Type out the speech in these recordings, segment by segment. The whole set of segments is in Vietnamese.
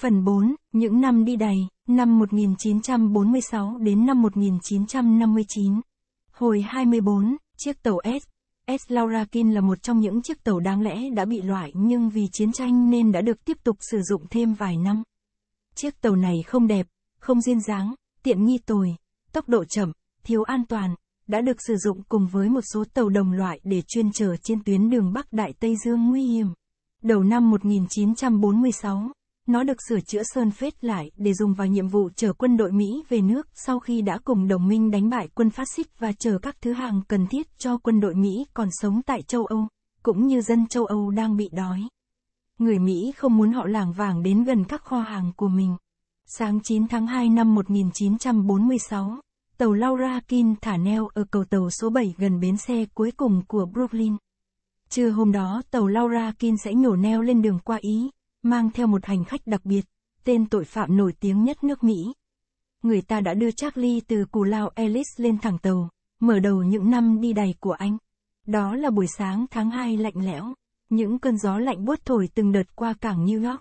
Phần 4, những năm đi đầy, năm 1946 đến năm 1959. Hồi 24, chiếc tàu S. S. Laura Kin là một trong những chiếc tàu đáng lẽ đã bị loại nhưng vì chiến tranh nên đã được tiếp tục sử dụng thêm vài năm. Chiếc tàu này không đẹp, không duyên dáng, tiện nghi tồi, tốc độ chậm, thiếu an toàn, đã được sử dụng cùng với một số tàu đồng loại để chuyên chở trên tuyến đường Bắc Đại Tây Dương nguy hiểm. Đầu năm 1946, nó được sửa chữa sơn phết lại để dùng vào nhiệm vụ chở quân đội Mỹ về nước sau khi đã cùng đồng minh đánh bại quân phát xít và chờ các thứ hàng cần thiết cho quân đội Mỹ còn sống tại châu Âu, cũng như dân châu Âu đang bị đói. Người Mỹ không muốn họ lảng vàng đến gần các kho hàng của mình. Sáng 9 tháng 2 năm 1946, tàu Laura Kin thả neo ở cầu tàu số 7 gần bến xe cuối cùng của Brooklyn. Trưa hôm đó, tàu Laura Kin sẽ nhổ neo lên đường qua Ý, mang theo một hành khách đặc biệt, tên tội phạm nổi tiếng nhất nước Mỹ. Người ta đã đưa Charlie từ Cù Lao Ellis lên thẳng tàu, mở đầu những năm đi đầy của anh. Đó là buổi sáng tháng 2 lạnh lẽo, những cơn gió lạnh buốt thổi từng đợt qua cảng New York.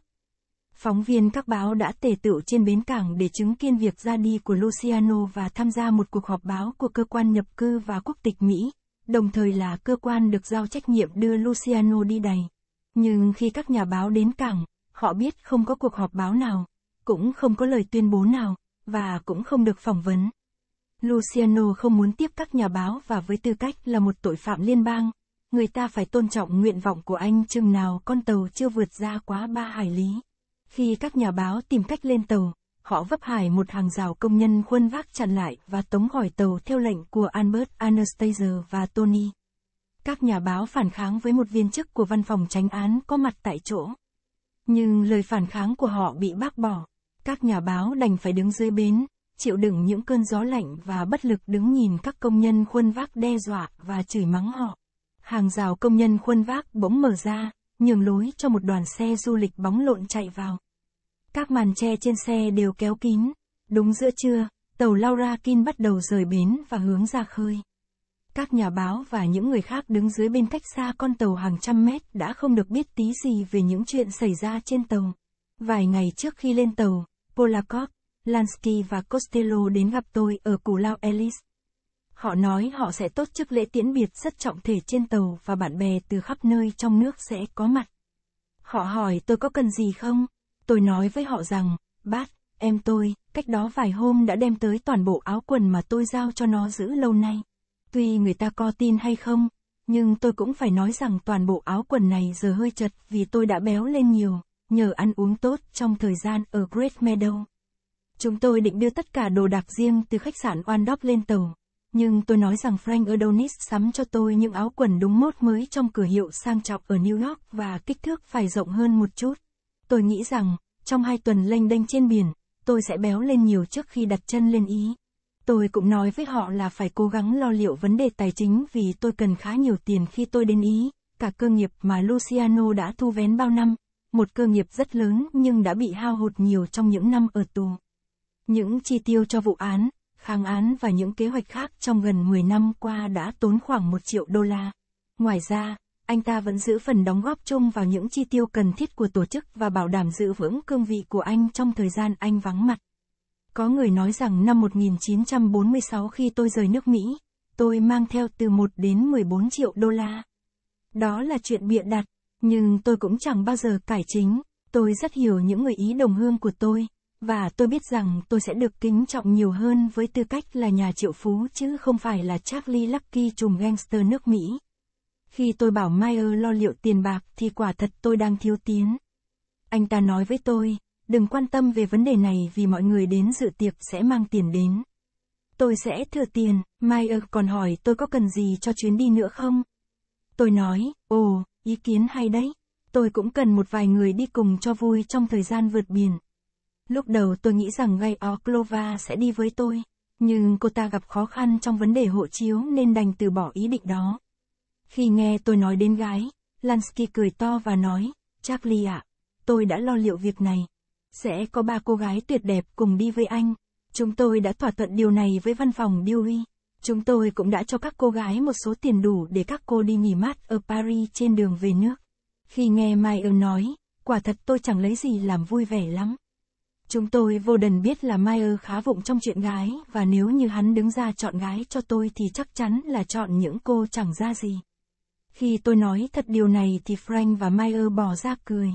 Phóng viên các báo đã tề tựu trên bến cảng để chứng kiến việc ra đi của Luciano và tham gia một cuộc họp báo của cơ quan nhập cư và quốc tịch Mỹ, đồng thời là cơ quan được giao trách nhiệm đưa Luciano đi đầy. Nhưng khi các nhà báo đến cảng, Họ biết không có cuộc họp báo nào, cũng không có lời tuyên bố nào, và cũng không được phỏng vấn. Luciano không muốn tiếp các nhà báo và với tư cách là một tội phạm liên bang, người ta phải tôn trọng nguyện vọng của anh chừng nào con tàu chưa vượt ra quá ba hải lý. Khi các nhà báo tìm cách lên tàu, họ vấp phải một hàng rào công nhân khuân vác chặn lại và tống khỏi tàu theo lệnh của Albert Anastasia và Tony. Các nhà báo phản kháng với một viên chức của văn phòng tránh án có mặt tại chỗ. Nhưng lời phản kháng của họ bị bác bỏ. Các nhà báo đành phải đứng dưới bến, chịu đựng những cơn gió lạnh và bất lực đứng nhìn các công nhân khuân vác đe dọa và chửi mắng họ. Hàng rào công nhân khuân vác bỗng mở ra, nhường lối cho một đoàn xe du lịch bóng lộn chạy vào. Các màn tre trên xe đều kéo kín. Đúng giữa trưa, tàu Laura Kin bắt đầu rời bến và hướng ra khơi. Các nhà báo và những người khác đứng dưới bên cách xa con tàu hàng trăm mét đã không được biết tí gì về những chuyện xảy ra trên tàu. Vài ngày trước khi lên tàu, Polakov, Lansky và Costello đến gặp tôi ở Cù Lao Ellis. Họ nói họ sẽ tốt chức lễ tiễn biệt rất trọng thể trên tàu và bạn bè từ khắp nơi trong nước sẽ có mặt. Họ hỏi tôi có cần gì không? Tôi nói với họ rằng, bác, em tôi, cách đó vài hôm đã đem tới toàn bộ áo quần mà tôi giao cho nó giữ lâu nay. Tuy người ta có tin hay không, nhưng tôi cũng phải nói rằng toàn bộ áo quần này giờ hơi chật vì tôi đã béo lên nhiều, nhờ ăn uống tốt trong thời gian ở Great Meadow. Chúng tôi định đưa tất cả đồ đạc riêng từ khách sạn Wandop lên tàu, nhưng tôi nói rằng Frank Adonis sắm cho tôi những áo quần đúng mốt mới trong cửa hiệu sang trọng ở New York và kích thước phải rộng hơn một chút. Tôi nghĩ rằng, trong hai tuần lênh đênh trên biển, tôi sẽ béo lên nhiều trước khi đặt chân lên Ý. Tôi cũng nói với họ là phải cố gắng lo liệu vấn đề tài chính vì tôi cần khá nhiều tiền khi tôi đến Ý, cả cơ nghiệp mà Luciano đã thu vén bao năm, một cơ nghiệp rất lớn nhưng đã bị hao hụt nhiều trong những năm ở tù. Những chi tiêu cho vụ án, kháng án và những kế hoạch khác trong gần 10 năm qua đã tốn khoảng 1 triệu đô la. Ngoài ra, anh ta vẫn giữ phần đóng góp chung vào những chi tiêu cần thiết của tổ chức và bảo đảm giữ vững cương vị của anh trong thời gian anh vắng mặt. Có người nói rằng năm 1946 khi tôi rời nước Mỹ, tôi mang theo từ 1 đến 14 triệu đô la. Đó là chuyện bịa đặt, nhưng tôi cũng chẳng bao giờ cải chính. Tôi rất hiểu những người ý đồng hương của tôi, và tôi biết rằng tôi sẽ được kính trọng nhiều hơn với tư cách là nhà triệu phú chứ không phải là Charlie Lucky trùm gangster nước Mỹ. Khi tôi bảo Meyer lo liệu tiền bạc thì quả thật tôi đang thiếu tiến. Anh ta nói với tôi, đừng quan tâm về vấn đề này vì mọi người đến dự tiệc sẽ mang tiền đến. Tôi sẽ thừa tiền, Mai còn hỏi tôi có cần gì cho chuyến đi nữa không? Tôi nói, ồ, ý kiến hay đấy. Tôi cũng cần một vài người đi cùng cho vui trong thời gian vượt biển. Lúc đầu tôi nghĩ rằng Gay Oklova sẽ đi với tôi, nhưng cô ta gặp khó khăn trong vấn đề hộ chiếu nên đành từ bỏ ý định đó. Khi nghe tôi nói đến gái, Lansky cười to và nói, Charlie ạ, à, tôi đã lo liệu việc này. Sẽ có ba cô gái tuyệt đẹp cùng đi với anh. Chúng tôi đã thỏa thuận điều này với văn phòng Dewey. Chúng tôi cũng đã cho các cô gái một số tiền đủ để các cô đi nghỉ mát ở Paris trên đường về nước. Khi nghe Mai Ơn nói, quả thật tôi chẳng lấy gì làm vui vẻ lắm. Chúng tôi vô đần biết là Mayer khá vụng trong chuyện gái và nếu như hắn đứng ra chọn gái cho tôi thì chắc chắn là chọn những cô chẳng ra gì. Khi tôi nói thật điều này thì Frank và Mayer bỏ ra cười.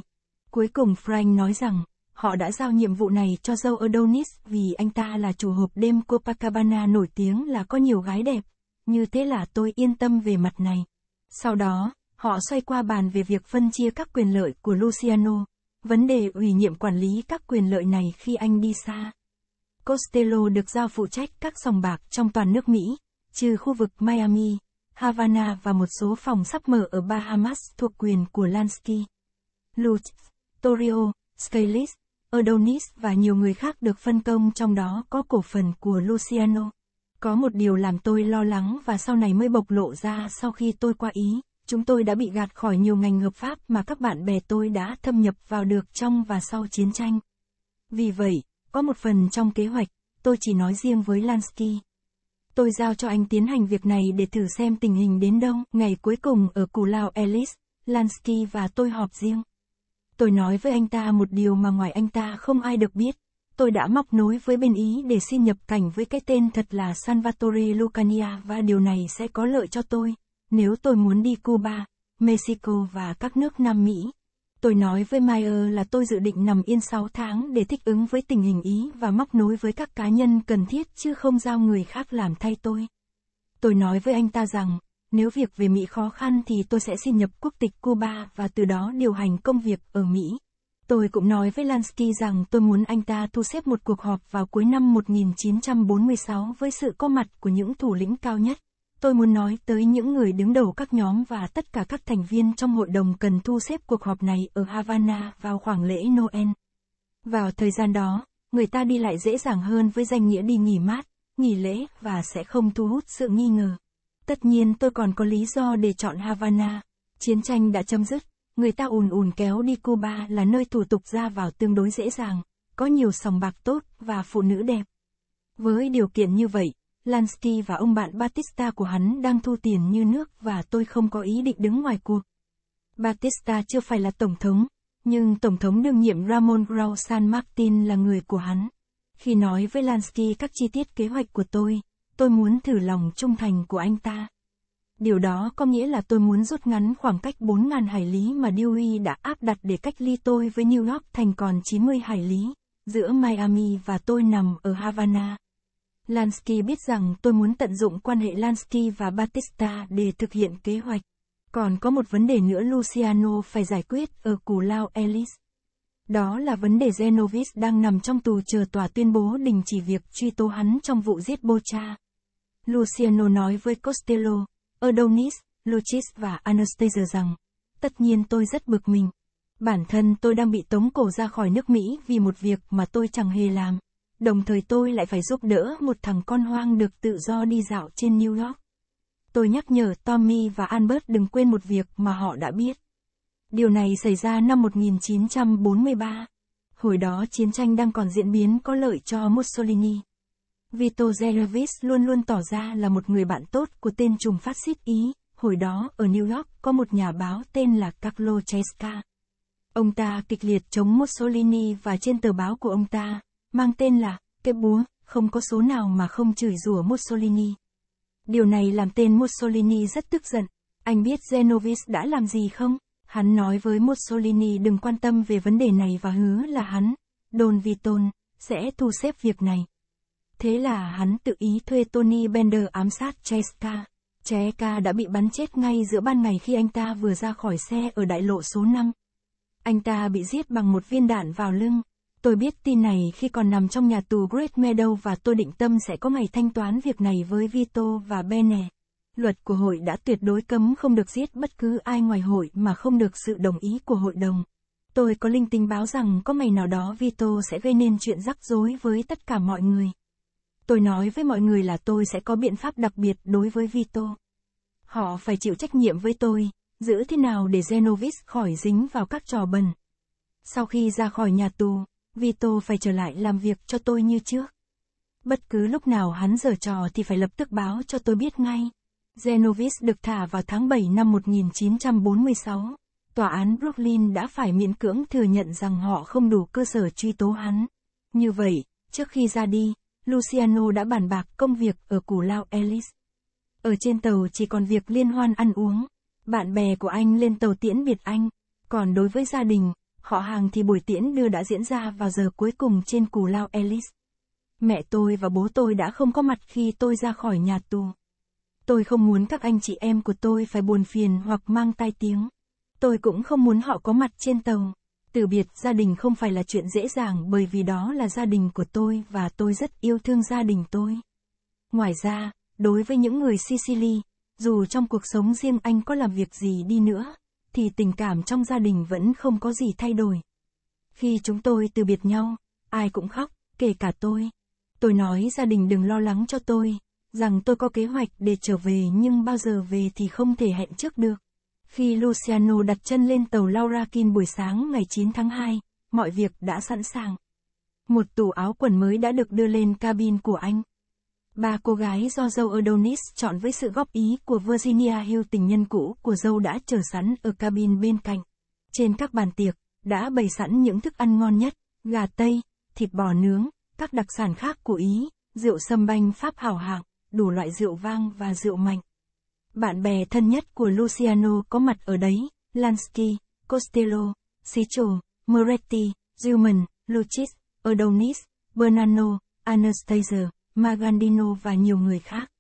Cuối cùng Frank nói rằng, Họ đã giao nhiệm vụ này cho dâu Adonis vì anh ta là chủ hộp đêm Copacabana nổi tiếng là có nhiều gái đẹp. Như thế là tôi yên tâm về mặt này. Sau đó, họ xoay qua bàn về việc phân chia các quyền lợi của Luciano. Vấn đề ủy nhiệm quản lý các quyền lợi này khi anh đi xa. Costello được giao phụ trách các sòng bạc trong toàn nước Mỹ, trừ khu vực Miami, Havana và một số phòng sắp mở ở Bahamas thuộc quyền của Lansky. Lutz, torio Scalise, Adonis và nhiều người khác được phân công trong đó có cổ phần của Luciano. Có một điều làm tôi lo lắng và sau này mới bộc lộ ra sau khi tôi qua Ý, chúng tôi đã bị gạt khỏi nhiều ngành hợp pháp mà các bạn bè tôi đã thâm nhập vào được trong và sau chiến tranh. Vì vậy, có một phần trong kế hoạch, tôi chỉ nói riêng với Lansky. Tôi giao cho anh tiến hành việc này để thử xem tình hình đến đâu. Ngày cuối cùng ở Cù Lao Ellis, Lansky và tôi họp riêng. Tôi nói với anh ta một điều mà ngoài anh ta không ai được biết. Tôi đã móc nối với bên Ý để xin nhập cảnh với cái tên thật là Salvatore Lucania và điều này sẽ có lợi cho tôi, nếu tôi muốn đi Cuba, Mexico và các nước Nam Mỹ. Tôi nói với Mayer là tôi dự định nằm yên 6 tháng để thích ứng với tình hình Ý và móc nối với các cá nhân cần thiết chứ không giao người khác làm thay tôi. Tôi nói với anh ta rằng, nếu việc về Mỹ khó khăn thì tôi sẽ xin nhập quốc tịch Cuba và từ đó điều hành công việc ở Mỹ. Tôi cũng nói với Lansky rằng tôi muốn anh ta thu xếp một cuộc họp vào cuối năm 1946 với sự có mặt của những thủ lĩnh cao nhất. Tôi muốn nói tới những người đứng đầu các nhóm và tất cả các thành viên trong hội đồng cần thu xếp cuộc họp này ở Havana vào khoảng lễ Noel. Vào thời gian đó, người ta đi lại dễ dàng hơn với danh nghĩa đi nghỉ mát, nghỉ lễ và sẽ không thu hút sự nghi ngờ. Tất nhiên tôi còn có lý do để chọn Havana. Chiến tranh đã chấm dứt, người ta ùn ùn kéo đi Cuba là nơi thủ tục ra vào tương đối dễ dàng, có nhiều sòng bạc tốt và phụ nữ đẹp. Với điều kiện như vậy, Lansky và ông bạn Batista của hắn đang thu tiền như nước và tôi không có ý định đứng ngoài cuộc. Batista chưa phải là tổng thống, nhưng tổng thống đương nhiệm Ramon Grau San Martin là người của hắn. Khi nói với Lansky các chi tiết kế hoạch của tôi, tôi muốn thử lòng trung thành của anh ta. Điều đó có nghĩa là tôi muốn rút ngắn khoảng cách 4.000 hải lý mà Dewey đã áp đặt để cách ly tôi với New York thành còn 90 hải lý, giữa Miami và tôi nằm ở Havana. Lansky biết rằng tôi muốn tận dụng quan hệ Lansky và Batista để thực hiện kế hoạch. Còn có một vấn đề nữa Luciano phải giải quyết ở Cù Lao Ellis. Đó là vấn đề Genovis đang nằm trong tù chờ tòa tuyên bố đình chỉ việc truy tố hắn trong vụ giết Bocha. Luciano nói với Costello, Adonis, Lucis và Anastasia rằng, tất nhiên tôi rất bực mình. Bản thân tôi đang bị tống cổ ra khỏi nước Mỹ vì một việc mà tôi chẳng hề làm. Đồng thời tôi lại phải giúp đỡ một thằng con hoang được tự do đi dạo trên New York. Tôi nhắc nhở Tommy và Albert đừng quên một việc mà họ đã biết. Điều này xảy ra năm 1943. Hồi đó chiến tranh đang còn diễn biến có lợi cho Mussolini. Vito Gervis luôn luôn tỏ ra là một người bạn tốt của tên trùng phát xít Ý. Hồi đó, ở New York, có một nhà báo tên là Carlo Cesca. Ông ta kịch liệt chống Mussolini và trên tờ báo của ông ta, mang tên là, cái búa, không có số nào mà không chửi rủa Mussolini. Điều này làm tên Mussolini rất tức giận. Anh biết Genovis đã làm gì không? Hắn nói với Mussolini đừng quan tâm về vấn đề này và hứa là hắn, Don Viton, sẽ thu xếp việc này. Thế là hắn tự ý thuê Tony Bender ám sát Cheska. Cheska đã bị bắn chết ngay giữa ban ngày khi anh ta vừa ra khỏi xe ở đại lộ số 5. Anh ta bị giết bằng một viên đạn vào lưng. Tôi biết tin này khi còn nằm trong nhà tù Great Meadow và tôi định tâm sẽ có ngày thanh toán việc này với Vito và Bene. Luật của hội đã tuyệt đối cấm không được giết bất cứ ai ngoài hội mà không được sự đồng ý của hội đồng. Tôi có linh tinh báo rằng có ngày nào đó Vito sẽ gây nên chuyện rắc rối với tất cả mọi người. Tôi nói với mọi người là tôi sẽ có biện pháp đặc biệt đối với Vito. Họ phải chịu trách nhiệm với tôi, giữ thế nào để Genovis khỏi dính vào các trò bẩn. Sau khi ra khỏi nhà tù, Vito phải trở lại làm việc cho tôi như trước. Bất cứ lúc nào hắn giở trò thì phải lập tức báo cho tôi biết ngay. Genovis được thả vào tháng 7 năm 1946. Tòa án Brooklyn đã phải miễn cưỡng thừa nhận rằng họ không đủ cơ sở truy tố hắn. Như vậy, trước khi ra đi, Luciano đã bàn bạc công việc ở Củ Lao Ellis. Ở trên tàu chỉ còn việc liên hoan ăn uống. Bạn bè của anh lên tàu tiễn biệt anh. Còn đối với gia đình, họ hàng thì buổi tiễn đưa đã diễn ra vào giờ cuối cùng trên Cù Lao Ellis. Mẹ tôi và bố tôi đã không có mặt khi tôi ra khỏi nhà tù. Tôi không muốn các anh chị em của tôi phải buồn phiền hoặc mang tai tiếng. Tôi cũng không muốn họ có mặt trên tàu. Từ biệt gia đình không phải là chuyện dễ dàng bởi vì đó là gia đình của tôi và tôi rất yêu thương gia đình tôi. Ngoài ra, đối với những người Sicily, dù trong cuộc sống riêng anh có làm việc gì đi nữa, thì tình cảm trong gia đình vẫn không có gì thay đổi. Khi chúng tôi từ biệt nhau, ai cũng khóc, kể cả tôi. Tôi nói gia đình đừng lo lắng cho tôi, rằng tôi có kế hoạch để trở về nhưng bao giờ về thì không thể hẹn trước được. Khi Luciano đặt chân lên tàu Laura Kin buổi sáng ngày 9 tháng 2, mọi việc đã sẵn sàng. Một tủ áo quần mới đã được đưa lên cabin của anh. Ba cô gái do dâu Adonis chọn với sự góp ý của Virginia Hill tình nhân cũ của dâu đã chờ sẵn ở cabin bên cạnh. Trên các bàn tiệc, đã bày sẵn những thức ăn ngon nhất, gà tây, thịt bò nướng, các đặc sản khác của Ý, rượu sâm banh Pháp hảo hạng, đủ loại rượu vang và rượu mạnh. Bạn bè thân nhất của Luciano có mặt ở đấy, Lansky, Costello, Sichel, Moretti, Gilman, Lucis, Adonis, Bernano, Anastasia, Magandino và nhiều người khác.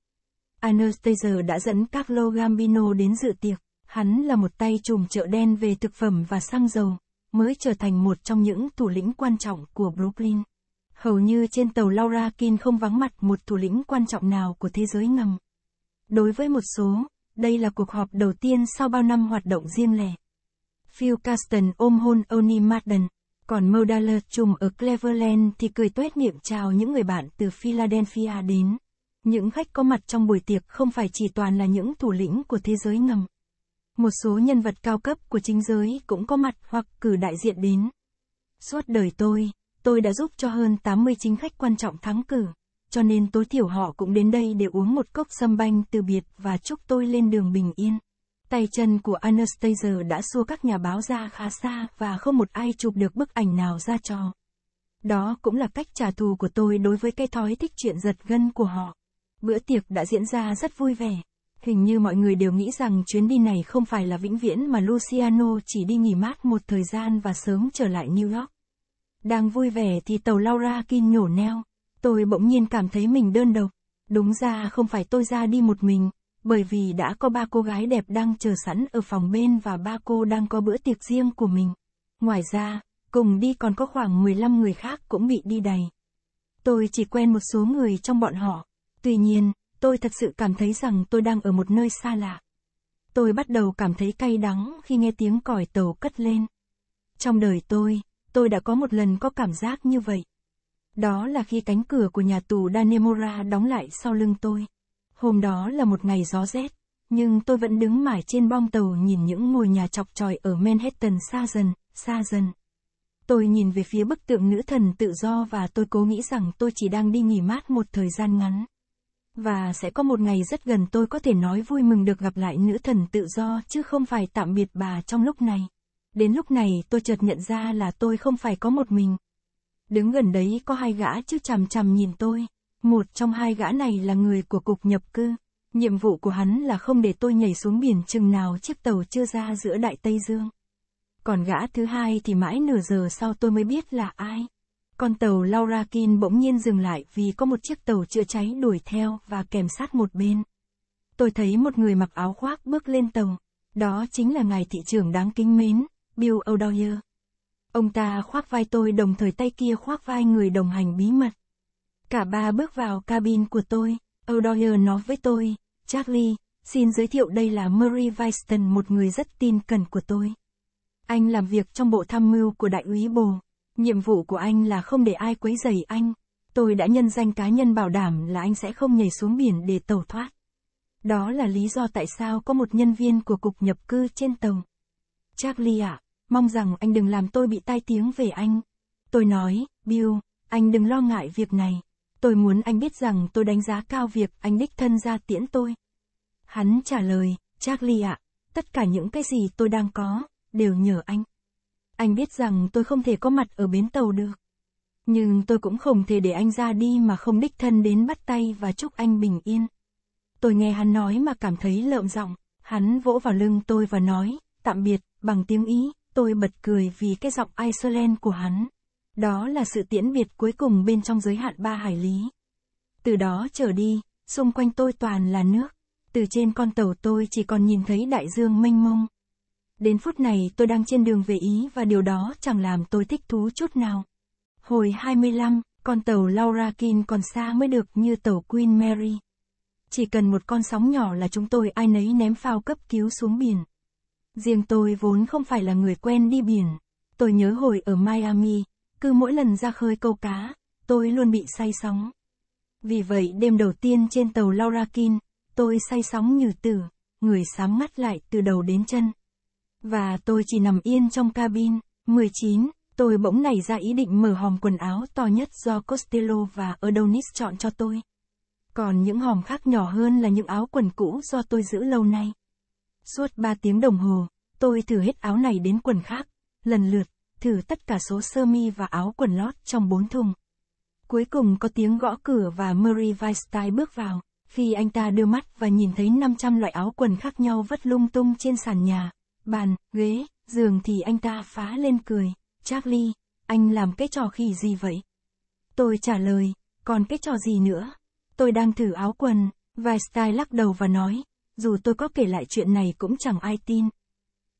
Anastasia đã dẫn Carlo Gambino đến dự tiệc. Hắn là một tay trùm chợ đen về thực phẩm và xăng dầu, mới trở thành một trong những thủ lĩnh quan trọng của Brooklyn. Hầu như trên tàu Laura Kin không vắng mặt một thủ lĩnh quan trọng nào của thế giới ngầm. Đối với một số, đây là cuộc họp đầu tiên sau bao năm hoạt động riêng lẻ. Phil Caston ôm hôn Oni Madden, còn Modaler chùm ở Cleveland thì cười tuét miệng chào những người bạn từ Philadelphia đến. Những khách có mặt trong buổi tiệc không phải chỉ toàn là những thủ lĩnh của thế giới ngầm. Một số nhân vật cao cấp của chính giới cũng có mặt hoặc cử đại diện đến. Suốt đời tôi, tôi đã giúp cho hơn 80 chính khách quan trọng thắng cử cho nên tối thiểu họ cũng đến đây để uống một cốc sâm banh từ biệt và chúc tôi lên đường bình yên. Tay chân của Anastasia đã xua các nhà báo ra khá xa và không một ai chụp được bức ảnh nào ra cho. Đó cũng là cách trả thù của tôi đối với cái thói thích chuyện giật gân của họ. Bữa tiệc đã diễn ra rất vui vẻ. Hình như mọi người đều nghĩ rằng chuyến đi này không phải là vĩnh viễn mà Luciano chỉ đi nghỉ mát một thời gian và sớm trở lại New York. Đang vui vẻ thì tàu Laura kinh nhổ neo. Tôi bỗng nhiên cảm thấy mình đơn độc. Đúng ra không phải tôi ra đi một mình, bởi vì đã có ba cô gái đẹp đang chờ sẵn ở phòng bên và ba cô đang có bữa tiệc riêng của mình. Ngoài ra, cùng đi còn có khoảng 15 người khác cũng bị đi đầy. Tôi chỉ quen một số người trong bọn họ. Tuy nhiên, tôi thật sự cảm thấy rằng tôi đang ở một nơi xa lạ. Tôi bắt đầu cảm thấy cay đắng khi nghe tiếng còi tàu cất lên. Trong đời tôi, tôi đã có một lần có cảm giác như vậy. Đó là khi cánh cửa của nhà tù Danemora đóng lại sau lưng tôi. Hôm đó là một ngày gió rét, nhưng tôi vẫn đứng mãi trên bong tàu nhìn những ngôi nhà chọc tròi ở Manhattan xa dần, xa dần. Tôi nhìn về phía bức tượng nữ thần tự do và tôi cố nghĩ rằng tôi chỉ đang đi nghỉ mát một thời gian ngắn. Và sẽ có một ngày rất gần tôi có thể nói vui mừng được gặp lại nữ thần tự do chứ không phải tạm biệt bà trong lúc này. Đến lúc này tôi chợt nhận ra là tôi không phải có một mình, Đứng gần đấy có hai gã chứ chằm chằm nhìn tôi. Một trong hai gã này là người của cục nhập cư. Nhiệm vụ của hắn là không để tôi nhảy xuống biển chừng nào chiếc tàu chưa ra giữa Đại Tây Dương. Còn gã thứ hai thì mãi nửa giờ sau tôi mới biết là ai. Con tàu Laura Kin bỗng nhiên dừng lại vì có một chiếc tàu chữa cháy đuổi theo và kèm sát một bên. Tôi thấy một người mặc áo khoác bước lên tàu. Đó chính là ngài thị trưởng đáng kính mến, Bill O'Dwyer. Ông ta khoác vai tôi đồng thời tay kia khoác vai người đồng hành bí mật. Cả ba bước vào cabin của tôi, O'Doyer nói với tôi, Charlie, xin giới thiệu đây là Murray Weiston một người rất tin cẩn của tôi. Anh làm việc trong bộ tham mưu của đại úy Bồ. Nhiệm vụ của anh là không để ai quấy rầy anh. Tôi đã nhân danh cá nhân bảo đảm là anh sẽ không nhảy xuống biển để tẩu thoát. Đó là lý do tại sao có một nhân viên của cục nhập cư trên tàu. Charlie ạ, à, mong rằng anh đừng làm tôi bị tai tiếng về anh. Tôi nói, Bill, anh đừng lo ngại việc này. Tôi muốn anh biết rằng tôi đánh giá cao việc anh đích thân ra tiễn tôi. Hắn trả lời, Charlie ạ, tất cả những cái gì tôi đang có, đều nhờ anh. Anh biết rằng tôi không thể có mặt ở bến tàu được. Nhưng tôi cũng không thể để anh ra đi mà không đích thân đến bắt tay và chúc anh bình yên. Tôi nghe hắn nói mà cảm thấy lợm giọng, hắn vỗ vào lưng tôi và nói, tạm biệt, bằng tiếng Ý. Tôi bật cười vì cái giọng Iceland của hắn. Đó là sự tiễn biệt cuối cùng bên trong giới hạn ba hải lý. Từ đó trở đi, xung quanh tôi toàn là nước. Từ trên con tàu tôi chỉ còn nhìn thấy đại dương mênh mông. Đến phút này tôi đang trên đường về Ý và điều đó chẳng làm tôi thích thú chút nào. Hồi 25, con tàu Laura Kin còn xa mới được như tàu Queen Mary. Chỉ cần một con sóng nhỏ là chúng tôi ai nấy ném phao cấp cứu xuống biển. Riêng tôi vốn không phải là người quen đi biển. Tôi nhớ hồi ở Miami, cứ mỗi lần ra khơi câu cá, tôi luôn bị say sóng. Vì vậy đêm đầu tiên trên tàu Laura Kin, tôi say sóng như tử, người sám ngắt lại từ đầu đến chân. Và tôi chỉ nằm yên trong cabin, 19, tôi bỗng nảy ra ý định mở hòm quần áo to nhất do Costello và Adonis chọn cho tôi. Còn những hòm khác nhỏ hơn là những áo quần cũ do tôi giữ lâu nay. Suốt 3 tiếng đồng hồ, tôi thử hết áo này đến quần khác, lần lượt, thử tất cả số sơ mi và áo quần lót trong bốn thùng. Cuối cùng có tiếng gõ cửa và Murray Weinstein bước vào, khi anh ta đưa mắt và nhìn thấy 500 loại áo quần khác nhau vất lung tung trên sàn nhà, bàn, ghế, giường thì anh ta phá lên cười, Charlie, anh làm cái trò khỉ gì vậy? Tôi trả lời, còn cái trò gì nữa? Tôi đang thử áo quần, Weinstein lắc đầu và nói, dù tôi có kể lại chuyện này cũng chẳng ai tin.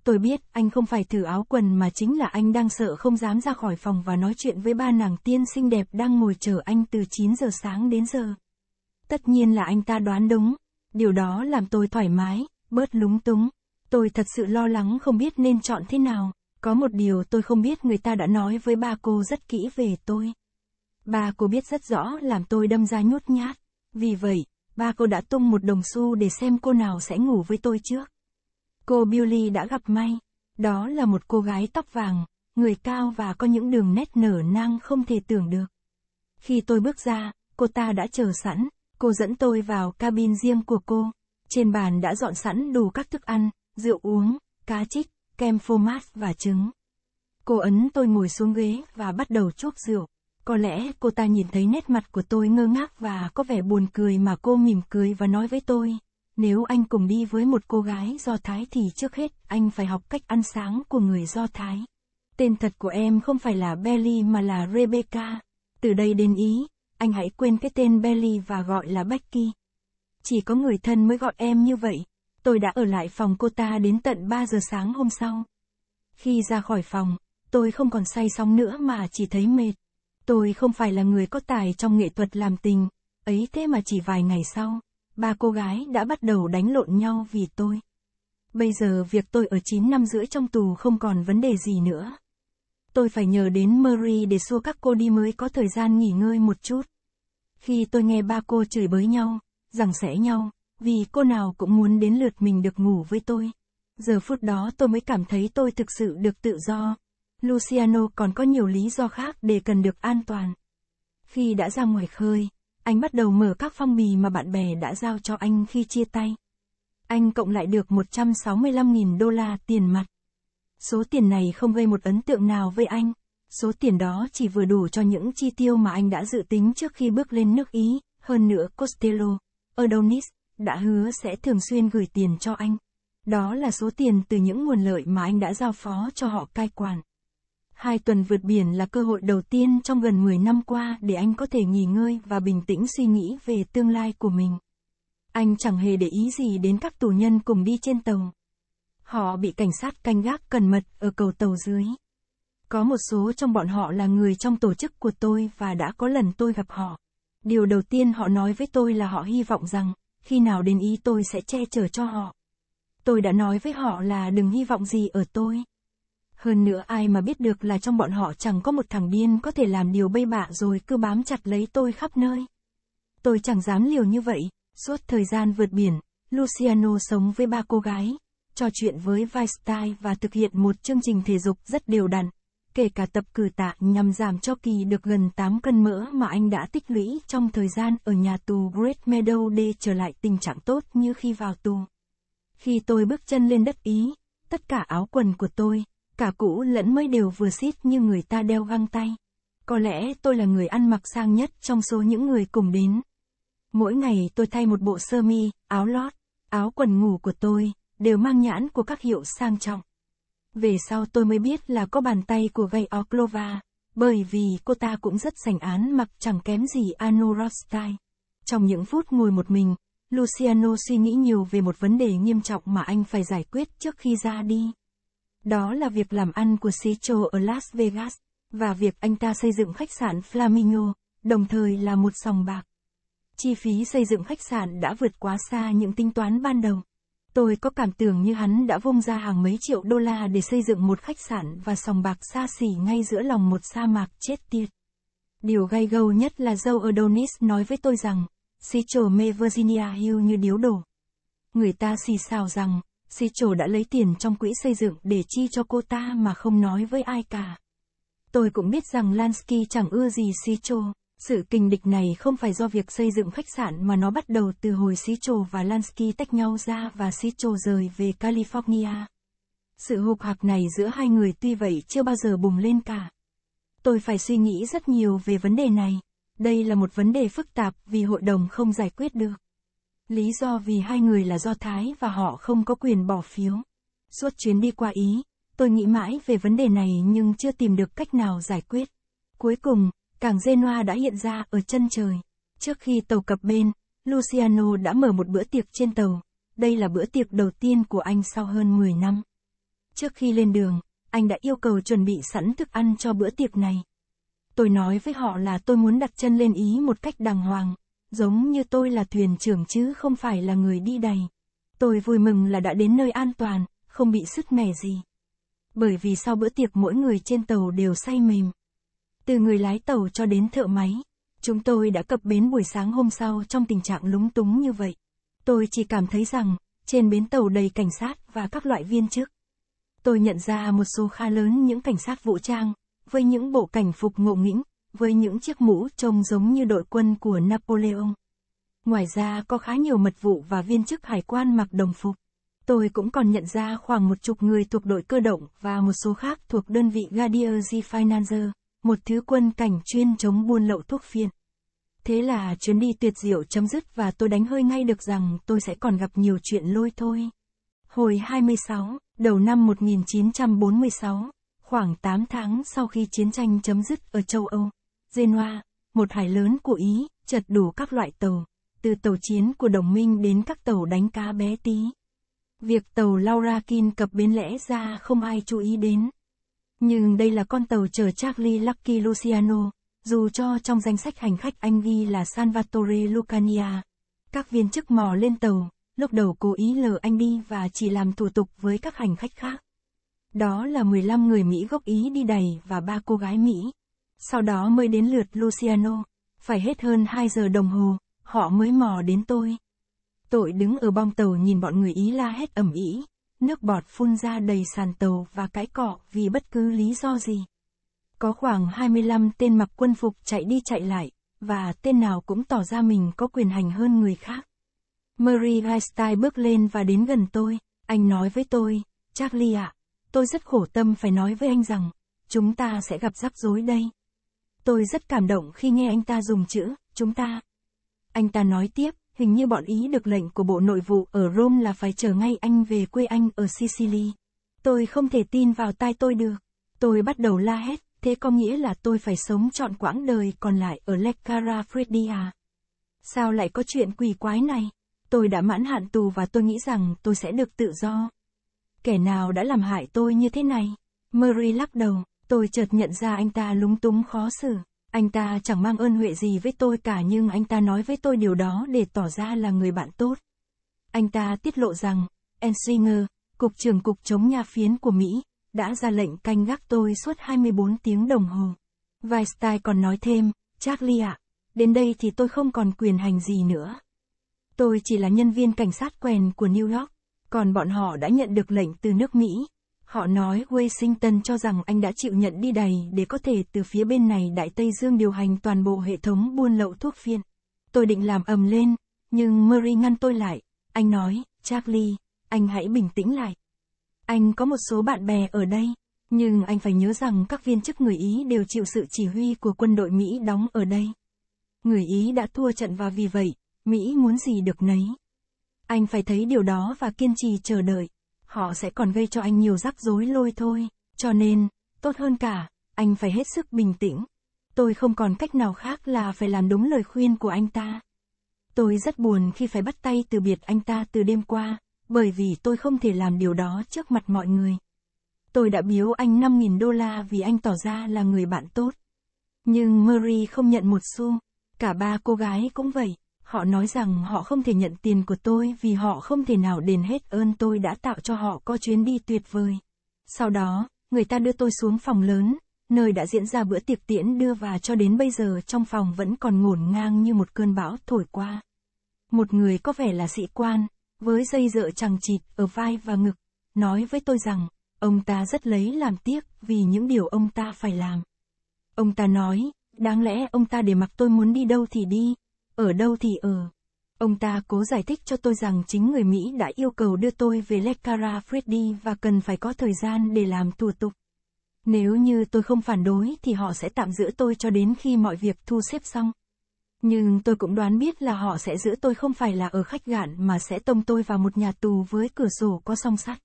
Tôi biết, anh không phải thử áo quần mà chính là anh đang sợ không dám ra khỏi phòng và nói chuyện với ba nàng tiên xinh đẹp đang ngồi chờ anh từ 9 giờ sáng đến giờ. Tất nhiên là anh ta đoán đúng, điều đó làm tôi thoải mái, bớt lúng túng. Tôi thật sự lo lắng không biết nên chọn thế nào, có một điều tôi không biết người ta đã nói với ba cô rất kỹ về tôi. Ba cô biết rất rõ làm tôi đâm ra nhút nhát, vì vậy, ba cô đã tung một đồng xu để xem cô nào sẽ ngủ với tôi trước. Cô Billy đã gặp may, đó là một cô gái tóc vàng, người cao và có những đường nét nở nang không thể tưởng được. Khi tôi bước ra, cô ta đã chờ sẵn, cô dẫn tôi vào cabin riêng của cô. Trên bàn đã dọn sẵn đủ các thức ăn, rượu uống, cá chích, kem phô mát và trứng. Cô ấn tôi ngồi xuống ghế và bắt đầu chuốc rượu. Có lẽ cô ta nhìn thấy nét mặt của tôi ngơ ngác và có vẻ buồn cười mà cô mỉm cười và nói với tôi. Nếu anh cùng đi với một cô gái Do Thái thì trước hết anh phải học cách ăn sáng của người Do Thái. Tên thật của em không phải là Belly mà là Rebecca. Từ đây đến Ý, anh hãy quên cái tên Belly và gọi là Becky. Chỉ có người thân mới gọi em như vậy. Tôi đã ở lại phòng cô ta đến tận 3 giờ sáng hôm sau. Khi ra khỏi phòng, tôi không còn say sóng nữa mà chỉ thấy mệt. Tôi không phải là người có tài trong nghệ thuật làm tình, ấy thế mà chỉ vài ngày sau, ba cô gái đã bắt đầu đánh lộn nhau vì tôi. Bây giờ việc tôi ở 9 năm rưỡi trong tù không còn vấn đề gì nữa. Tôi phải nhờ đến Murray để xua các cô đi mới có thời gian nghỉ ngơi một chút. Khi tôi nghe ba cô chửi bới nhau, rằng sẽ nhau, vì cô nào cũng muốn đến lượt mình được ngủ với tôi. Giờ phút đó tôi mới cảm thấy tôi thực sự được tự do. Luciano còn có nhiều lý do khác để cần được an toàn. Khi đã ra ngoài khơi, anh bắt đầu mở các phong bì mà bạn bè đã giao cho anh khi chia tay. Anh cộng lại được 165.000 đô la tiền mặt. Số tiền này không gây một ấn tượng nào với anh. Số tiền đó chỉ vừa đủ cho những chi tiêu mà anh đã dự tính trước khi bước lên nước Ý, hơn nữa Costello, Adonis, đã hứa sẽ thường xuyên gửi tiền cho anh. Đó là số tiền từ những nguồn lợi mà anh đã giao phó cho họ cai quản. Hai tuần vượt biển là cơ hội đầu tiên trong gần 10 năm qua để anh có thể nghỉ ngơi và bình tĩnh suy nghĩ về tương lai của mình. Anh chẳng hề để ý gì đến các tù nhân cùng đi trên tàu. Họ bị cảnh sát canh gác cẩn mật ở cầu tàu dưới. Có một số trong bọn họ là người trong tổ chức của tôi và đã có lần tôi gặp họ. Điều đầu tiên họ nói với tôi là họ hy vọng rằng, khi nào đến ý tôi sẽ che chở cho họ. Tôi đã nói với họ là đừng hy vọng gì ở tôi. Hơn nữa ai mà biết được là trong bọn họ chẳng có một thằng điên có thể làm điều bây bạ rồi cứ bám chặt lấy tôi khắp nơi. Tôi chẳng dám liều như vậy. Suốt thời gian vượt biển, Luciano sống với ba cô gái, trò chuyện với Vice và thực hiện một chương trình thể dục rất đều đặn, kể cả tập cử tạ nhằm giảm cho kỳ được gần 8 cân mỡ mà anh đã tích lũy trong thời gian ở nhà tù Great Meadow để trở lại tình trạng tốt như khi vào tù. Khi tôi bước chân lên đất Ý, tất cả áo quần của tôi, Cả cũ lẫn mới đều vừa xít như người ta đeo găng tay. Có lẽ tôi là người ăn mặc sang nhất trong số những người cùng đến. Mỗi ngày tôi thay một bộ sơ mi, áo lót, áo quần ngủ của tôi, đều mang nhãn của các hiệu sang trọng. Về sau tôi mới biết là có bàn tay của gay Oklova, bởi vì cô ta cũng rất sành án mặc chẳng kém gì Anu Rothstein. Trong những phút ngồi một mình, Luciano suy nghĩ nhiều về một vấn đề nghiêm trọng mà anh phải giải quyết trước khi ra đi. Đó là việc làm ăn của Sicho ở Las Vegas, và việc anh ta xây dựng khách sạn Flamingo, đồng thời là một sòng bạc. Chi phí xây dựng khách sạn đã vượt quá xa những tính toán ban đầu. Tôi có cảm tưởng như hắn đã vung ra hàng mấy triệu đô la để xây dựng một khách sạn và sòng bạc xa xỉ ngay giữa lòng một sa mạc chết tiệt. Điều gay gâu nhất là dâu Adonis nói với tôi rằng, Sicho mê Virginia Hill như điếu đổ. Người ta xì xào rằng, Sicho đã lấy tiền trong quỹ xây dựng để chi cho cô ta mà không nói với ai cả. Tôi cũng biết rằng Lansky chẳng ưa gì Sicho. Sự kình địch này không phải do việc xây dựng khách sạn mà nó bắt đầu từ hồi Sicho và Lansky tách nhau ra và Sicho rời về California. Sự hục hạc này giữa hai người tuy vậy chưa bao giờ bùng lên cả. Tôi phải suy nghĩ rất nhiều về vấn đề này. Đây là một vấn đề phức tạp vì hội đồng không giải quyết được. Lý do vì hai người là Do Thái và họ không có quyền bỏ phiếu. Suốt chuyến đi qua Ý, tôi nghĩ mãi về vấn đề này nhưng chưa tìm được cách nào giải quyết. Cuối cùng, cảng Genoa đã hiện ra ở chân trời. Trước khi tàu cập bên, Luciano đã mở một bữa tiệc trên tàu. Đây là bữa tiệc đầu tiên của anh sau hơn 10 năm. Trước khi lên đường, anh đã yêu cầu chuẩn bị sẵn thức ăn cho bữa tiệc này. Tôi nói với họ là tôi muốn đặt chân lên Ý một cách đàng hoàng, Giống như tôi là thuyền trưởng chứ không phải là người đi đầy. Tôi vui mừng là đã đến nơi an toàn, không bị sứt mẻ gì. Bởi vì sau bữa tiệc mỗi người trên tàu đều say mềm. Từ người lái tàu cho đến thợ máy, chúng tôi đã cập bến buổi sáng hôm sau trong tình trạng lúng túng như vậy. Tôi chỉ cảm thấy rằng, trên bến tàu đầy cảnh sát và các loại viên chức. Tôi nhận ra một số khá lớn những cảnh sát vũ trang, với những bộ cảnh phục ngộ nghĩnh, với những chiếc mũ trông giống như đội quân của Napoleon. Ngoài ra có khá nhiều mật vụ và viên chức hải quan mặc đồng phục. Tôi cũng còn nhận ra khoảng một chục người thuộc đội cơ động và một số khác thuộc đơn vị Gadierzi Financer, một thứ quân cảnh chuyên chống buôn lậu thuốc phiện. Thế là chuyến đi tuyệt diệu chấm dứt và tôi đánh hơi ngay được rằng tôi sẽ còn gặp nhiều chuyện lôi thôi. Hồi 26, đầu năm 1946, khoảng 8 tháng sau khi chiến tranh chấm dứt ở châu Âu, Genoa, một hải lớn của Ý, chật đủ các loại tàu, từ tàu chiến của đồng minh đến các tàu đánh cá bé tí. Việc tàu Laura Kin cập bến lẽ ra không ai chú ý đến. Nhưng đây là con tàu chở Charlie Lucky Luciano, dù cho trong danh sách hành khách anh ghi là Salvatore Lucania. Các viên chức mò lên tàu, lúc đầu cố ý lờ anh đi và chỉ làm thủ tục với các hành khách khác. Đó là 15 người Mỹ gốc Ý đi đầy và ba cô gái Mỹ sau đó mới đến lượt Luciano. Phải hết hơn 2 giờ đồng hồ, họ mới mò đến tôi. Tội đứng ở bong tàu nhìn bọn người Ý la hét ẩm ý, nước bọt phun ra đầy sàn tàu và cãi cọ vì bất cứ lý do gì. Có khoảng 25 tên mặc quân phục chạy đi chạy lại, và tên nào cũng tỏ ra mình có quyền hành hơn người khác. Murray Einstein bước lên và đến gần tôi, anh nói với tôi, Charlie ạ, à, tôi rất khổ tâm phải nói với anh rằng, chúng ta sẽ gặp rắc rối đây. Tôi rất cảm động khi nghe anh ta dùng chữ, chúng ta. Anh ta nói tiếp, hình như bọn Ý được lệnh của Bộ Nội vụ ở Rome là phải chờ ngay anh về quê anh ở Sicily. Tôi không thể tin vào tai tôi được. Tôi bắt đầu la hét, thế có nghĩa là tôi phải sống trọn quãng đời còn lại ở Leccara Freddy Sao lại có chuyện quỷ quái này? Tôi đã mãn hạn tù và tôi nghĩ rằng tôi sẽ được tự do. Kẻ nào đã làm hại tôi như thế này? Murray lắc đầu, Tôi chợt nhận ra anh ta lúng túng khó xử. Anh ta chẳng mang ơn huệ gì với tôi cả nhưng anh ta nói với tôi điều đó để tỏ ra là người bạn tốt. Anh ta tiết lộ rằng, Ensinger, Cục trưởng Cục chống nhà phiến của Mỹ, đã ra lệnh canh gác tôi suốt 24 tiếng đồng hồ. Weinstein còn nói thêm, Charlie ạ, à, đến đây thì tôi không còn quyền hành gì nữa. Tôi chỉ là nhân viên cảnh sát quen của New York, còn bọn họ đã nhận được lệnh từ nước Mỹ, Họ nói Washington cho rằng anh đã chịu nhận đi đầy để có thể từ phía bên này Đại Tây Dương điều hành toàn bộ hệ thống buôn lậu thuốc phiện. Tôi định làm ầm lên, nhưng Murray ngăn tôi lại. Anh nói, Charlie, anh hãy bình tĩnh lại. Anh có một số bạn bè ở đây, nhưng anh phải nhớ rằng các viên chức người Ý đều chịu sự chỉ huy của quân đội Mỹ đóng ở đây. Người Ý đã thua trận và vì vậy, Mỹ muốn gì được nấy. Anh phải thấy điều đó và kiên trì chờ đợi họ sẽ còn gây cho anh nhiều rắc rối lôi thôi. Cho nên, tốt hơn cả, anh phải hết sức bình tĩnh. Tôi không còn cách nào khác là phải làm đúng lời khuyên của anh ta. Tôi rất buồn khi phải bắt tay từ biệt anh ta từ đêm qua, bởi vì tôi không thể làm điều đó trước mặt mọi người. Tôi đã biếu anh 5.000 đô la vì anh tỏ ra là người bạn tốt. Nhưng Murray không nhận một xu, cả ba cô gái cũng vậy. Họ nói rằng họ không thể nhận tiền của tôi vì họ không thể nào đền hết ơn tôi đã tạo cho họ có chuyến đi tuyệt vời. Sau đó, người ta đưa tôi xuống phòng lớn, nơi đã diễn ra bữa tiệc tiễn đưa và cho đến bây giờ trong phòng vẫn còn ngổn ngang như một cơn bão thổi qua. Một người có vẻ là sĩ quan, với dây dợ chằng chịt ở vai và ngực, nói với tôi rằng, ông ta rất lấy làm tiếc vì những điều ông ta phải làm. Ông ta nói, đáng lẽ ông ta để mặc tôi muốn đi đâu thì đi, ở đâu thì ở. Ông ta cố giải thích cho tôi rằng chính người Mỹ đã yêu cầu đưa tôi về Lekara Freddy và cần phải có thời gian để làm thủ tục. Nếu như tôi không phản đối thì họ sẽ tạm giữ tôi cho đến khi mọi việc thu xếp xong. Nhưng tôi cũng đoán biết là họ sẽ giữ tôi không phải là ở khách gạn mà sẽ tông tôi vào một nhà tù với cửa sổ có song sắt.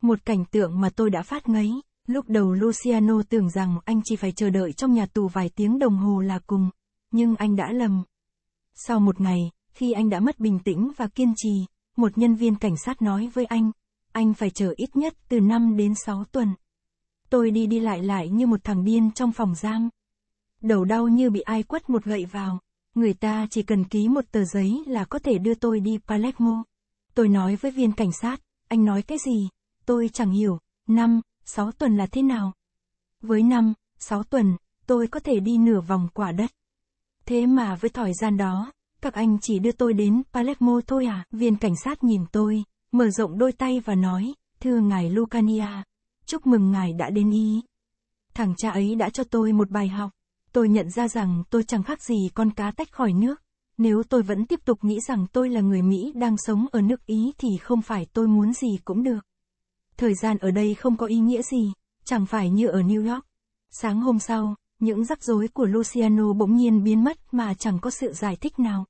Một cảnh tượng mà tôi đã phát ngấy, lúc đầu Luciano tưởng rằng anh chỉ phải chờ đợi trong nhà tù vài tiếng đồng hồ là cùng, nhưng anh đã lầm. Sau một ngày, khi anh đã mất bình tĩnh và kiên trì, một nhân viên cảnh sát nói với anh, anh phải chờ ít nhất từ 5 đến 6 tuần. Tôi đi đi lại lại như một thằng điên trong phòng giam. Đầu đau như bị ai quất một gậy vào, người ta chỉ cần ký một tờ giấy là có thể đưa tôi đi Palermo. Tôi nói với viên cảnh sát, anh nói cái gì, tôi chẳng hiểu, 5, 6 tuần là thế nào. Với 5, 6 tuần, tôi có thể đi nửa vòng quả đất. Thế mà với thời gian đó, các anh chỉ đưa tôi đến Palermo thôi à? Viên cảnh sát nhìn tôi, mở rộng đôi tay và nói, thưa ngài Lucania, chúc mừng ngài đã đến Ý. Thằng cha ấy đã cho tôi một bài học. Tôi nhận ra rằng tôi chẳng khác gì con cá tách khỏi nước. Nếu tôi vẫn tiếp tục nghĩ rằng tôi là người Mỹ đang sống ở nước Ý thì không phải tôi muốn gì cũng được. Thời gian ở đây không có ý nghĩa gì, chẳng phải như ở New York. Sáng hôm sau, những rắc rối của Luciano bỗng nhiên biến mất mà chẳng có sự giải thích nào.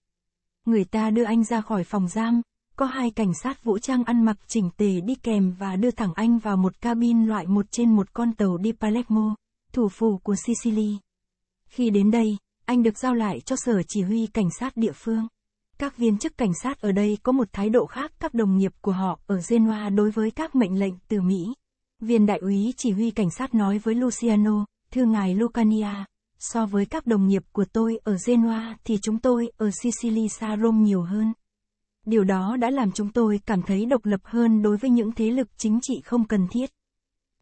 Người ta đưa anh ra khỏi phòng giam, có hai cảnh sát vũ trang ăn mặc chỉnh tề đi kèm và đưa thẳng anh vào một cabin loại một trên một con tàu đi Palermo, thủ phủ của Sicily. Khi đến đây, anh được giao lại cho sở chỉ huy cảnh sát địa phương. Các viên chức cảnh sát ở đây có một thái độ khác các đồng nghiệp của họ ở Genoa đối với các mệnh lệnh từ Mỹ. Viên đại úy chỉ huy cảnh sát nói với Luciano, Thưa ngài Lucania, so với các đồng nghiệp của tôi ở Genoa thì chúng tôi ở Sicily xa Rome nhiều hơn. Điều đó đã làm chúng tôi cảm thấy độc lập hơn đối với những thế lực chính trị không cần thiết.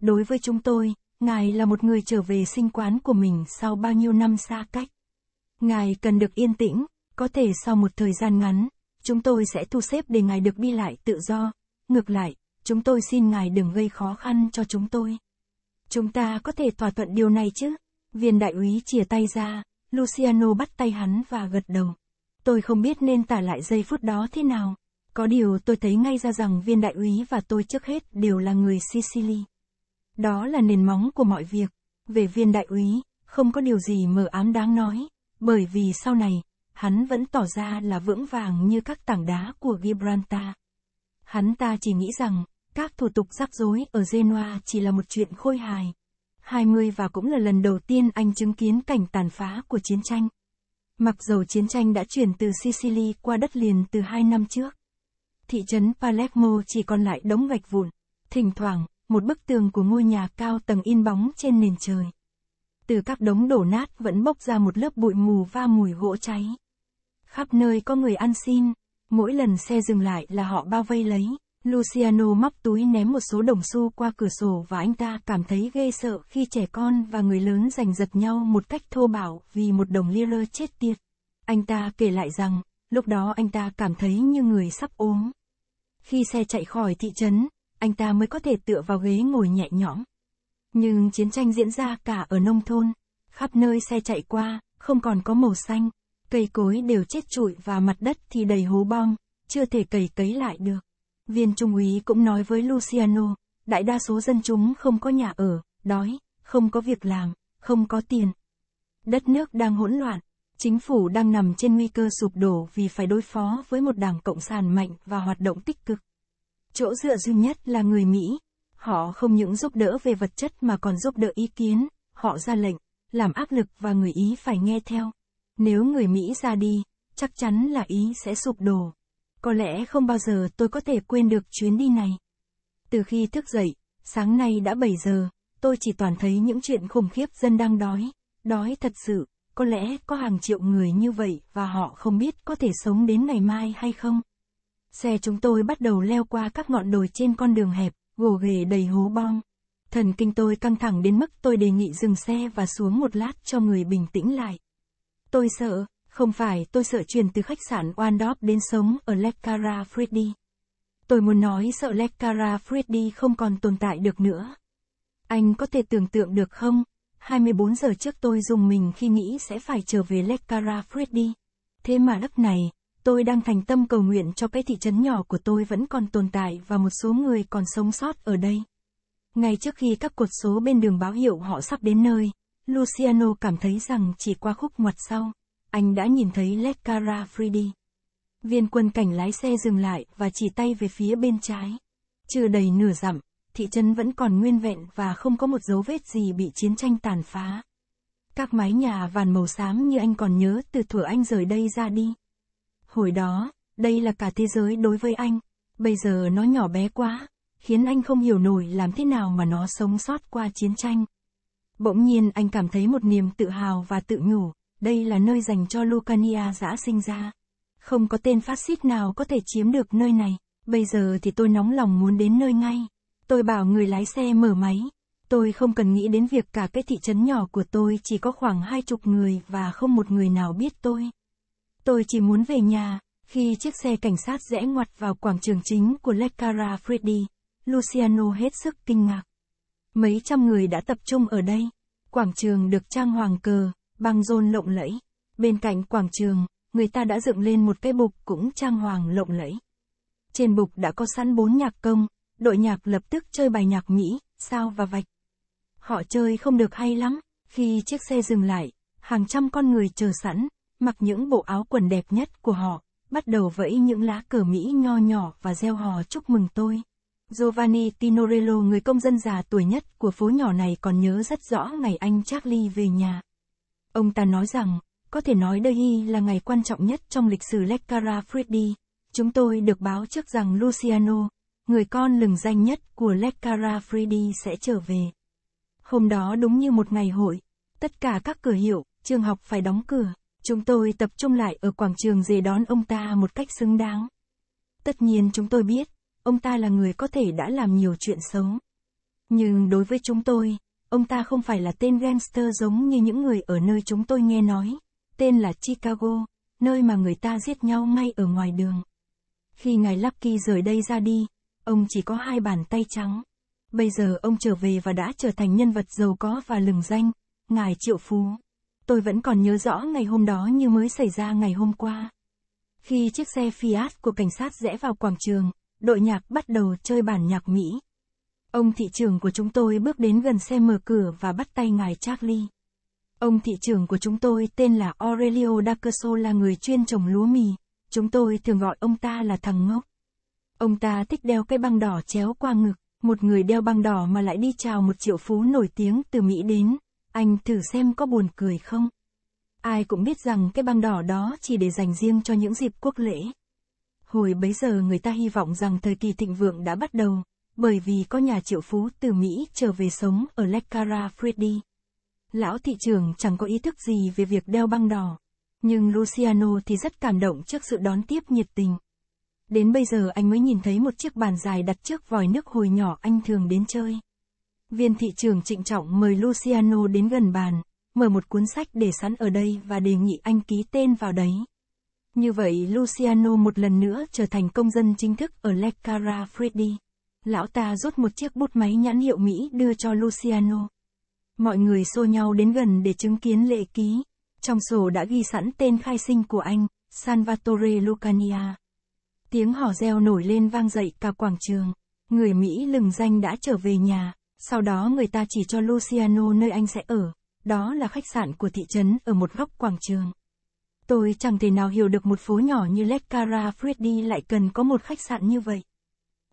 Đối với chúng tôi, ngài là một người trở về sinh quán của mình sau bao nhiêu năm xa cách. Ngài cần được yên tĩnh, có thể sau một thời gian ngắn, chúng tôi sẽ thu xếp để ngài được đi lại tự do. Ngược lại, chúng tôi xin ngài đừng gây khó khăn cho chúng tôi. Chúng ta có thể thỏa thuận điều này chứ? Viên đại úy chìa tay ra, Luciano bắt tay hắn và gật đầu. Tôi không biết nên tả lại giây phút đó thế nào. Có điều tôi thấy ngay ra rằng viên đại úy và tôi trước hết đều là người Sicily. Đó là nền móng của mọi việc. Về viên đại úy, không có điều gì mờ ám đáng nói, bởi vì sau này, hắn vẫn tỏ ra là vững vàng như các tảng đá của Gibraltar. Hắn ta chỉ nghĩ rằng, các thủ tục rắc rối ở Genoa chỉ là một chuyện khôi hài. 20 và cũng là lần đầu tiên anh chứng kiến cảnh tàn phá của chiến tranh. Mặc dầu chiến tranh đã chuyển từ Sicily qua đất liền từ hai năm trước. Thị trấn Palermo chỉ còn lại đống gạch vụn. Thỉnh thoảng, một bức tường của ngôi nhà cao tầng in bóng trên nền trời. Từ các đống đổ nát vẫn bốc ra một lớp bụi mù và mùi gỗ cháy. Khắp nơi có người ăn xin, mỗi lần xe dừng lại là họ bao vây lấy. Luciano móc túi ném một số đồng xu qua cửa sổ và anh ta cảm thấy ghê sợ khi trẻ con và người lớn giành giật nhau một cách thô bạo vì một đồng lira chết tiệt. Anh ta kể lại rằng, lúc đó anh ta cảm thấy như người sắp ốm. Khi xe chạy khỏi thị trấn, anh ta mới có thể tựa vào ghế ngồi nhẹ nhõm. Nhưng chiến tranh diễn ra cả ở nông thôn, khắp nơi xe chạy qua, không còn có màu xanh, cây cối đều chết trụi và mặt đất thì đầy hố bom, chưa thể cày cấy lại được. Viên trung úy cũng nói với Luciano, đại đa số dân chúng không có nhà ở, đói, không có việc làm, không có tiền. Đất nước đang hỗn loạn, chính phủ đang nằm trên nguy cơ sụp đổ vì phải đối phó với một đảng cộng sản mạnh và hoạt động tích cực. Chỗ dựa duy nhất là người Mỹ. Họ không những giúp đỡ về vật chất mà còn giúp đỡ ý kiến, họ ra lệnh, làm áp lực và người Ý phải nghe theo. Nếu người Mỹ ra đi, chắc chắn là Ý sẽ sụp đổ. Có lẽ không bao giờ tôi có thể quên được chuyến đi này. Từ khi thức dậy, sáng nay đã 7 giờ, tôi chỉ toàn thấy những chuyện khủng khiếp dân đang đói. Đói thật sự, có lẽ có hàng triệu người như vậy và họ không biết có thể sống đến ngày mai hay không. Xe chúng tôi bắt đầu leo qua các ngọn đồi trên con đường hẹp, gồ ghề đầy hố bong. Thần kinh tôi căng thẳng đến mức tôi đề nghị dừng xe và xuống một lát cho người bình tĩnh lại. Tôi sợ, không phải, tôi sợ chuyển từ khách sạn Waldorf đến sống ở Lekara Freddy. Tôi muốn nói sợ Lekara Freddy không còn tồn tại được nữa. Anh có thể tưởng tượng được không? 24 giờ trước tôi dùng mình khi nghĩ sẽ phải trở về Lekara Freddy. Thế mà lúc này, tôi đang thành tâm cầu nguyện cho cái thị trấn nhỏ của tôi vẫn còn tồn tại và một số người còn sống sót ở đây. Ngay trước khi các cột số bên đường báo hiệu họ sắp đến nơi, Luciano cảm thấy rằng chỉ qua khúc ngoặt sau, anh đã nhìn thấy Lekara Fridi. Viên quân cảnh lái xe dừng lại và chỉ tay về phía bên trái. Chưa đầy nửa dặm, thị trấn vẫn còn nguyên vẹn và không có một dấu vết gì bị chiến tranh tàn phá. Các mái nhà vàn màu xám như anh còn nhớ từ thuở anh rời đây ra đi. Hồi đó, đây là cả thế giới đối với anh, bây giờ nó nhỏ bé quá, khiến anh không hiểu nổi làm thế nào mà nó sống sót qua chiến tranh. Bỗng nhiên anh cảm thấy một niềm tự hào và tự nhủ, đây là nơi dành cho Lucania giã sinh ra. Không có tên phát xít nào có thể chiếm được nơi này, bây giờ thì tôi nóng lòng muốn đến nơi ngay. Tôi bảo người lái xe mở máy. Tôi không cần nghĩ đến việc cả cái thị trấn nhỏ của tôi chỉ có khoảng hai chục người và không một người nào biết tôi. Tôi chỉ muốn về nhà, khi chiếc xe cảnh sát rẽ ngoặt vào quảng trường chính của Lecara Freddy, Luciano hết sức kinh ngạc. Mấy trăm người đã tập trung ở đây. Quảng trường được trang hoàng cờ, băng rôn lộng lẫy. Bên cạnh quảng trường, người ta đã dựng lên một cái bục cũng trang hoàng lộng lẫy. Trên bục đã có sẵn bốn nhạc công, đội nhạc lập tức chơi bài nhạc Mỹ, sao và vạch. Họ chơi không được hay lắm, khi chiếc xe dừng lại, hàng trăm con người chờ sẵn, mặc những bộ áo quần đẹp nhất của họ, bắt đầu vẫy những lá cờ Mỹ nho nhỏ và reo hò chúc mừng tôi. Giovanni Tinorello người công dân già tuổi nhất của phố nhỏ này còn nhớ rất rõ ngày anh Charlie về nhà. Ông ta nói rằng, có thể nói đây là ngày quan trọng nhất trong lịch sử Leccara Freddy. Chúng tôi được báo trước rằng Luciano, người con lừng danh nhất của Leccara Freddy sẽ trở về. Hôm đó đúng như một ngày hội, tất cả các cửa hiệu, trường học phải đóng cửa. Chúng tôi tập trung lại ở quảng trường để đón ông ta một cách xứng đáng. Tất nhiên chúng tôi biết, ông ta là người có thể đã làm nhiều chuyện xấu. Nhưng đối với chúng tôi, Ông ta không phải là tên gangster giống như những người ở nơi chúng tôi nghe nói. Tên là Chicago, nơi mà người ta giết nhau ngay ở ngoài đường. Khi ngài Lucky rời đây ra đi, ông chỉ có hai bàn tay trắng. Bây giờ ông trở về và đã trở thành nhân vật giàu có và lừng danh, ngài triệu phú. Tôi vẫn còn nhớ rõ ngày hôm đó như mới xảy ra ngày hôm qua. Khi chiếc xe Fiat của cảnh sát rẽ vào quảng trường, đội nhạc bắt đầu chơi bản nhạc Mỹ. Ông thị trưởng của chúng tôi bước đến gần xe mở cửa và bắt tay ngài Charlie. Ông thị trưởng của chúng tôi tên là Aurelio Dacoso là người chuyên trồng lúa mì. Chúng tôi thường gọi ông ta là thằng ngốc. Ông ta thích đeo cái băng đỏ chéo qua ngực, một người đeo băng đỏ mà lại đi chào một triệu phú nổi tiếng từ Mỹ đến. Anh thử xem có buồn cười không? Ai cũng biết rằng cái băng đỏ đó chỉ để dành riêng cho những dịp quốc lễ. Hồi bấy giờ người ta hy vọng rằng thời kỳ thịnh vượng đã bắt đầu, bởi vì có nhà triệu phú từ Mỹ trở về sống ở Lekara Freddy. Lão thị trường chẳng có ý thức gì về việc đeo băng đỏ, nhưng Luciano thì rất cảm động trước sự đón tiếp nhiệt tình. Đến bây giờ anh mới nhìn thấy một chiếc bàn dài đặt trước vòi nước hồi nhỏ anh thường đến chơi. Viên thị trường trịnh trọng mời Luciano đến gần bàn, mở một cuốn sách để sẵn ở đây và đề nghị anh ký tên vào đấy. Như vậy Luciano một lần nữa trở thành công dân chính thức ở Lekara Freddy lão ta rút một chiếc bút máy nhãn hiệu Mỹ đưa cho Luciano. Mọi người xô nhau đến gần để chứng kiến lễ ký. Trong sổ đã ghi sẵn tên khai sinh của anh, Salvatore Lucania. Tiếng hò reo nổi lên vang dậy cả quảng trường. Người Mỹ lừng danh đã trở về nhà, sau đó người ta chỉ cho Luciano nơi anh sẽ ở. Đó là khách sạn của thị trấn ở một góc quảng trường. Tôi chẳng thể nào hiểu được một phố nhỏ như Leccara Freddy lại cần có một khách sạn như vậy.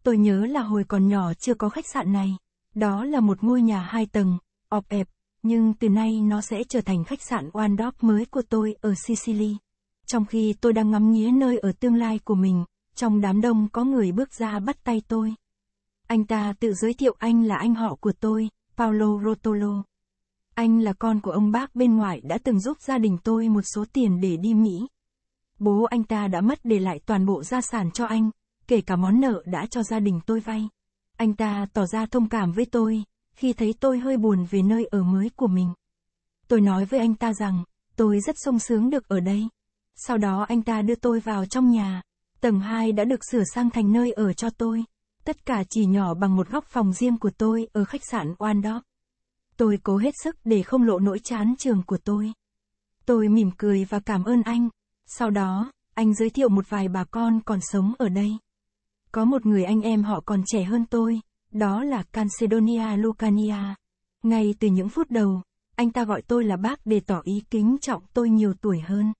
Tôi nhớ là hồi còn nhỏ chưa có khách sạn này. Đó là một ngôi nhà hai tầng, ọp ẹp, nhưng từ nay nó sẽ trở thành khách sạn One Dog mới của tôi ở Sicily. Trong khi tôi đang ngắm nghía nơi ở tương lai của mình, trong đám đông có người bước ra bắt tay tôi. Anh ta tự giới thiệu anh là anh họ của tôi, Paolo Rotolo. Anh là con của ông bác bên ngoài đã từng giúp gia đình tôi một số tiền để đi Mỹ. Bố anh ta đã mất để lại toàn bộ gia sản cho anh, kể cả món nợ đã cho gia đình tôi vay. Anh ta tỏ ra thông cảm với tôi, khi thấy tôi hơi buồn về nơi ở mới của mình. Tôi nói với anh ta rằng, tôi rất sung sướng được ở đây. Sau đó anh ta đưa tôi vào trong nhà, tầng 2 đã được sửa sang thành nơi ở cho tôi. Tất cả chỉ nhỏ bằng một góc phòng riêng của tôi ở khách sạn One Dog. Tôi cố hết sức để không lộ nỗi chán trường của tôi. Tôi mỉm cười và cảm ơn anh. Sau đó, anh giới thiệu một vài bà con còn sống ở đây. Có một người anh em họ còn trẻ hơn tôi, đó là Cancedonia Lucania. Ngay từ những phút đầu, anh ta gọi tôi là bác để tỏ ý kính trọng tôi nhiều tuổi hơn.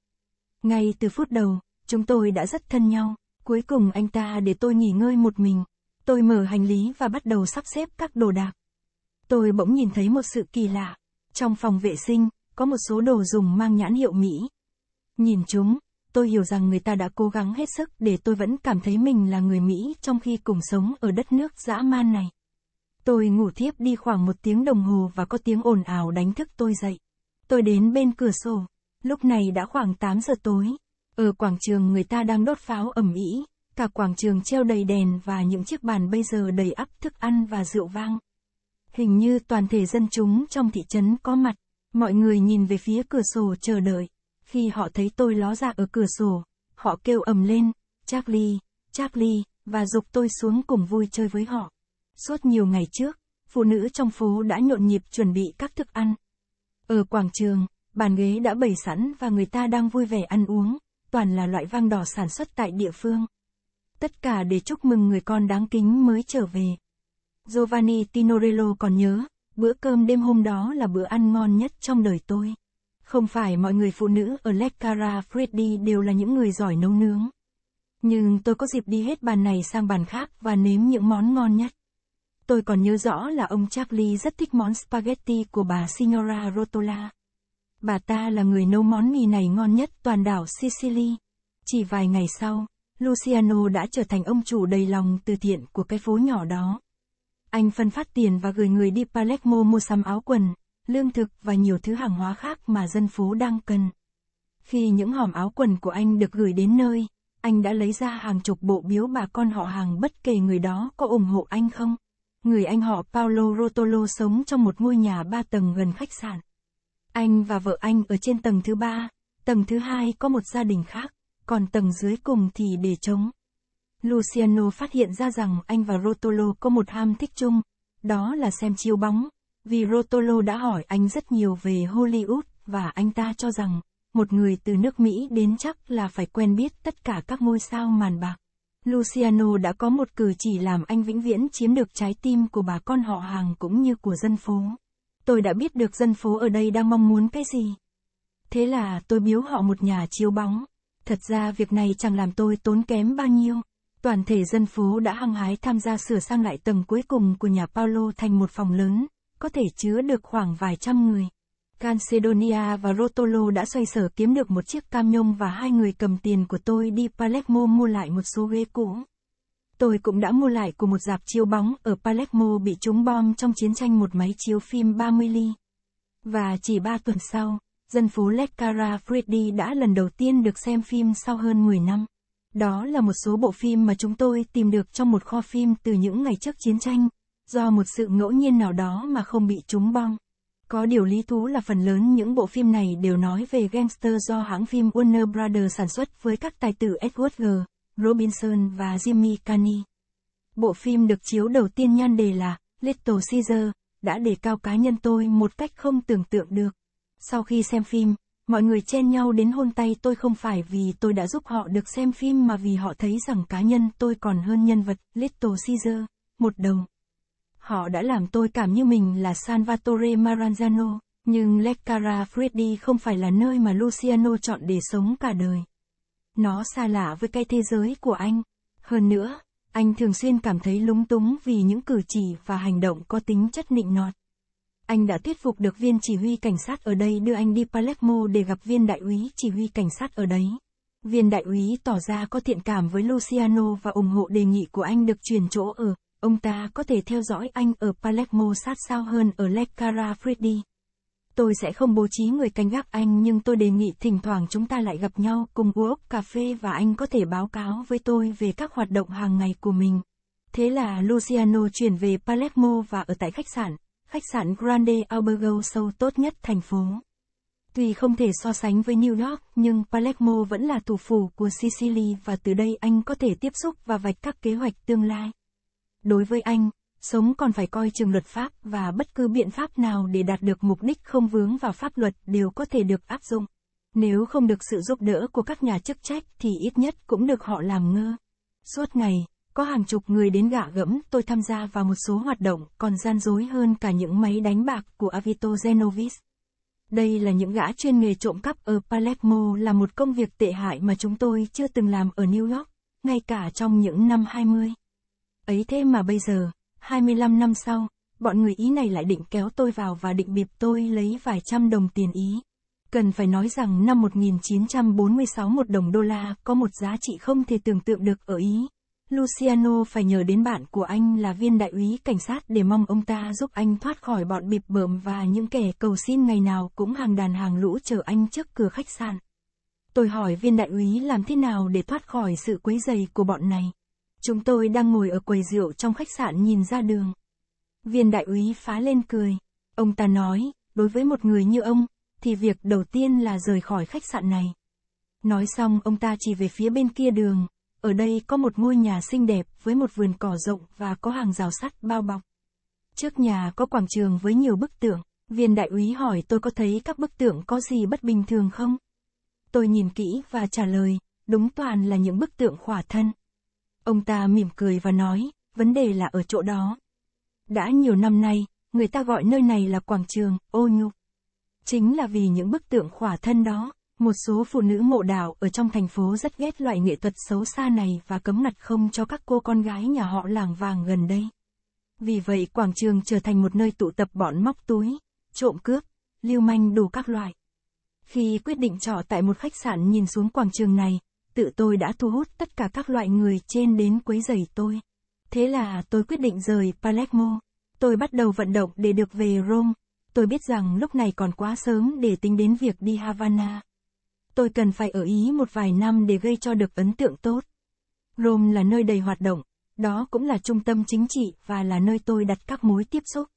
Ngay từ phút đầu, chúng tôi đã rất thân nhau, cuối cùng anh ta để tôi nghỉ ngơi một mình. Tôi mở hành lý và bắt đầu sắp xếp các đồ đạc. Tôi bỗng nhìn thấy một sự kỳ lạ. Trong phòng vệ sinh, có một số đồ dùng mang nhãn hiệu Mỹ. Nhìn chúng, tôi hiểu rằng người ta đã cố gắng hết sức để tôi vẫn cảm thấy mình là người Mỹ trong khi cùng sống ở đất nước dã man này. Tôi ngủ thiếp đi khoảng một tiếng đồng hồ và có tiếng ồn ào đánh thức tôi dậy. Tôi đến bên cửa sổ. Lúc này đã khoảng 8 giờ tối. Ở quảng trường người ta đang đốt pháo ẩm ý. Cả quảng trường treo đầy đèn và những chiếc bàn bây giờ đầy ắp thức ăn và rượu vang. Hình như toàn thể dân chúng trong thị trấn có mặt. Mọi người nhìn về phía cửa sổ chờ đợi. Khi họ thấy tôi ló ra ở cửa sổ, họ kêu ầm lên, Charlie, Charlie, và dục tôi xuống cùng vui chơi với họ. Suốt nhiều ngày trước, phụ nữ trong phố đã nhộn nhịp chuẩn bị các thức ăn. Ở quảng trường, bàn ghế đã bày sẵn và người ta đang vui vẻ ăn uống, toàn là loại vang đỏ sản xuất tại địa phương. Tất cả để chúc mừng người con đáng kính mới trở về. Giovanni Tinorello còn nhớ, bữa cơm đêm hôm đó là bữa ăn ngon nhất trong đời tôi. Không phải mọi người phụ nữ ở Lake Freddy đều là những người giỏi nấu nướng. Nhưng tôi có dịp đi hết bàn này sang bàn khác và nếm những món ngon nhất. Tôi còn nhớ rõ là ông Charlie rất thích món spaghetti của bà Signora Rotola. Bà ta là người nấu món mì này ngon nhất toàn đảo Sicily. Chỉ vài ngày sau, Luciano đã trở thành ông chủ đầy lòng từ thiện của cái phố nhỏ đó. Anh phân phát tiền và gửi người đi Palermo mua sắm áo quần, lương thực và nhiều thứ hàng hóa khác mà dân phố đang cần. Khi những hòm áo quần của anh được gửi đến nơi, anh đã lấy ra hàng chục bộ biếu bà con họ hàng bất kể người đó có ủng hộ anh không. Người anh họ Paolo Rotolo sống trong một ngôi nhà ba tầng gần khách sạn. Anh và vợ anh ở trên tầng thứ ba, tầng thứ hai có một gia đình khác, còn tầng dưới cùng thì để trống. Luciano phát hiện ra rằng anh và Rotolo có một ham thích chung, đó là xem chiêu bóng, vì Rotolo đã hỏi anh rất nhiều về Hollywood, và anh ta cho rằng, một người từ nước Mỹ đến chắc là phải quen biết tất cả các ngôi sao màn bạc. Luciano đã có một cử chỉ làm anh vĩnh viễn chiếm được trái tim của bà con họ hàng cũng như của dân phố. Tôi đã biết được dân phố ở đây đang mong muốn cái gì. Thế là tôi biếu họ một nhà chiếu bóng. Thật ra việc này chẳng làm tôi tốn kém bao nhiêu. Toàn thể dân phố đã hăng hái tham gia sửa sang lại tầng cuối cùng của nhà Paulo thành một phòng lớn, có thể chứa được khoảng vài trăm người. Cancedonia và Rotolo đã xoay sở kiếm được một chiếc cam nhông và hai người cầm tiền của tôi đi Palermo mua lại một số ghế cũ. Tôi cũng đã mua lại của một dạp chiếu bóng ở Palermo bị trúng bom trong chiến tranh một máy chiếu phim 30 ly. Và chỉ ba tuần sau, dân phố Ledcara Freddy đã lần đầu tiên được xem phim sau hơn 10 năm. Đó là một số bộ phim mà chúng tôi tìm được trong một kho phim từ những ngày trước chiến tranh, do một sự ngẫu nhiên nào đó mà không bị trúng bong. Có điều lý thú là phần lớn những bộ phim này đều nói về gangster do hãng phim Warner Brothers sản xuất với các tài tử Edward G. Robinson và Jimmy Cani. Bộ phim được chiếu đầu tiên nhan đề là Little Caesar, đã đề cao cá nhân tôi một cách không tưởng tượng được. Sau khi xem phim, mọi người chen nhau đến hôn tay tôi không phải vì tôi đã giúp họ được xem phim mà vì họ thấy rằng cá nhân tôi còn hơn nhân vật Little Caesar, một đồng. Họ đã làm tôi cảm như mình là Salvatore Maranzano, nhưng Leccara Freddy không phải là nơi mà Luciano chọn để sống cả đời. Nó xa lạ với cái thế giới của anh. Hơn nữa, anh thường xuyên cảm thấy lúng túng vì những cử chỉ và hành động có tính chất nịnh nọt. Anh đã thuyết phục được viên chỉ huy cảnh sát ở đây đưa anh đi Palermo để gặp viên đại úy chỉ huy cảnh sát ở đấy. Viên đại úy tỏ ra có thiện cảm với Luciano và ủng hộ đề nghị của anh được chuyển chỗ ở Ông ta có thể theo dõi anh ở Palermo sát sao hơn ở Lecara Freddy. Tôi sẽ không bố trí người canh gác anh nhưng tôi đề nghị thỉnh thoảng chúng ta lại gặp nhau cùng uống cà phê và anh có thể báo cáo với tôi về các hoạt động hàng ngày của mình. Thế là Luciano chuyển về Palermo và ở tại khách sạn, khách sạn Grande Albergo sâu tốt nhất thành phố. Tuy không thể so sánh với New York, nhưng Palermo vẫn là thủ phủ của Sicily và từ đây anh có thể tiếp xúc và vạch các kế hoạch tương lai. Đối với anh, sống còn phải coi trường luật pháp và bất cứ biện pháp nào để đạt được mục đích không vướng vào pháp luật đều có thể được áp dụng. Nếu không được sự giúp đỡ của các nhà chức trách thì ít nhất cũng được họ làm ngơ. Suốt ngày, có hàng chục người đến gạ gẫm tôi tham gia vào một số hoạt động còn gian dối hơn cả những máy đánh bạc của Avito Genovis Đây là những gã chuyên nghề trộm cắp ở Palermo là một công việc tệ hại mà chúng tôi chưa từng làm ở New York, ngay cả trong những năm 20 ấy thế mà bây giờ, 25 năm sau, bọn người Ý này lại định kéo tôi vào và định bịp tôi lấy vài trăm đồng tiền Ý. Cần phải nói rằng năm 1946 một đồng đô la có một giá trị không thể tưởng tượng được ở Ý. Luciano phải nhờ đến bạn của anh là viên đại úy cảnh sát để mong ông ta giúp anh thoát khỏi bọn bịp bợm và những kẻ cầu xin ngày nào cũng hàng đàn hàng lũ chờ anh trước cửa khách sạn. Tôi hỏi viên đại úy làm thế nào để thoát khỏi sự quấy rầy của bọn này. Chúng tôi đang ngồi ở quầy rượu trong khách sạn nhìn ra đường. Viên đại úy phá lên cười. Ông ta nói, đối với một người như ông, thì việc đầu tiên là rời khỏi khách sạn này. Nói xong ông ta chỉ về phía bên kia đường, ở đây có một ngôi nhà xinh đẹp với một vườn cỏ rộng và có hàng rào sắt bao bọc. Trước nhà có quảng trường với nhiều bức tượng, viên đại úy hỏi tôi có thấy các bức tượng có gì bất bình thường không? Tôi nhìn kỹ và trả lời, đúng toàn là những bức tượng khỏa thân. Ông ta mỉm cười và nói, vấn đề là ở chỗ đó. Đã nhiều năm nay, người ta gọi nơi này là quảng trường, ô nhục. Chính là vì những bức tượng khỏa thân đó, một số phụ nữ mộ đạo ở trong thành phố rất ghét loại nghệ thuật xấu xa này và cấm ngặt không cho các cô con gái nhà họ làng vàng gần đây. Vì vậy quảng trường trở thành một nơi tụ tập bọn móc túi, trộm cướp, lưu manh đủ các loại. Khi quyết định trọ tại một khách sạn nhìn xuống quảng trường này, tự tôi đã thu hút tất cả các loại người trên đến quấy rầy tôi. Thế là tôi quyết định rời Palermo. Tôi bắt đầu vận động để được về Rome. Tôi biết rằng lúc này còn quá sớm để tính đến việc đi Havana. Tôi cần phải ở Ý một vài năm để gây cho được ấn tượng tốt. Rome là nơi đầy hoạt động, đó cũng là trung tâm chính trị và là nơi tôi đặt các mối tiếp xúc.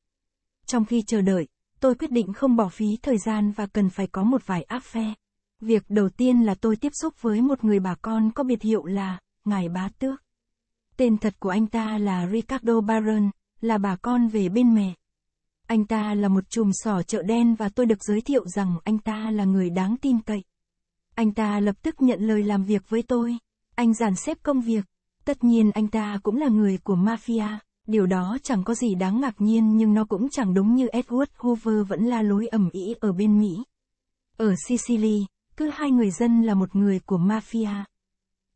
Trong khi chờ đợi, tôi quyết định không bỏ phí thời gian và cần phải có một vài áp phe. Việc đầu tiên là tôi tiếp xúc với một người bà con có biệt hiệu là Ngài Bá Tước. Tên thật của anh ta là Ricardo Baron, là bà con về bên mẹ. Anh ta là một chùm sỏ chợ đen và tôi được giới thiệu rằng anh ta là người đáng tin cậy. Anh ta lập tức nhận lời làm việc với tôi. Anh dàn xếp công việc. Tất nhiên anh ta cũng là người của mafia. Điều đó chẳng có gì đáng ngạc nhiên nhưng nó cũng chẳng đúng như Edward Hoover vẫn la lối ẩm ý ở bên Mỹ. Ở Sicily, cứ hai người dân là một người của mafia.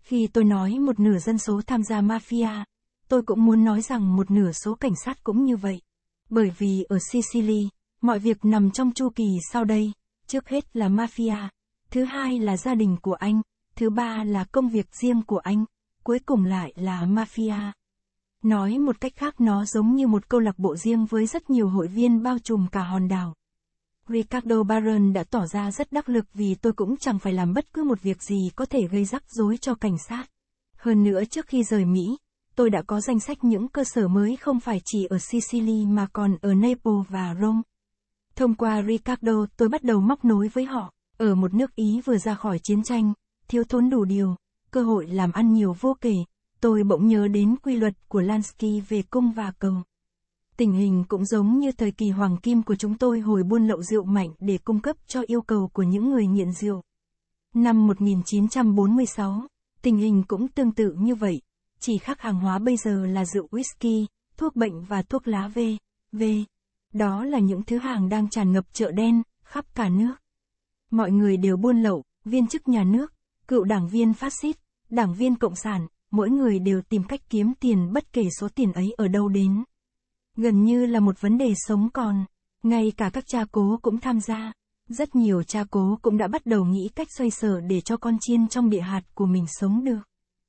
Khi tôi nói một nửa dân số tham gia mafia, tôi cũng muốn nói rằng một nửa số cảnh sát cũng như vậy. Bởi vì ở Sicily, mọi việc nằm trong chu kỳ sau đây, trước hết là mafia, thứ hai là gia đình của anh, thứ ba là công việc riêng của anh, cuối cùng lại là mafia. Nói một cách khác nó giống như một câu lạc bộ riêng với rất nhiều hội viên bao trùm cả hòn đảo. Ricardo Baron đã tỏ ra rất đắc lực vì tôi cũng chẳng phải làm bất cứ một việc gì có thể gây rắc rối cho cảnh sát. Hơn nữa trước khi rời Mỹ, tôi đã có danh sách những cơ sở mới không phải chỉ ở Sicily mà còn ở Naples và Rome. Thông qua Ricardo tôi bắt đầu móc nối với họ, ở một nước Ý vừa ra khỏi chiến tranh, thiếu thốn đủ điều, cơ hội làm ăn nhiều vô kể, tôi bỗng nhớ đến quy luật của Lansky về cung và cầu. Tình hình cũng giống như thời kỳ hoàng kim của chúng tôi hồi buôn lậu rượu mạnh để cung cấp cho yêu cầu của những người nghiện rượu. Năm 1946, tình hình cũng tương tự như vậy, chỉ khác hàng hóa bây giờ là rượu whisky, thuốc bệnh và thuốc lá V, V. Đó là những thứ hàng đang tràn ngập chợ đen, khắp cả nước. Mọi người đều buôn lậu, viên chức nhà nước, cựu đảng viên phát xít, đảng viên cộng sản, mỗi người đều tìm cách kiếm tiền bất kể số tiền ấy ở đâu đến gần như là một vấn đề sống còn. Ngay cả các cha cố cũng tham gia. Rất nhiều cha cố cũng đã bắt đầu nghĩ cách xoay sở để cho con chiên trong địa hạt của mình sống được.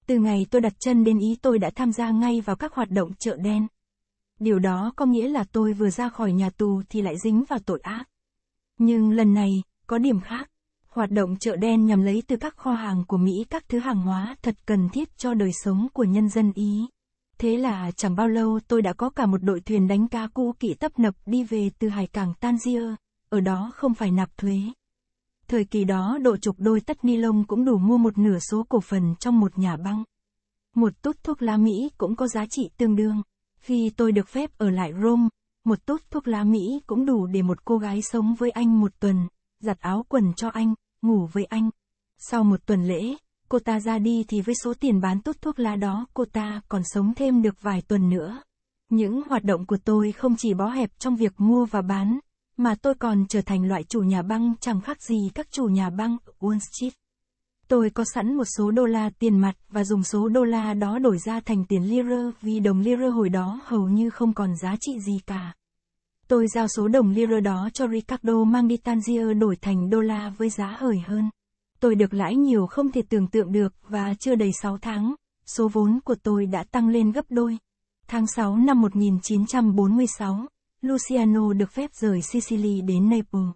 Từ ngày tôi đặt chân đến Ý tôi đã tham gia ngay vào các hoạt động chợ đen. Điều đó có nghĩa là tôi vừa ra khỏi nhà tù thì lại dính vào tội ác. Nhưng lần này, có điểm khác. Hoạt động chợ đen nhằm lấy từ các kho hàng của Mỹ các thứ hàng hóa thật cần thiết cho đời sống của nhân dân Ý. Thế là chẳng bao lâu tôi đã có cả một đội thuyền đánh cá cũ kỹ tấp nập đi về từ hải cảng Tangier, ở đó không phải nạp thuế. Thời kỳ đó độ chục đôi tất ni lông cũng đủ mua một nửa số cổ phần trong một nhà băng. Một tút thuốc lá Mỹ cũng có giá trị tương đương. Khi tôi được phép ở lại Rome, một tút thuốc lá Mỹ cũng đủ để một cô gái sống với anh một tuần, giặt áo quần cho anh, ngủ với anh. Sau một tuần lễ, cô ta ra đi thì với số tiền bán tốt thuốc lá đó cô ta còn sống thêm được vài tuần nữa. Những hoạt động của tôi không chỉ bó hẹp trong việc mua và bán, mà tôi còn trở thành loại chủ nhà băng chẳng khác gì các chủ nhà băng Wall Street. Tôi có sẵn một số đô la tiền mặt và dùng số đô la đó đổi ra thành tiền lira vì đồng lira hồi đó hầu như không còn giá trị gì cả. Tôi giao số đồng lira đó cho Ricardo mang đi Tangier đổi thành đô la với giá hời hơn tôi được lãi nhiều không thể tưởng tượng được và chưa đầy 6 tháng, số vốn của tôi đã tăng lên gấp đôi. Tháng 6 năm 1946, Luciano được phép rời Sicily đến Naples.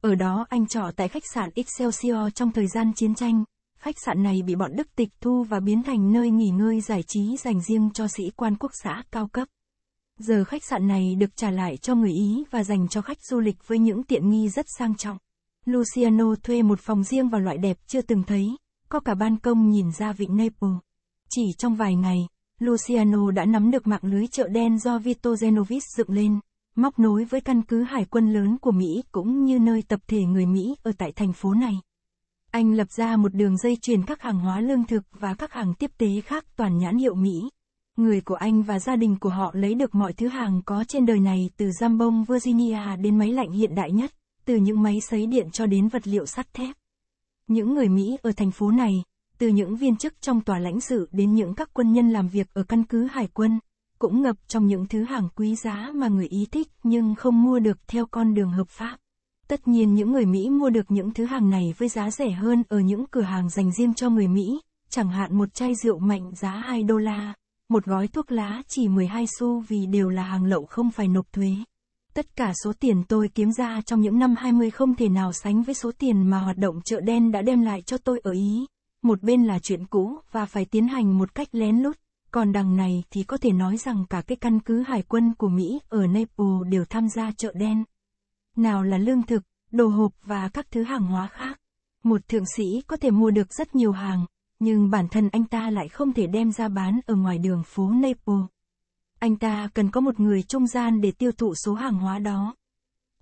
Ở đó anh trọ tại khách sạn Excelsior trong thời gian chiến tranh. Khách sạn này bị bọn Đức tịch thu và biến thành nơi nghỉ ngơi giải trí dành riêng cho sĩ quan quốc xã cao cấp. Giờ khách sạn này được trả lại cho người Ý và dành cho khách du lịch với những tiện nghi rất sang trọng. Luciano thuê một phòng riêng và loại đẹp chưa từng thấy, có cả ban công nhìn ra vịnh Naples. Chỉ trong vài ngày, Luciano đã nắm được mạng lưới chợ đen do Vito Genovis dựng lên, móc nối với căn cứ hải quân lớn của Mỹ cũng như nơi tập thể người Mỹ ở tại thành phố này. Anh lập ra một đường dây chuyển các hàng hóa lương thực và các hàng tiếp tế khác toàn nhãn hiệu Mỹ. Người của anh và gia đình của họ lấy được mọi thứ hàng có trên đời này từ Jambong Virginia đến máy lạnh hiện đại nhất từ những máy sấy điện cho đến vật liệu sắt thép. Những người Mỹ ở thành phố này, từ những viên chức trong tòa lãnh sự đến những các quân nhân làm việc ở căn cứ hải quân, cũng ngập trong những thứ hàng quý giá mà người ý thích nhưng không mua được theo con đường hợp pháp. Tất nhiên những người Mỹ mua được những thứ hàng này với giá rẻ hơn ở những cửa hàng dành riêng cho người Mỹ, chẳng hạn một chai rượu mạnh giá 2 đô la, một gói thuốc lá chỉ 12 xu vì đều là hàng lậu không phải nộp thuế. Tất cả số tiền tôi kiếm ra trong những năm 20 không thể nào sánh với số tiền mà hoạt động chợ đen đã đem lại cho tôi ở Ý. Một bên là chuyện cũ và phải tiến hành một cách lén lút, còn đằng này thì có thể nói rằng cả cái căn cứ hải quân của Mỹ ở Naples đều tham gia chợ đen. Nào là lương thực, đồ hộp và các thứ hàng hóa khác. Một thượng sĩ có thể mua được rất nhiều hàng, nhưng bản thân anh ta lại không thể đem ra bán ở ngoài đường phố Naples anh ta cần có một người trung gian để tiêu thụ số hàng hóa đó.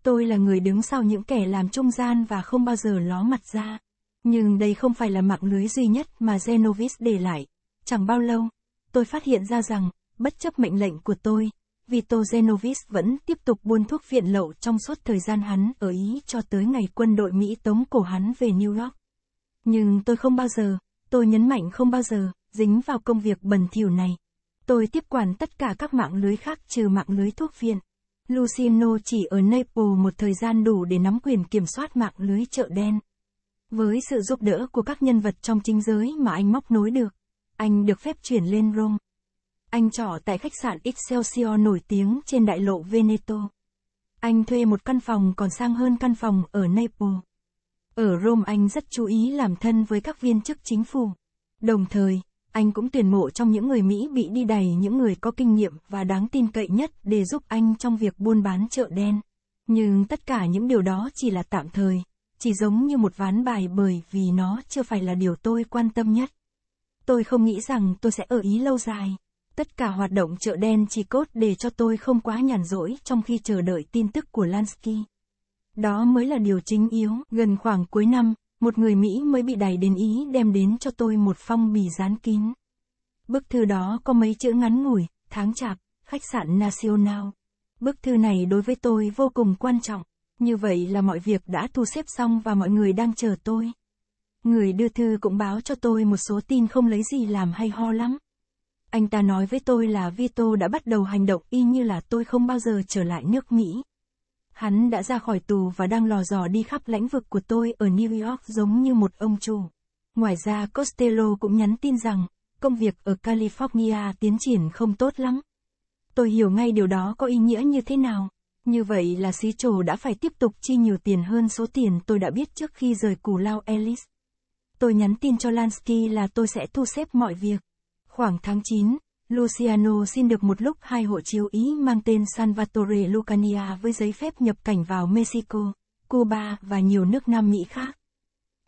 Tôi là người đứng sau những kẻ làm trung gian và không bao giờ ló mặt ra. Nhưng đây không phải là mạng lưới duy nhất mà Genovis để lại. Chẳng bao lâu, tôi phát hiện ra rằng, bất chấp mệnh lệnh của tôi, Vito Genovis vẫn tiếp tục buôn thuốc viện lậu trong suốt thời gian hắn ở Ý cho tới ngày quân đội Mỹ tống cổ hắn về New York. Nhưng tôi không bao giờ, tôi nhấn mạnh không bao giờ, dính vào công việc bẩn thỉu này. Tôi tiếp quản tất cả các mạng lưới khác trừ mạng lưới thuốc viện. Lucino chỉ ở Naples một thời gian đủ để nắm quyền kiểm soát mạng lưới chợ đen. Với sự giúp đỡ của các nhân vật trong chính giới mà anh móc nối được, anh được phép chuyển lên Rome. Anh trọ tại khách sạn Excelsior nổi tiếng trên đại lộ Veneto. Anh thuê một căn phòng còn sang hơn căn phòng ở Naples. Ở Rome anh rất chú ý làm thân với các viên chức chính phủ. Đồng thời, anh cũng tuyển mộ trong những người Mỹ bị đi đầy những người có kinh nghiệm và đáng tin cậy nhất để giúp anh trong việc buôn bán chợ đen. Nhưng tất cả những điều đó chỉ là tạm thời, chỉ giống như một ván bài bởi vì nó chưa phải là điều tôi quan tâm nhất. Tôi không nghĩ rằng tôi sẽ ở Ý lâu dài. Tất cả hoạt động chợ đen chỉ cốt để cho tôi không quá nhàn rỗi trong khi chờ đợi tin tức của Lansky. Đó mới là điều chính yếu. Gần khoảng cuối năm, một người Mỹ mới bị đày đến Ý đem đến cho tôi một phong bì dán kín. Bức thư đó có mấy chữ ngắn ngủi, tháng chạp, khách sạn National. Bức thư này đối với tôi vô cùng quan trọng, như vậy là mọi việc đã thu xếp xong và mọi người đang chờ tôi. Người đưa thư cũng báo cho tôi một số tin không lấy gì làm hay ho lắm. Anh ta nói với tôi là Vito đã bắt đầu hành động y như là tôi không bao giờ trở lại nước Mỹ. Hắn đã ra khỏi tù và đang lò dò đi khắp lãnh vực của tôi ở New York giống như một ông chủ. Ngoài ra Costello cũng nhắn tin rằng, công việc ở California tiến triển không tốt lắm. Tôi hiểu ngay điều đó có ý nghĩa như thế nào. Như vậy là xí trổ đã phải tiếp tục chi nhiều tiền hơn số tiền tôi đã biết trước khi rời cù lao Ellis. Tôi nhắn tin cho Lansky là tôi sẽ thu xếp mọi việc. Khoảng tháng 9, Luciano xin được một lúc hai hộ chiếu Ý mang tên Salvatore Lucania với giấy phép nhập cảnh vào Mexico, Cuba và nhiều nước Nam Mỹ khác.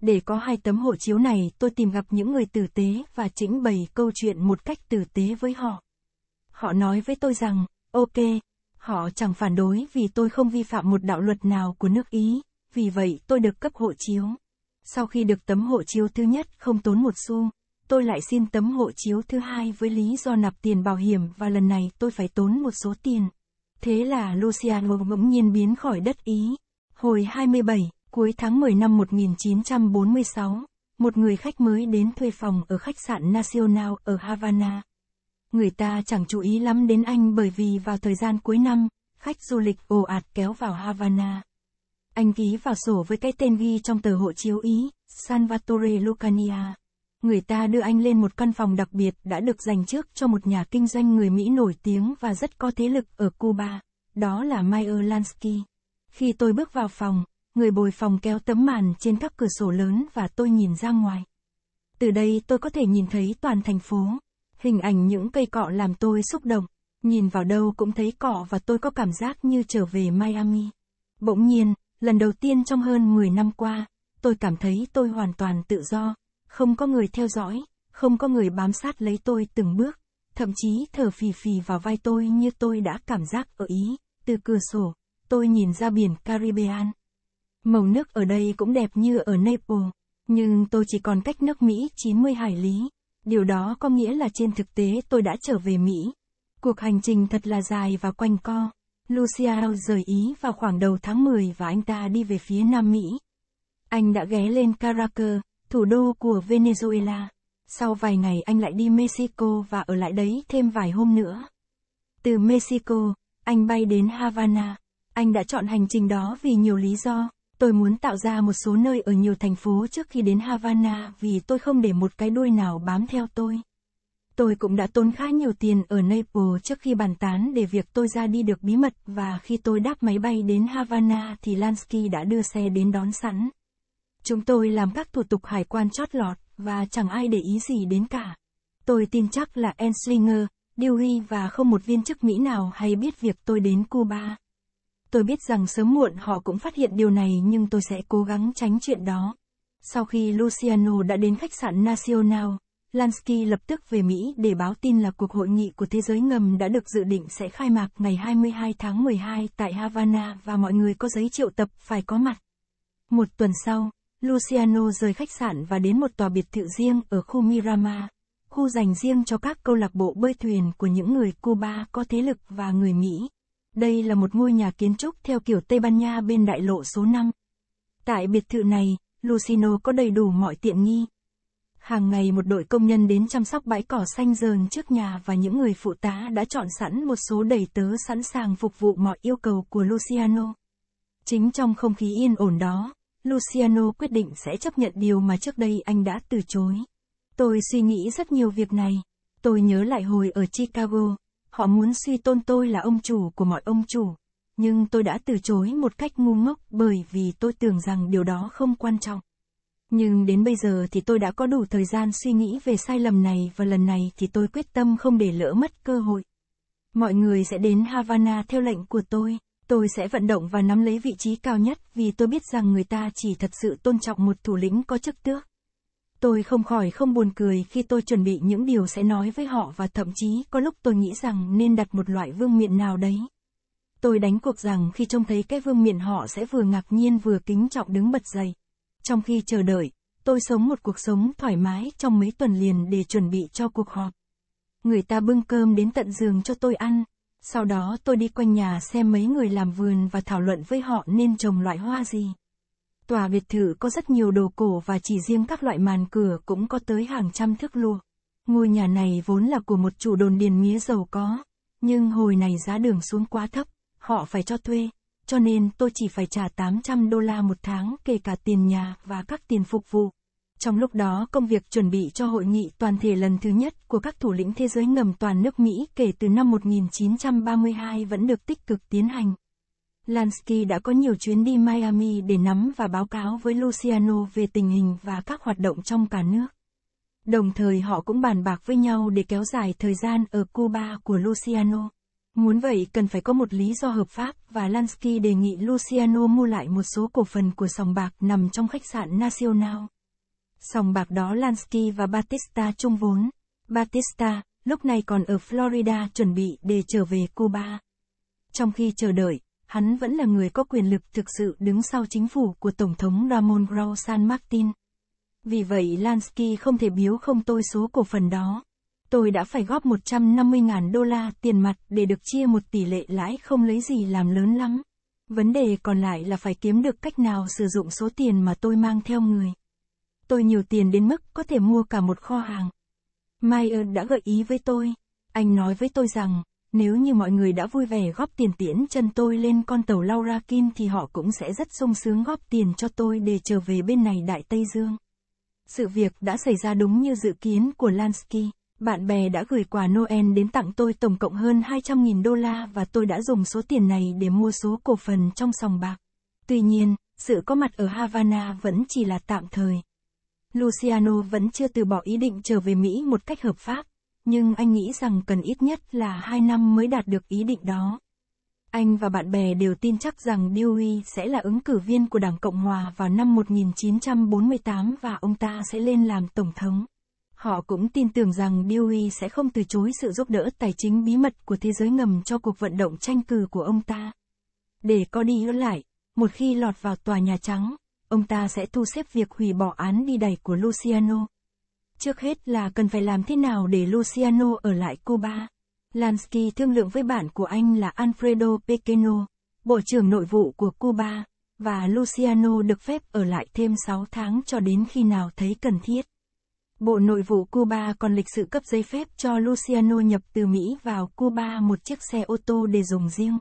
Để có hai tấm hộ chiếu này, tôi tìm gặp những người tử tế và chỉnh bày câu chuyện một cách tử tế với họ. Họ nói với tôi rằng, ok, họ chẳng phản đối vì tôi không vi phạm một đạo luật nào của nước Ý, vì vậy tôi được cấp hộ chiếu. Sau khi được tấm hộ chiếu thứ nhất không tốn một xu, tôi lại xin tấm hộ chiếu thứ hai với lý do nạp tiền bảo hiểm và lần này tôi phải tốn một số tiền. Thế là Luciano bỗng nhiên biến khỏi đất Ý. Hồi 27, cuối tháng 10 năm 1946, một người khách mới đến thuê phòng ở khách sạn National ở Havana. Người ta chẳng chú ý lắm đến anh bởi vì vào thời gian cuối năm, khách du lịch ồ ạt kéo vào Havana. Anh ký vào sổ với cái tên ghi trong tờ hộ chiếu Ý, Salvatore Lucania người ta đưa anh lên một căn phòng đặc biệt đã được dành trước cho một nhà kinh doanh người Mỹ nổi tiếng và rất có thế lực ở Cuba, đó là Meyer Lansky. Khi tôi bước vào phòng, người bồi phòng kéo tấm màn trên các cửa sổ lớn và tôi nhìn ra ngoài. Từ đây tôi có thể nhìn thấy toàn thành phố. Hình ảnh những cây cọ làm tôi xúc động. Nhìn vào đâu cũng thấy cọ và tôi có cảm giác như trở về Miami. Bỗng nhiên, lần đầu tiên trong hơn 10 năm qua, tôi cảm thấy tôi hoàn toàn tự do, không có người theo dõi, không có người bám sát lấy tôi từng bước, thậm chí thở phì phì vào vai tôi như tôi đã cảm giác ở Ý, từ cửa sổ, tôi nhìn ra biển Caribbean. Màu nước ở đây cũng đẹp như ở Naples, nhưng tôi chỉ còn cách nước Mỹ 90 hải lý. Điều đó có nghĩa là trên thực tế tôi đã trở về Mỹ. Cuộc hành trình thật là dài và quanh co. Lucia rời Ý vào khoảng đầu tháng 10 và anh ta đi về phía Nam Mỹ. Anh đã ghé lên Caracas, thủ đô của Venezuela. Sau vài ngày anh lại đi Mexico và ở lại đấy thêm vài hôm nữa. Từ Mexico, anh bay đến Havana. Anh đã chọn hành trình đó vì nhiều lý do. Tôi muốn tạo ra một số nơi ở nhiều thành phố trước khi đến Havana vì tôi không để một cái đuôi nào bám theo tôi. Tôi cũng đã tốn khá nhiều tiền ở Naples trước khi bàn tán để việc tôi ra đi được bí mật và khi tôi đáp máy bay đến Havana thì Lansky đã đưa xe đến đón sẵn. Chúng tôi làm các thủ tục hải quan chót lọt, và chẳng ai để ý gì đến cả. Tôi tin chắc là Enslinger, Dewey và không một viên chức Mỹ nào hay biết việc tôi đến Cuba. Tôi biết rằng sớm muộn họ cũng phát hiện điều này nhưng tôi sẽ cố gắng tránh chuyện đó. Sau khi Luciano đã đến khách sạn Nacional, Lansky lập tức về Mỹ để báo tin là cuộc hội nghị của thế giới ngầm đã được dự định sẽ khai mạc ngày 22 tháng 12 tại Havana và mọi người có giấy triệu tập phải có mặt. Một tuần sau, Luciano rời khách sạn và đến một tòa biệt thự riêng ở khu Mirama, khu dành riêng cho các câu lạc bộ bơi thuyền của những người Cuba có thế lực và người Mỹ. Đây là một ngôi nhà kiến trúc theo kiểu Tây Ban Nha bên đại lộ số 5. Tại biệt thự này, Luciano có đầy đủ mọi tiện nghi. Hàng ngày một đội công nhân đến chăm sóc bãi cỏ xanh dờn trước nhà và những người phụ tá đã chọn sẵn một số đầy tớ sẵn sàng phục vụ mọi yêu cầu của Luciano. Chính trong không khí yên ổn đó, Luciano quyết định sẽ chấp nhận điều mà trước đây anh đã từ chối. Tôi suy nghĩ rất nhiều việc này. Tôi nhớ lại hồi ở Chicago, họ muốn suy tôn tôi là ông chủ của mọi ông chủ. Nhưng tôi đã từ chối một cách ngu ngốc bởi vì tôi tưởng rằng điều đó không quan trọng. Nhưng đến bây giờ thì tôi đã có đủ thời gian suy nghĩ về sai lầm này và lần này thì tôi quyết tâm không để lỡ mất cơ hội. Mọi người sẽ đến Havana theo lệnh của tôi. Tôi sẽ vận động và nắm lấy vị trí cao nhất vì tôi biết rằng người ta chỉ thật sự tôn trọng một thủ lĩnh có chức tước. Tôi không khỏi không buồn cười khi tôi chuẩn bị những điều sẽ nói với họ và thậm chí có lúc tôi nghĩ rằng nên đặt một loại vương miện nào đấy. Tôi đánh cuộc rằng khi trông thấy cái vương miện họ sẽ vừa ngạc nhiên vừa kính trọng đứng bật dậy. Trong khi chờ đợi, tôi sống một cuộc sống thoải mái trong mấy tuần liền để chuẩn bị cho cuộc họp. Người ta bưng cơm đến tận giường cho tôi ăn, sau đó tôi đi quanh nhà xem mấy người làm vườn và thảo luận với họ nên trồng loại hoa gì. Tòa biệt thự có rất nhiều đồ cổ và chỉ riêng các loại màn cửa cũng có tới hàng trăm thước lùa. Ngôi nhà này vốn là của một chủ đồn điền mía giàu có, nhưng hồi này giá đường xuống quá thấp, họ phải cho thuê, cho nên tôi chỉ phải trả 800 đô la một tháng kể cả tiền nhà và các tiền phục vụ. Trong lúc đó, công việc chuẩn bị cho hội nghị toàn thể lần thứ nhất của các thủ lĩnh thế giới ngầm toàn nước Mỹ kể từ năm 1932 vẫn được tích cực tiến hành. Lansky đã có nhiều chuyến đi Miami để nắm và báo cáo với Luciano về tình hình và các hoạt động trong cả nước. Đồng thời họ cũng bàn bạc với nhau để kéo dài thời gian ở Cuba của Luciano. Muốn vậy cần phải có một lý do hợp pháp và Lansky đề nghị Luciano mua lại một số cổ phần của sòng bạc nằm trong khách sạn Nacional. Sòng bạc đó Lansky và Batista chung vốn. Batista, lúc này còn ở Florida chuẩn bị để trở về Cuba. Trong khi chờ đợi, hắn vẫn là người có quyền lực thực sự đứng sau chính phủ của Tổng thống Ramon Grau San Martin. Vì vậy Lansky không thể biếu không tôi số cổ phần đó. Tôi đã phải góp 150.000 đô la tiền mặt để được chia một tỷ lệ lãi không lấy gì làm lớn lắm. Vấn đề còn lại là phải kiếm được cách nào sử dụng số tiền mà tôi mang theo người tôi nhiều tiền đến mức có thể mua cả một kho hàng. Mayer đã gợi ý với tôi. Anh nói với tôi rằng, nếu như mọi người đã vui vẻ góp tiền tiễn chân tôi lên con tàu Laura Kim thì họ cũng sẽ rất sung sướng góp tiền cho tôi để trở về bên này Đại Tây Dương. Sự việc đã xảy ra đúng như dự kiến của Lansky. Bạn bè đã gửi quà Noel đến tặng tôi tổng cộng hơn 200.000 đô la và tôi đã dùng số tiền này để mua số cổ phần trong sòng bạc. Tuy nhiên, sự có mặt ở Havana vẫn chỉ là tạm thời. Luciano vẫn chưa từ bỏ ý định trở về Mỹ một cách hợp pháp, nhưng anh nghĩ rằng cần ít nhất là hai năm mới đạt được ý định đó. Anh và bạn bè đều tin chắc rằng Dewey sẽ là ứng cử viên của Đảng Cộng Hòa vào năm 1948 và ông ta sẽ lên làm Tổng thống. Họ cũng tin tưởng rằng Dewey sẽ không từ chối sự giúp đỡ tài chính bí mật của thế giới ngầm cho cuộc vận động tranh cử của ông ta. Để có đi ở lại, một khi lọt vào Tòa Nhà Trắng, ông ta sẽ thu xếp việc hủy bỏ án đi đẩy của Luciano. Trước hết là cần phải làm thế nào để Luciano ở lại Cuba. Lansky thương lượng với bạn của anh là Alfredo Pequeno, Bộ trưởng Nội vụ của Cuba, và Luciano được phép ở lại thêm 6 tháng cho đến khi nào thấy cần thiết. Bộ Nội vụ Cuba còn lịch sự cấp giấy phép cho Luciano nhập từ Mỹ vào Cuba một chiếc xe ô tô để dùng riêng.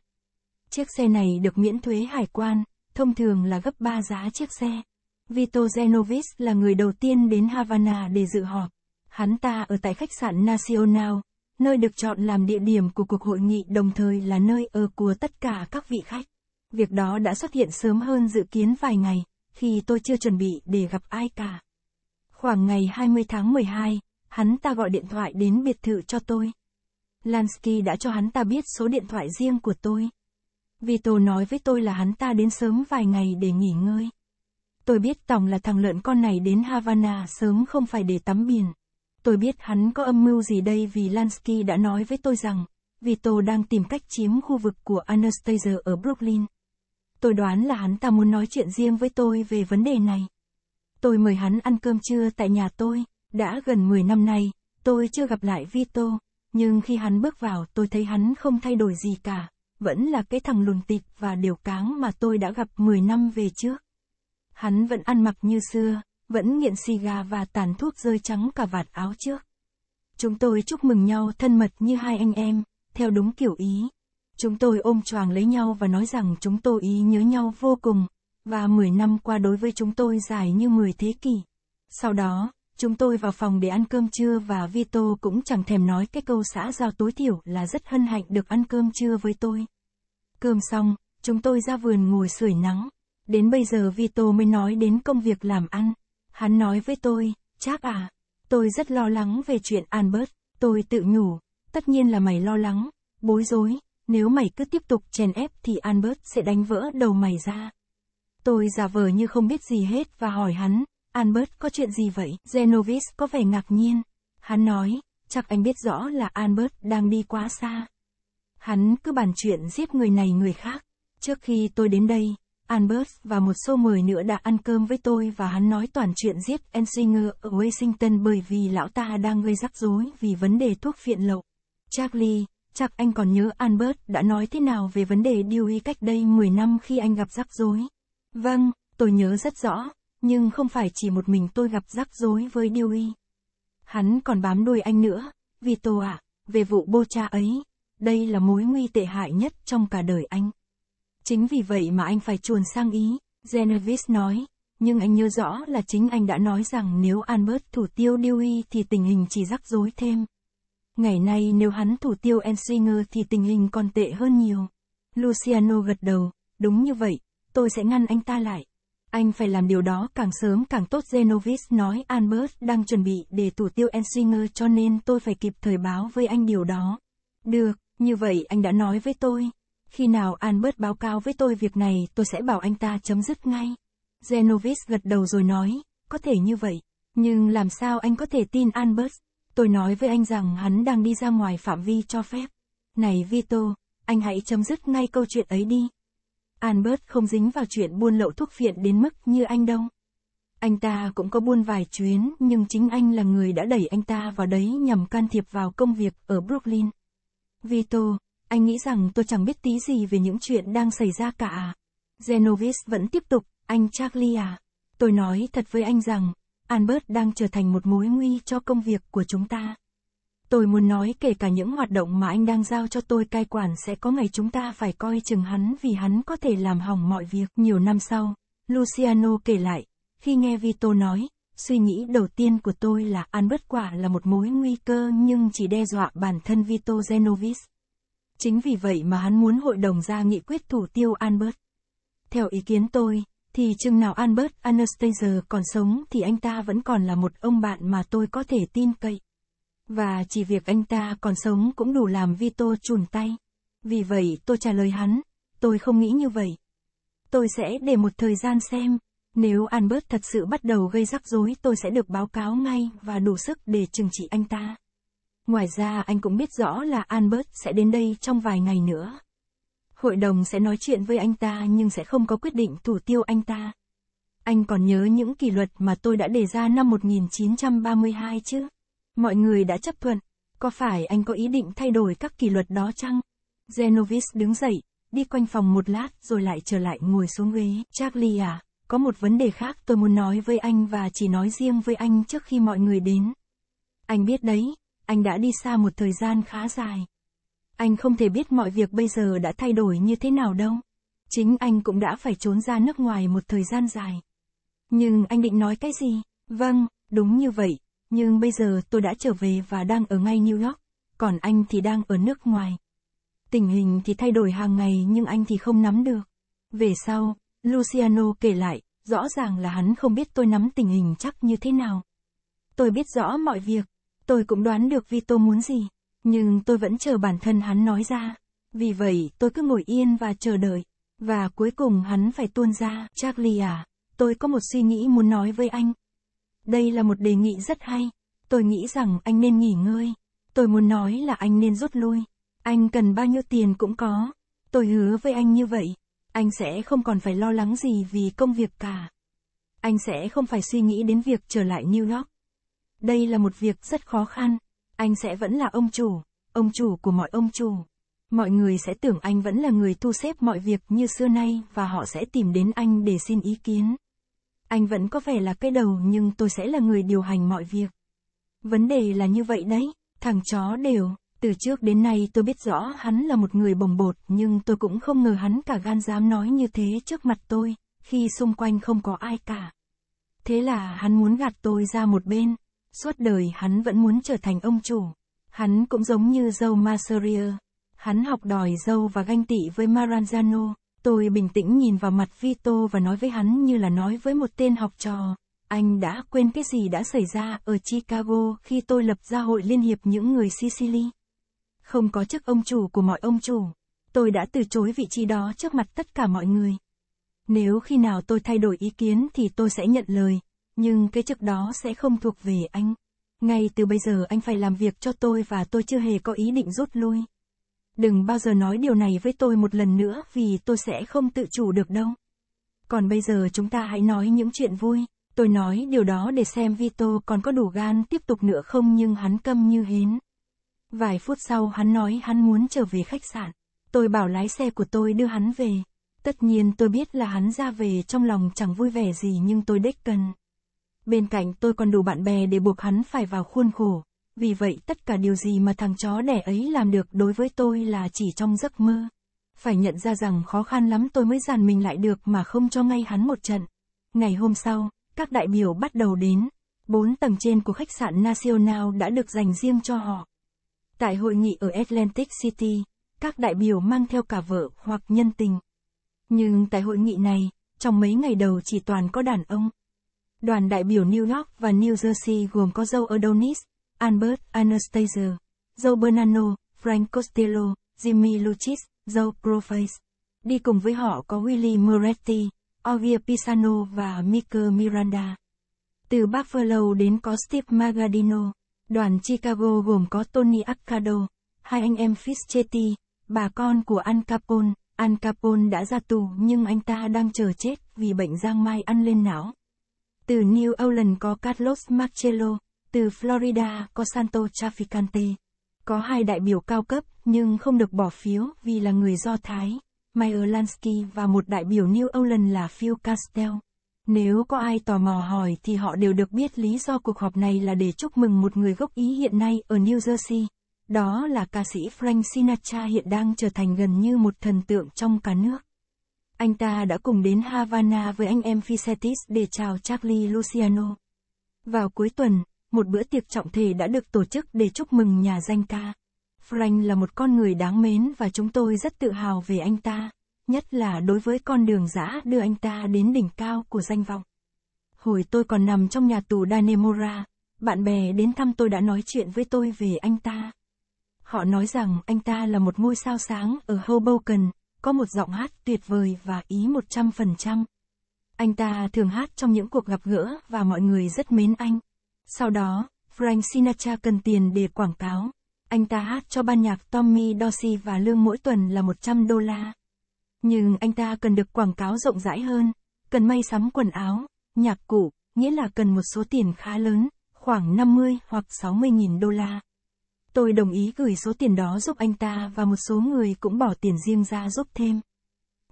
Chiếc xe này được miễn thuế hải quan, thông thường là gấp 3 giá chiếc xe. Vito Zenovis là người đầu tiên đến Havana để dự họp. Hắn ta ở tại khách sạn Nacional, nơi được chọn làm địa điểm của cuộc hội nghị đồng thời là nơi ở của tất cả các vị khách. Việc đó đã xuất hiện sớm hơn dự kiến vài ngày, khi tôi chưa chuẩn bị để gặp ai cả. Khoảng ngày 20 tháng 12, hắn ta gọi điện thoại đến biệt thự cho tôi. Lansky đã cho hắn ta biết số điện thoại riêng của tôi. Vito nói với tôi là hắn ta đến sớm vài ngày để nghỉ ngơi. Tôi biết tổng là thằng lợn con này đến Havana sớm không phải để tắm biển. Tôi biết hắn có âm mưu gì đây vì Lansky đã nói với tôi rằng, Vito đang tìm cách chiếm khu vực của Anastasia ở Brooklyn. Tôi đoán là hắn ta muốn nói chuyện riêng với tôi về vấn đề này. Tôi mời hắn ăn cơm trưa tại nhà tôi, đã gần 10 năm nay, tôi chưa gặp lại Vito, nhưng khi hắn bước vào tôi thấy hắn không thay đổi gì cả vẫn là cái thằng lùn tịt và điều cáng mà tôi đã gặp 10 năm về trước. Hắn vẫn ăn mặc như xưa, vẫn nghiện xì gà và tàn thuốc rơi trắng cả vạt áo trước. Chúng tôi chúc mừng nhau thân mật như hai anh em, theo đúng kiểu ý. Chúng tôi ôm choàng lấy nhau và nói rằng chúng tôi ý nhớ nhau vô cùng, và 10 năm qua đối với chúng tôi dài như 10 thế kỷ. Sau đó, chúng tôi vào phòng để ăn cơm trưa và Vito cũng chẳng thèm nói cái câu xã giao tối thiểu là rất hân hạnh được ăn cơm trưa với tôi cơm xong, chúng tôi ra vườn ngồi sưởi nắng. Đến bây giờ Vito mới nói đến công việc làm ăn. Hắn nói với tôi, chắc à, tôi rất lo lắng về chuyện Albert, tôi tự nhủ, tất nhiên là mày lo lắng, bối rối, nếu mày cứ tiếp tục chèn ép thì Albert sẽ đánh vỡ đầu mày ra. Tôi giả vờ như không biết gì hết và hỏi hắn, Albert có chuyện gì vậy? Genovis có vẻ ngạc nhiên. Hắn nói, chắc anh biết rõ là Albert đang đi quá xa. Hắn cứ bàn chuyện giết người này người khác. Trước khi tôi đến đây, Albert và một số mười nữa đã ăn cơm với tôi và hắn nói toàn chuyện giết Ensinger ở Washington bởi vì lão ta đang gây rắc rối vì vấn đề thuốc phiện lậu. Charlie, chắc anh còn nhớ Albert đã nói thế nào về vấn đề Dewey cách đây 10 năm khi anh gặp rắc rối. Vâng, tôi nhớ rất rõ, nhưng không phải chỉ một mình tôi gặp rắc rối với Dewey. Hắn còn bám đuôi anh nữa, vì tô ạ, à, về vụ bô cha ấy, đây là mối nguy tệ hại nhất trong cả đời anh. Chính vì vậy mà anh phải chuồn sang Ý, Genevieve nói. Nhưng anh nhớ rõ là chính anh đã nói rằng nếu Albert thủ tiêu Dewey thì tình hình chỉ rắc rối thêm. Ngày nay nếu hắn thủ tiêu Ensinger thì tình hình còn tệ hơn nhiều. Luciano gật đầu, đúng như vậy, tôi sẽ ngăn anh ta lại. Anh phải làm điều đó càng sớm càng tốt Genovis nói Albert đang chuẩn bị để thủ tiêu Ensinger cho nên tôi phải kịp thời báo với anh điều đó. Được, như vậy anh đã nói với tôi. Khi nào Albert báo cáo với tôi việc này, tôi sẽ bảo anh ta chấm dứt ngay. Genovis gật đầu rồi nói, có thể như vậy. Nhưng làm sao anh có thể tin Albert? Tôi nói với anh rằng hắn đang đi ra ngoài phạm vi cho phép. Này Vito, anh hãy chấm dứt ngay câu chuyện ấy đi. Albert không dính vào chuyện buôn lậu thuốc phiện đến mức như anh đâu. Anh ta cũng có buôn vài chuyến, nhưng chính anh là người đã đẩy anh ta vào đấy nhằm can thiệp vào công việc ở Brooklyn. Vito, anh nghĩ rằng tôi chẳng biết tí gì về những chuyện đang xảy ra cả. Genovis vẫn tiếp tục, anh Charlie à. Tôi nói thật với anh rằng, Albert đang trở thành một mối nguy cho công việc của chúng ta. Tôi muốn nói kể cả những hoạt động mà anh đang giao cho tôi cai quản sẽ có ngày chúng ta phải coi chừng hắn vì hắn có thể làm hỏng mọi việc. Nhiều năm sau, Luciano kể lại, khi nghe Vito nói, suy nghĩ đầu tiên của tôi là An bất quả là một mối nguy cơ nhưng chỉ đe dọa bản thân Vito Genovis. Chính vì vậy mà hắn muốn hội đồng ra nghị quyết thủ tiêu Albert. Theo ý kiến tôi, thì chừng nào Albert Anastasia còn sống thì anh ta vẫn còn là một ông bạn mà tôi có thể tin cậy. Và chỉ việc anh ta còn sống cũng đủ làm Vito chùn tay. Vì vậy tôi trả lời hắn, tôi không nghĩ như vậy. Tôi sẽ để một thời gian xem, nếu Albert thật sự bắt đầu gây rắc rối tôi sẽ được báo cáo ngay và đủ sức để trừng trị anh ta. Ngoài ra anh cũng biết rõ là Albert sẽ đến đây trong vài ngày nữa. Hội đồng sẽ nói chuyện với anh ta nhưng sẽ không có quyết định thủ tiêu anh ta. Anh còn nhớ những kỷ luật mà tôi đã đề ra năm 1932 chứ? Mọi người đã chấp thuận. Có phải anh có ý định thay đổi các kỷ luật đó chăng? Genovis đứng dậy, đi quanh phòng một lát rồi lại trở lại ngồi xuống ghế. Charlie à, có một vấn đề khác tôi muốn nói với anh và chỉ nói riêng với anh trước khi mọi người đến. Anh biết đấy, anh đã đi xa một thời gian khá dài. Anh không thể biết mọi việc bây giờ đã thay đổi như thế nào đâu. Chính anh cũng đã phải trốn ra nước ngoài một thời gian dài. Nhưng anh định nói cái gì? Vâng, đúng như vậy, nhưng bây giờ tôi đã trở về và đang ở ngay New York, còn anh thì đang ở nước ngoài. Tình hình thì thay đổi hàng ngày nhưng anh thì không nắm được. Về sau, Luciano kể lại, rõ ràng là hắn không biết tôi nắm tình hình chắc như thế nào. Tôi biết rõ mọi việc, tôi cũng đoán được Vito muốn gì, nhưng tôi vẫn chờ bản thân hắn nói ra. Vì vậy, tôi cứ ngồi yên và chờ đợi, và cuối cùng hắn phải tuôn ra, Charlie à, tôi có một suy nghĩ muốn nói với anh. Đây là một đề nghị rất hay, tôi nghĩ rằng anh nên nghỉ ngơi, tôi muốn nói là anh nên rút lui, anh cần bao nhiêu tiền cũng có, tôi hứa với anh như vậy. Anh sẽ không còn phải lo lắng gì vì công việc cả. Anh sẽ không phải suy nghĩ đến việc trở lại New York. Đây là một việc rất khó khăn. Anh sẽ vẫn là ông chủ, ông chủ của mọi ông chủ. Mọi người sẽ tưởng anh vẫn là người thu xếp mọi việc như xưa nay và họ sẽ tìm đến anh để xin ý kiến. Anh vẫn có vẻ là cái đầu nhưng tôi sẽ là người điều hành mọi việc. Vấn đề là như vậy đấy, thằng chó đều. Từ trước đến nay tôi biết rõ hắn là một người bồng bột, nhưng tôi cũng không ngờ hắn cả gan dám nói như thế trước mặt tôi, khi xung quanh không có ai cả. Thế là hắn muốn gạt tôi ra một bên, suốt đời hắn vẫn muốn trở thành ông chủ. Hắn cũng giống như dâu maseria hắn học đòi dâu và ganh tị với Maranzano. Tôi bình tĩnh nhìn vào mặt Vito và nói với hắn như là nói với một tên học trò. Anh đã quên cái gì đã xảy ra ở Chicago khi tôi lập ra hội liên hiệp những người Sicily không có chức ông chủ của mọi ông chủ. Tôi đã từ chối vị trí đó trước mặt tất cả mọi người. Nếu khi nào tôi thay đổi ý kiến thì tôi sẽ nhận lời, nhưng cái chức đó sẽ không thuộc về anh. Ngay từ bây giờ anh phải làm việc cho tôi và tôi chưa hề có ý định rút lui. Đừng bao giờ nói điều này với tôi một lần nữa vì tôi sẽ không tự chủ được đâu. Còn bây giờ chúng ta hãy nói những chuyện vui. Tôi nói điều đó để xem Vito còn có đủ gan tiếp tục nữa không nhưng hắn câm như hến. Vài phút sau hắn nói hắn muốn trở về khách sạn. Tôi bảo lái xe của tôi đưa hắn về. Tất nhiên tôi biết là hắn ra về trong lòng chẳng vui vẻ gì nhưng tôi đếch cần. Bên cạnh tôi còn đủ bạn bè để buộc hắn phải vào khuôn khổ. Vì vậy tất cả điều gì mà thằng chó đẻ ấy làm được đối với tôi là chỉ trong giấc mơ. Phải nhận ra rằng khó khăn lắm tôi mới dàn mình lại được mà không cho ngay hắn một trận. Ngày hôm sau, các đại biểu bắt đầu đến. Bốn tầng trên của khách sạn National đã được dành riêng cho họ. Tại hội nghị ở Atlantic City, các đại biểu mang theo cả vợ hoặc nhân tình. Nhưng tại hội nghị này, trong mấy ngày đầu chỉ toàn có đàn ông. Đoàn đại biểu New York và New Jersey gồm có dâu Adonis, Albert Anastasia, dâu Bernano, Frank Costello, Jimmy Lucis, dâu Proface. Đi cùng với họ có Willie Moretti, Ovia Pisano và Michael Miranda. Từ Buffalo đến có Steve Magadino. Đoàn Chicago gồm có Tony Accardo, hai anh em Fischetti, bà con của Al Capone. Al Capone đã ra tù nhưng anh ta đang chờ chết vì bệnh giang mai ăn lên não. Từ New Orleans có Carlos Marcello, từ Florida có Santo Traficante. Có hai đại biểu cao cấp nhưng không được bỏ phiếu vì là người Do Thái, Meyer Lansky và một đại biểu New Orleans là Phil Castell. Nếu có ai tò mò hỏi thì họ đều được biết lý do cuộc họp này là để chúc mừng một người gốc Ý hiện nay ở New Jersey. Đó là ca sĩ Frank Sinatra hiện đang trở thành gần như một thần tượng trong cả nước. Anh ta đã cùng đến Havana với anh em Fisetis để chào Charlie Luciano. Vào cuối tuần, một bữa tiệc trọng thể đã được tổ chức để chúc mừng nhà danh ca. Frank là một con người đáng mến và chúng tôi rất tự hào về anh ta nhất là đối với con đường giã đưa anh ta đến đỉnh cao của danh vọng. Hồi tôi còn nằm trong nhà tù Danemora, bạn bè đến thăm tôi đã nói chuyện với tôi về anh ta. Họ nói rằng anh ta là một ngôi sao sáng ở Hoboken, có một giọng hát tuyệt vời và ý 100%. Anh ta thường hát trong những cuộc gặp gỡ và mọi người rất mến anh. Sau đó, Frank Sinatra cần tiền để quảng cáo. Anh ta hát cho ban nhạc Tommy Dorsey và lương mỗi tuần là 100 đô la. Nhưng anh ta cần được quảng cáo rộng rãi hơn, cần may sắm quần áo, nhạc cụ, nghĩa là cần một số tiền khá lớn, khoảng 50 hoặc 60 nghìn đô la. Tôi đồng ý gửi số tiền đó giúp anh ta và một số người cũng bỏ tiền riêng ra giúp thêm.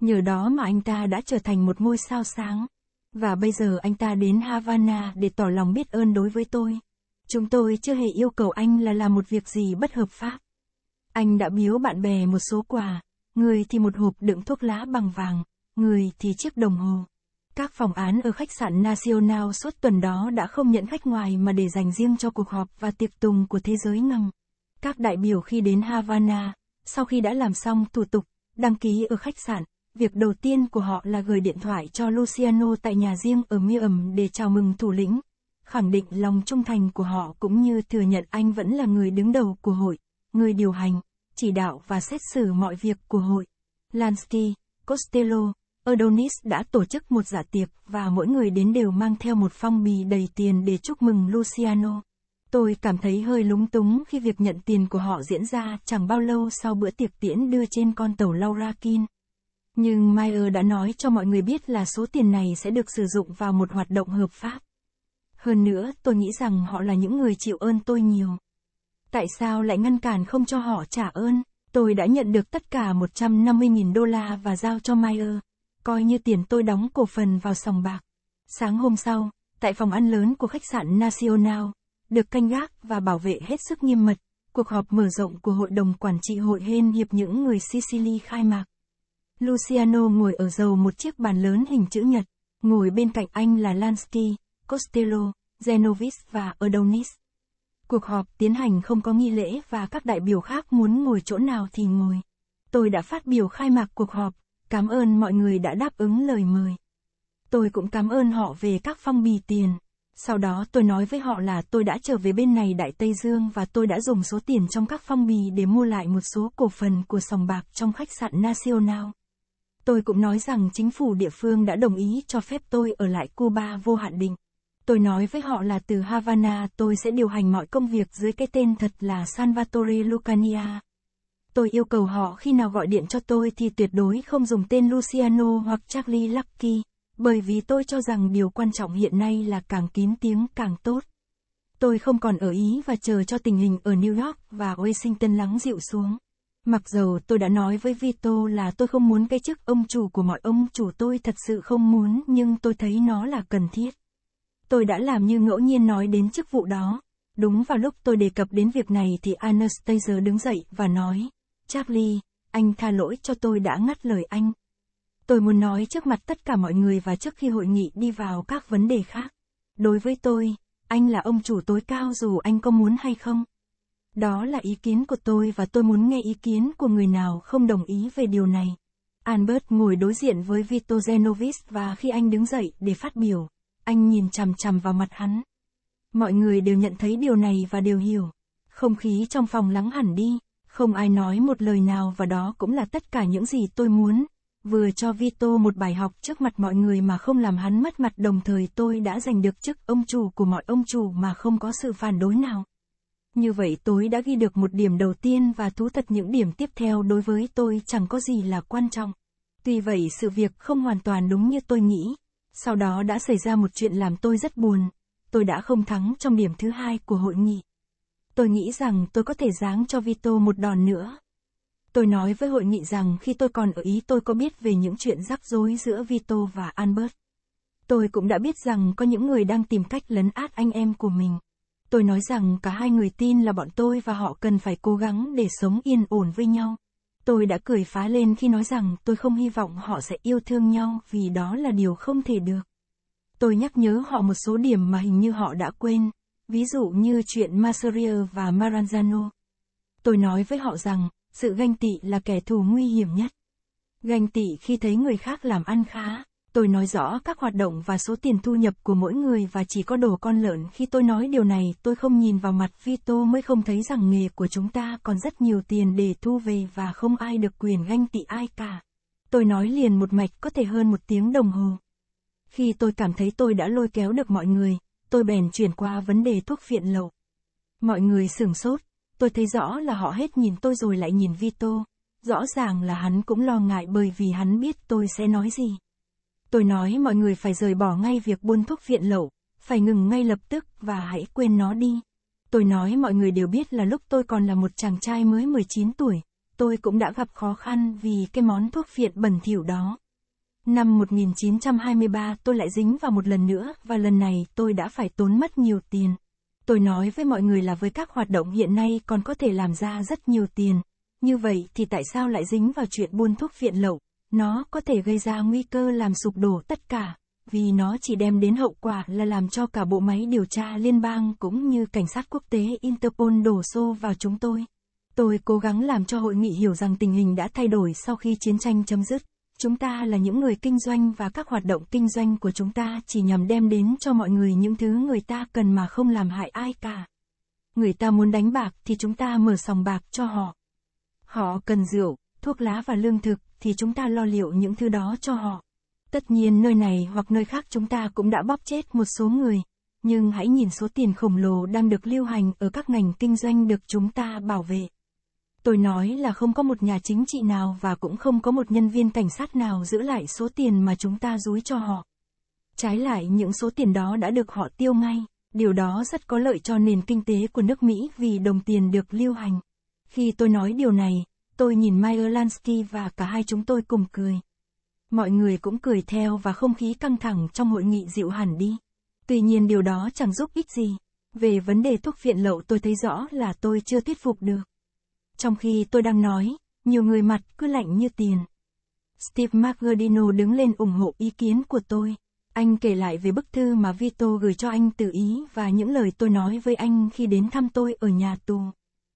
Nhờ đó mà anh ta đã trở thành một ngôi sao sáng. Và bây giờ anh ta đến Havana để tỏ lòng biết ơn đối với tôi. Chúng tôi chưa hề yêu cầu anh là làm một việc gì bất hợp pháp. Anh đã biếu bạn bè một số quà, người thì một hộp đựng thuốc lá bằng vàng, người thì chiếc đồng hồ. Các phòng án ở khách sạn National suốt tuần đó đã không nhận khách ngoài mà để dành riêng cho cuộc họp và tiệc tùng của thế giới ngầm. Các đại biểu khi đến Havana, sau khi đã làm xong thủ tục, đăng ký ở khách sạn, việc đầu tiên của họ là gửi điện thoại cho Luciano tại nhà riêng ở Miami để chào mừng thủ lĩnh, khẳng định lòng trung thành của họ cũng như thừa nhận anh vẫn là người đứng đầu của hội, người điều hành chỉ đạo và xét xử mọi việc của hội. Lansky, Costello, Adonis đã tổ chức một giả tiệc và mỗi người đến đều mang theo một phong bì đầy tiền để chúc mừng Luciano. Tôi cảm thấy hơi lúng túng khi việc nhận tiền của họ diễn ra chẳng bao lâu sau bữa tiệc tiễn đưa trên con tàu Laura Kin. Nhưng Meyer đã nói cho mọi người biết là số tiền này sẽ được sử dụng vào một hoạt động hợp pháp. Hơn nữa, tôi nghĩ rằng họ là những người chịu ơn tôi nhiều. Tại sao lại ngăn cản không cho họ trả ơn? Tôi đã nhận được tất cả 150.000 đô la và giao cho Meyer, coi như tiền tôi đóng cổ phần vào sòng bạc. Sáng hôm sau, tại phòng ăn lớn của khách sạn National, được canh gác và bảo vệ hết sức nghiêm mật, cuộc họp mở rộng của Hội đồng Quản trị Hội Hên Hiệp những người Sicily khai mạc. Luciano ngồi ở dầu một chiếc bàn lớn hình chữ nhật, ngồi bên cạnh anh là Lansky, Costello, Genovis và Adonis. Cuộc họp tiến hành không có nghi lễ và các đại biểu khác muốn ngồi chỗ nào thì ngồi. Tôi đã phát biểu khai mạc cuộc họp, cảm ơn mọi người đã đáp ứng lời mời. Tôi cũng cảm ơn họ về các phong bì tiền. Sau đó tôi nói với họ là tôi đã trở về bên này Đại Tây Dương và tôi đã dùng số tiền trong các phong bì để mua lại một số cổ phần của sòng bạc trong khách sạn National. Tôi cũng nói rằng chính phủ địa phương đã đồng ý cho phép tôi ở lại Cuba vô hạn định. Tôi nói với họ là từ Havana tôi sẽ điều hành mọi công việc dưới cái tên thật là Salvatore Lucania. Tôi yêu cầu họ khi nào gọi điện cho tôi thì tuyệt đối không dùng tên Luciano hoặc Charlie Lucky, bởi vì tôi cho rằng điều quan trọng hiện nay là càng kín tiếng càng tốt. Tôi không còn ở Ý và chờ cho tình hình ở New York và Washington lắng dịu xuống. Mặc dầu tôi đã nói với Vito là tôi không muốn cái chức ông chủ của mọi ông chủ tôi thật sự không muốn nhưng tôi thấy nó là cần thiết tôi đã làm như ngẫu nhiên nói đến chức vụ đó. Đúng vào lúc tôi đề cập đến việc này thì Anastasia đứng dậy và nói, Charlie, anh tha lỗi cho tôi đã ngắt lời anh. Tôi muốn nói trước mặt tất cả mọi người và trước khi hội nghị đi vào các vấn đề khác. Đối với tôi, anh là ông chủ tối cao dù anh có muốn hay không. Đó là ý kiến của tôi và tôi muốn nghe ý kiến của người nào không đồng ý về điều này. Albert ngồi đối diện với Vito Zenovis và khi anh đứng dậy để phát biểu, anh nhìn chằm chằm vào mặt hắn. Mọi người đều nhận thấy điều này và đều hiểu. Không khí trong phòng lắng hẳn đi, không ai nói một lời nào và đó cũng là tất cả những gì tôi muốn. Vừa cho Vito một bài học trước mặt mọi người mà không làm hắn mất mặt đồng thời tôi đã giành được chức ông chủ của mọi ông chủ mà không có sự phản đối nào. Như vậy tôi đã ghi được một điểm đầu tiên và thú thật những điểm tiếp theo đối với tôi chẳng có gì là quan trọng. Tuy vậy sự việc không hoàn toàn đúng như tôi nghĩ, sau đó đã xảy ra một chuyện làm tôi rất buồn. Tôi đã không thắng trong điểm thứ hai của hội nghị. Tôi nghĩ rằng tôi có thể giáng cho Vito một đòn nữa. Tôi nói với hội nghị rằng khi tôi còn ở Ý tôi có biết về những chuyện rắc rối giữa Vito và Albert. Tôi cũng đã biết rằng có những người đang tìm cách lấn át anh em của mình. Tôi nói rằng cả hai người tin là bọn tôi và họ cần phải cố gắng để sống yên ổn với nhau. Tôi đã cười phá lên khi nói rằng tôi không hy vọng họ sẽ yêu thương nhau vì đó là điều không thể được. Tôi nhắc nhớ họ một số điểm mà hình như họ đã quên, ví dụ như chuyện Masseria và Maranzano. Tôi nói với họ rằng, sự ganh tị là kẻ thù nguy hiểm nhất. Ganh tị khi thấy người khác làm ăn khá, Tôi nói rõ các hoạt động và số tiền thu nhập của mỗi người và chỉ có đồ con lợn khi tôi nói điều này tôi không nhìn vào mặt Vito mới không thấy rằng nghề của chúng ta còn rất nhiều tiền để thu về và không ai được quyền ganh tị ai cả. Tôi nói liền một mạch có thể hơn một tiếng đồng hồ. Khi tôi cảm thấy tôi đã lôi kéo được mọi người, tôi bèn chuyển qua vấn đề thuốc viện lậu. Mọi người sửng sốt, tôi thấy rõ là họ hết nhìn tôi rồi lại nhìn Vito. Rõ ràng là hắn cũng lo ngại bởi vì hắn biết tôi sẽ nói gì. Tôi nói mọi người phải rời bỏ ngay việc buôn thuốc viện lậu, phải ngừng ngay lập tức và hãy quên nó đi. Tôi nói mọi người đều biết là lúc tôi còn là một chàng trai mới 19 tuổi, tôi cũng đã gặp khó khăn vì cái món thuốc viện bẩn thỉu đó. Năm 1923 tôi lại dính vào một lần nữa và lần này tôi đã phải tốn mất nhiều tiền. Tôi nói với mọi người là với các hoạt động hiện nay còn có thể làm ra rất nhiều tiền. Như vậy thì tại sao lại dính vào chuyện buôn thuốc viện lậu? Nó có thể gây ra nguy cơ làm sụp đổ tất cả, vì nó chỉ đem đến hậu quả là làm cho cả bộ máy điều tra liên bang cũng như cảnh sát quốc tế Interpol đổ xô vào chúng tôi. Tôi cố gắng làm cho hội nghị hiểu rằng tình hình đã thay đổi sau khi chiến tranh chấm dứt. Chúng ta là những người kinh doanh và các hoạt động kinh doanh của chúng ta chỉ nhằm đem đến cho mọi người những thứ người ta cần mà không làm hại ai cả. Người ta muốn đánh bạc thì chúng ta mở sòng bạc cho họ. Họ cần rượu, thuốc lá và lương thực, thì chúng ta lo liệu những thứ đó cho họ. Tất nhiên nơi này hoặc nơi khác chúng ta cũng đã bóp chết một số người, nhưng hãy nhìn số tiền khổng lồ đang được lưu hành ở các ngành kinh doanh được chúng ta bảo vệ. Tôi nói là không có một nhà chính trị nào và cũng không có một nhân viên cảnh sát nào giữ lại số tiền mà chúng ta dúi cho họ. Trái lại những số tiền đó đã được họ tiêu ngay, điều đó rất có lợi cho nền kinh tế của nước Mỹ vì đồng tiền được lưu hành. Khi tôi nói điều này, Tôi nhìn Meyer Lansky và cả hai chúng tôi cùng cười. Mọi người cũng cười theo và không khí căng thẳng trong hội nghị dịu hẳn đi. Tuy nhiên điều đó chẳng giúp ích gì. Về vấn đề thuốc viện lậu tôi thấy rõ là tôi chưa thuyết phục được. Trong khi tôi đang nói, nhiều người mặt cứ lạnh như tiền. Steve McGardino đứng lên ủng hộ ý kiến của tôi. Anh kể lại về bức thư mà Vito gửi cho anh từ Ý và những lời tôi nói với anh khi đến thăm tôi ở nhà tù.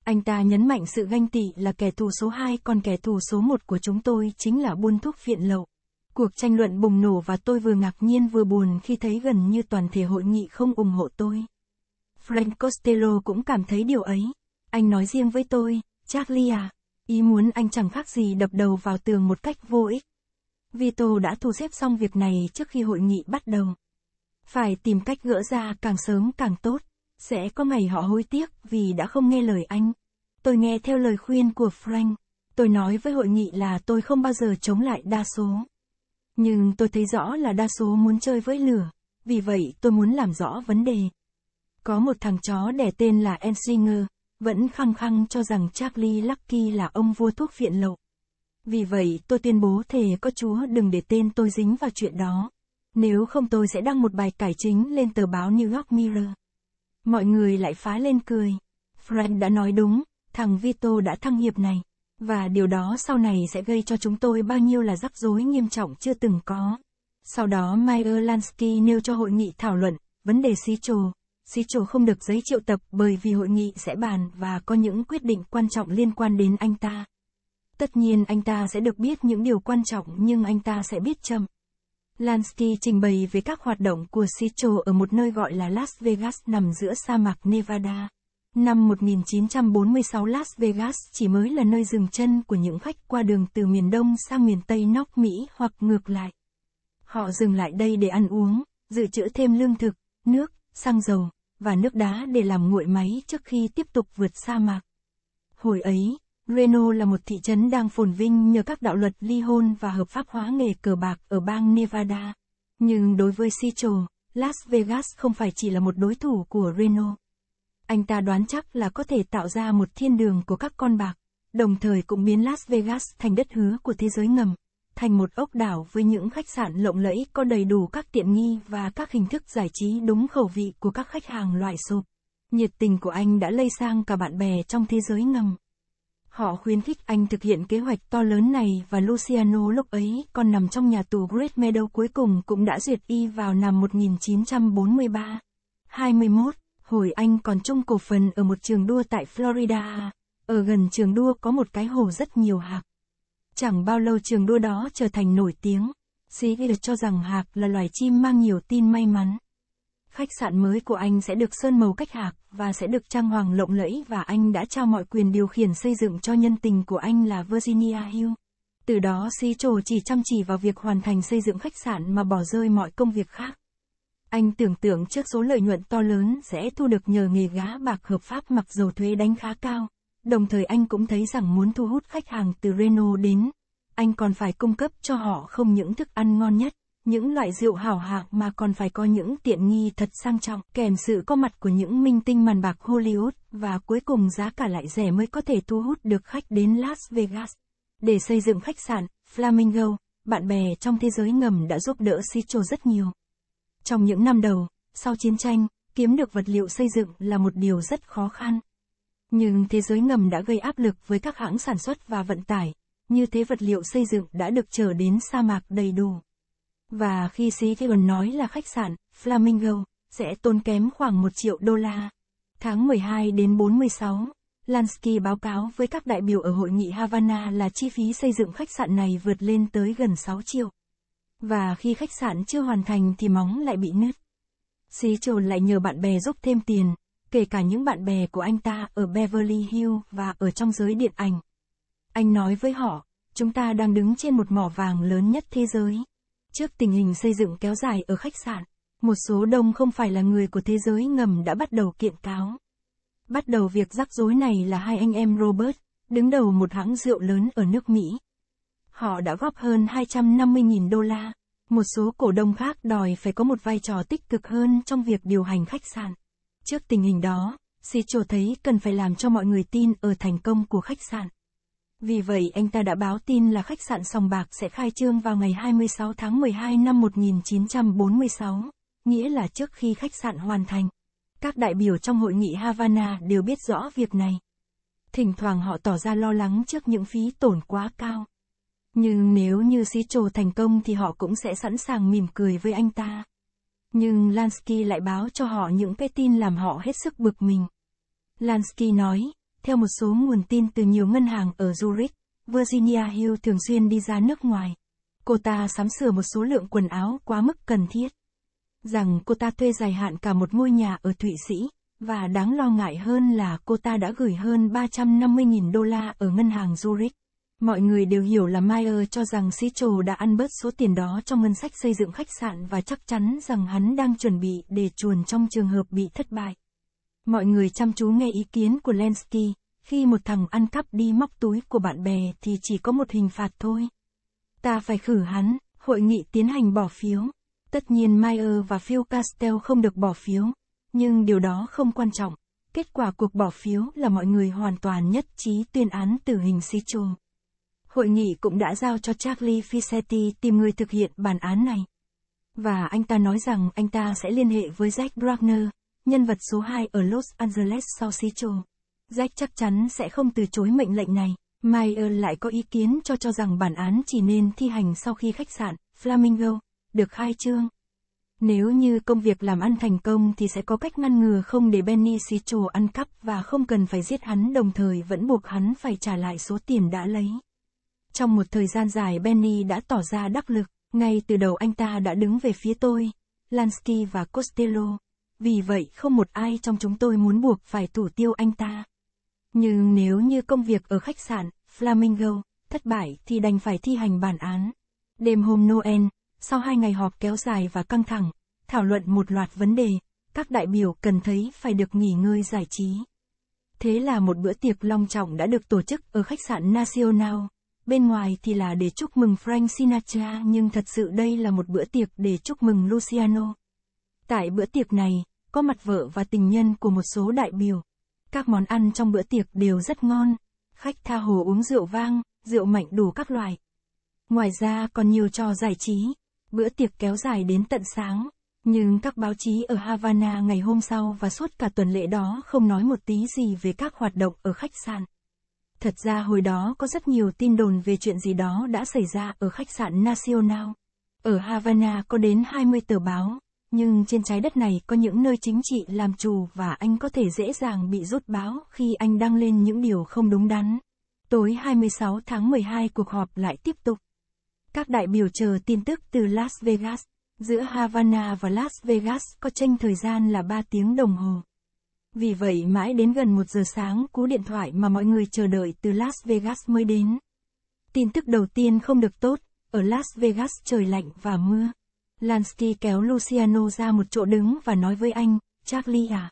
Anh ta nhấn mạnh sự ganh tị là kẻ thù số 2 còn kẻ thù số 1 của chúng tôi chính là buôn thuốc viện lậu. Cuộc tranh luận bùng nổ và tôi vừa ngạc nhiên vừa buồn khi thấy gần như toàn thể hội nghị không ủng hộ tôi. Frank Costello cũng cảm thấy điều ấy. Anh nói riêng với tôi, Charlie à, ý muốn anh chẳng khác gì đập đầu vào tường một cách vô ích. Vito đã thu xếp xong việc này trước khi hội nghị bắt đầu. Phải tìm cách gỡ ra càng sớm càng tốt. Sẽ có ngày họ hối tiếc vì đã không nghe lời anh. Tôi nghe theo lời khuyên của Frank. Tôi nói với hội nghị là tôi không bao giờ chống lại đa số. Nhưng tôi thấy rõ là đa số muốn chơi với lửa. Vì vậy tôi muốn làm rõ vấn đề. Có một thằng chó đẻ tên là Ensinger, vẫn khăng khăng cho rằng Charlie Lucky là ông vua thuốc viện lậu. Vì vậy tôi tuyên bố thề có chúa đừng để tên tôi dính vào chuyện đó. Nếu không tôi sẽ đăng một bài cải chính lên tờ báo New York Mirror. Mọi người lại phá lên cười. Fred đã nói đúng, thằng Vito đã thăng hiệp này. Và điều đó sau này sẽ gây cho chúng tôi bao nhiêu là rắc rối nghiêm trọng chưa từng có. Sau đó Meyer Lansky nêu cho hội nghị thảo luận, vấn đề xí trồ. Xí trồ không được giấy triệu tập bởi vì hội nghị sẽ bàn và có những quyết định quan trọng liên quan đến anh ta. Tất nhiên anh ta sẽ được biết những điều quan trọng nhưng anh ta sẽ biết chậm. Lansky trình bày về các hoạt động của Sitcho ở một nơi gọi là Las Vegas nằm giữa sa mạc Nevada. Năm 1946 Las Vegas chỉ mới là nơi dừng chân của những khách qua đường từ miền Đông sang miền Tây Nóc Mỹ hoặc ngược lại. Họ dừng lại đây để ăn uống, dự trữ thêm lương thực, nước, xăng dầu, và nước đá để làm nguội máy trước khi tiếp tục vượt sa mạc. Hồi ấy, Reno là một thị trấn đang phồn vinh nhờ các đạo luật ly hôn và hợp pháp hóa nghề cờ bạc ở bang Nevada. Nhưng đối với Sitchell, Las Vegas không phải chỉ là một đối thủ của Reno. Anh ta đoán chắc là có thể tạo ra một thiên đường của các con bạc, đồng thời cũng biến Las Vegas thành đất hứa của thế giới ngầm, thành một ốc đảo với những khách sạn lộng lẫy có đầy đủ các tiện nghi và các hình thức giải trí đúng khẩu vị của các khách hàng loại sụp. Nhiệt tình của anh đã lây sang cả bạn bè trong thế giới ngầm. Họ khuyến khích anh thực hiện kế hoạch to lớn này và Luciano lúc ấy còn nằm trong nhà tù Great Meadow cuối cùng cũng đã duyệt y vào năm 1943. 21. Hồi anh còn chung cổ phần ở một trường đua tại Florida. Ở gần trường đua có một cái hồ rất nhiều hạc. Chẳng bao lâu trường đua đó trở thành nổi tiếng. Sĩ cho rằng hạc là loài chim mang nhiều tin may mắn. Khách sạn mới của anh sẽ được sơn màu cách hạc và sẽ được trang hoàng lộng lẫy và anh đã trao mọi quyền điều khiển xây dựng cho nhân tình của anh là Virginia Hill. Từ đó si Sichel chỉ chăm chỉ vào việc hoàn thành xây dựng khách sạn mà bỏ rơi mọi công việc khác. Anh tưởng tượng trước số lợi nhuận to lớn sẽ thu được nhờ nghề gá bạc hợp pháp mặc dù thuế đánh khá cao. Đồng thời anh cũng thấy rằng muốn thu hút khách hàng từ Reno đến, anh còn phải cung cấp cho họ không những thức ăn ngon nhất, những loại rượu hảo hạng mà còn phải có những tiện nghi thật sang trọng, kèm sự có mặt của những minh tinh màn bạc Hollywood, và cuối cùng giá cả lại rẻ mới có thể thu hút được khách đến Las Vegas. Để xây dựng khách sạn, Flamingo, bạn bè trong thế giới ngầm đã giúp đỡ Sitcho rất nhiều. Trong những năm đầu, sau chiến tranh, kiếm được vật liệu xây dựng là một điều rất khó khăn. Nhưng thế giới ngầm đã gây áp lực với các hãng sản xuất và vận tải, như thế vật liệu xây dựng đã được chở đến sa mạc đầy đủ. Và khi Steven nói là khách sạn, Flamingo, sẽ tốn kém khoảng 1 triệu đô la. Tháng 12 đến 46, Lansky báo cáo với các đại biểu ở hội nghị Havana là chi phí xây dựng khách sạn này vượt lên tới gần 6 triệu. Và khi khách sạn chưa hoàn thành thì móng lại bị nứt. Seattle lại nhờ bạn bè giúp thêm tiền, kể cả những bạn bè của anh ta ở Beverly Hills và ở trong giới điện ảnh. Anh nói với họ, chúng ta đang đứng trên một mỏ vàng lớn nhất thế giới. Trước tình hình xây dựng kéo dài ở khách sạn, một số đông không phải là người của thế giới ngầm đã bắt đầu kiện cáo. Bắt đầu việc rắc rối này là hai anh em Robert, đứng đầu một hãng rượu lớn ở nước Mỹ. Họ đã góp hơn 250.000 đô la. Một số cổ đông khác đòi phải có một vai trò tích cực hơn trong việc điều hành khách sạn. Trước tình hình đó, Sitcho thấy cần phải làm cho mọi người tin ở thành công của khách sạn. Vì vậy anh ta đã báo tin là khách sạn Sòng Bạc sẽ khai trương vào ngày 26 tháng 12 năm 1946, nghĩa là trước khi khách sạn hoàn thành. Các đại biểu trong hội nghị Havana đều biết rõ việc này. Thỉnh thoảng họ tỏ ra lo lắng trước những phí tổn quá cao. Nhưng nếu như xí trồ thành công thì họ cũng sẽ sẵn sàng mỉm cười với anh ta. Nhưng Lansky lại báo cho họ những cái tin làm họ hết sức bực mình. Lansky nói, theo một số nguồn tin từ nhiều ngân hàng ở Zurich, Virginia Hill thường xuyên đi ra nước ngoài. Cô ta sắm sửa một số lượng quần áo quá mức cần thiết. Rằng cô ta thuê dài hạn cả một ngôi nhà ở Thụy Sĩ, và đáng lo ngại hơn là cô ta đã gửi hơn 350.000 đô la ở ngân hàng Zurich. Mọi người đều hiểu là Meyer cho rằng Sichel đã ăn bớt số tiền đó trong ngân sách xây dựng khách sạn và chắc chắn rằng hắn đang chuẩn bị để chuồn trong trường hợp bị thất bại. Mọi người chăm chú nghe ý kiến của Lenski, khi một thằng ăn cắp đi móc túi của bạn bè thì chỉ có một hình phạt thôi. Ta phải khử hắn, hội nghị tiến hành bỏ phiếu. Tất nhiên Mayer và Phil Castell không được bỏ phiếu, nhưng điều đó không quan trọng. Kết quả cuộc bỏ phiếu là mọi người hoàn toàn nhất trí tuyên án tử hình Sichum. Hội nghị cũng đã giao cho Charlie Fisetti tìm người thực hiện bản án này. Và anh ta nói rằng anh ta sẽ liên hệ với Jack Bragner, nhân vật số 2 ở Los Angeles sau Sicho. Jack chắc chắn sẽ không từ chối mệnh lệnh này. Mayer lại có ý kiến cho cho rằng bản án chỉ nên thi hành sau khi khách sạn, Flamingo, được khai trương. Nếu như công việc làm ăn thành công thì sẽ có cách ngăn ngừa không để Benny Sicho ăn cắp và không cần phải giết hắn đồng thời vẫn buộc hắn phải trả lại số tiền đã lấy. Trong một thời gian dài Benny đã tỏ ra đắc lực, ngay từ đầu anh ta đã đứng về phía tôi, Lansky và Costello vì vậy không một ai trong chúng tôi muốn buộc phải thủ tiêu anh ta. Nhưng nếu như công việc ở khách sạn, Flamingo, thất bại thì đành phải thi hành bản án. Đêm hôm Noel, sau hai ngày họp kéo dài và căng thẳng, thảo luận một loạt vấn đề, các đại biểu cần thấy phải được nghỉ ngơi giải trí. Thế là một bữa tiệc long trọng đã được tổ chức ở khách sạn National. Bên ngoài thì là để chúc mừng Frank Sinatra nhưng thật sự đây là một bữa tiệc để chúc mừng Luciano. Tại bữa tiệc này, có mặt vợ và tình nhân của một số đại biểu. Các món ăn trong bữa tiệc đều rất ngon. Khách tha hồ uống rượu vang, rượu mạnh đủ các loại. Ngoài ra còn nhiều trò giải trí. Bữa tiệc kéo dài đến tận sáng. Nhưng các báo chí ở Havana ngày hôm sau và suốt cả tuần lễ đó không nói một tí gì về các hoạt động ở khách sạn. Thật ra hồi đó có rất nhiều tin đồn về chuyện gì đó đã xảy ra ở khách sạn Nacional. Ở Havana có đến 20 tờ báo, nhưng trên trái đất này có những nơi chính trị làm chủ và anh có thể dễ dàng bị rút báo khi anh đăng lên những điều không đúng đắn. Tối 26 tháng 12 cuộc họp lại tiếp tục. Các đại biểu chờ tin tức từ Las Vegas. Giữa Havana và Las Vegas có tranh thời gian là 3 tiếng đồng hồ. Vì vậy mãi đến gần 1 giờ sáng cú điện thoại mà mọi người chờ đợi từ Las Vegas mới đến. Tin tức đầu tiên không được tốt, ở Las Vegas trời lạnh và mưa. Lansky kéo Luciano ra một chỗ đứng và nói với anh, Charlie à.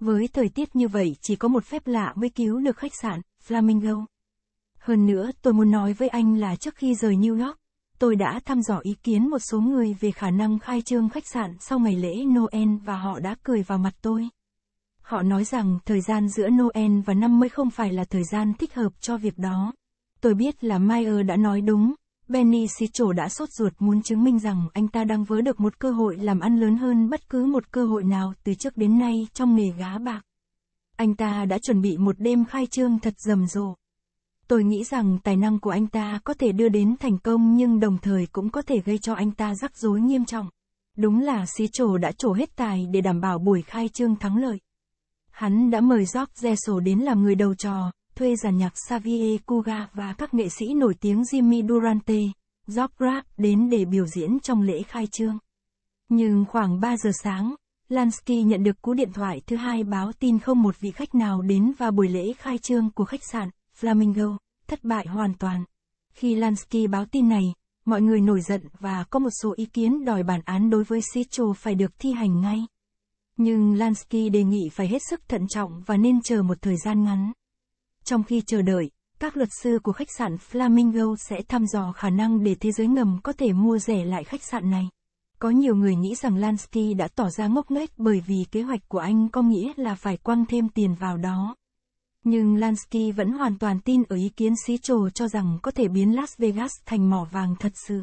Với thời tiết như vậy chỉ có một phép lạ mới cứu được khách sạn, Flamingo. Hơn nữa, tôi muốn nói với anh là trước khi rời New York, tôi đã thăm dò ý kiến một số người về khả năng khai trương khách sạn sau ngày lễ Noel và họ đã cười vào mặt tôi. Họ nói rằng thời gian giữa Noel và năm mới không phải là thời gian thích hợp cho việc đó. Tôi biết là Meyer đã nói đúng, Benny Sicho đã sốt ruột muốn chứng minh rằng anh ta đang vớ được một cơ hội làm ăn lớn hơn bất cứ một cơ hội nào từ trước đến nay trong nghề gá bạc. Anh ta đã chuẩn bị một đêm khai trương thật rầm rộ. Tôi nghĩ rằng tài năng của anh ta có thể đưa đến thành công nhưng đồng thời cũng có thể gây cho anh ta rắc rối nghiêm trọng. Đúng là Sicho đã trổ hết tài để đảm bảo buổi khai trương thắng lợi. Hắn đã mời Jock Zesso đến làm người đầu trò, thuê giàn nhạc Xavier Cuga và các nghệ sĩ nổi tiếng Jimmy Durante, Jock Rapp đến để biểu diễn trong lễ khai trương. Nhưng khoảng 3 giờ sáng, Lansky nhận được cú điện thoại thứ hai báo tin không một vị khách nào đến và buổi lễ khai trương của khách sạn Flamingo thất bại hoàn toàn. Khi Lansky báo tin này, mọi người nổi giận và có một số ý kiến đòi bản án đối với Sitcho phải được thi hành ngay. Nhưng Lansky đề nghị phải hết sức thận trọng và nên chờ một thời gian ngắn. Trong khi chờ đợi, các luật sư của khách sạn Flamingo sẽ thăm dò khả năng để thế giới ngầm có thể mua rẻ lại khách sạn này. Có nhiều người nghĩ rằng Lansky đã tỏ ra ngốc nghếch bởi vì kế hoạch của anh có nghĩa là phải quăng thêm tiền vào đó. Nhưng Lansky vẫn hoàn toàn tin ở ý kiến xí trồ cho rằng có thể biến Las Vegas thành mỏ vàng thật sự.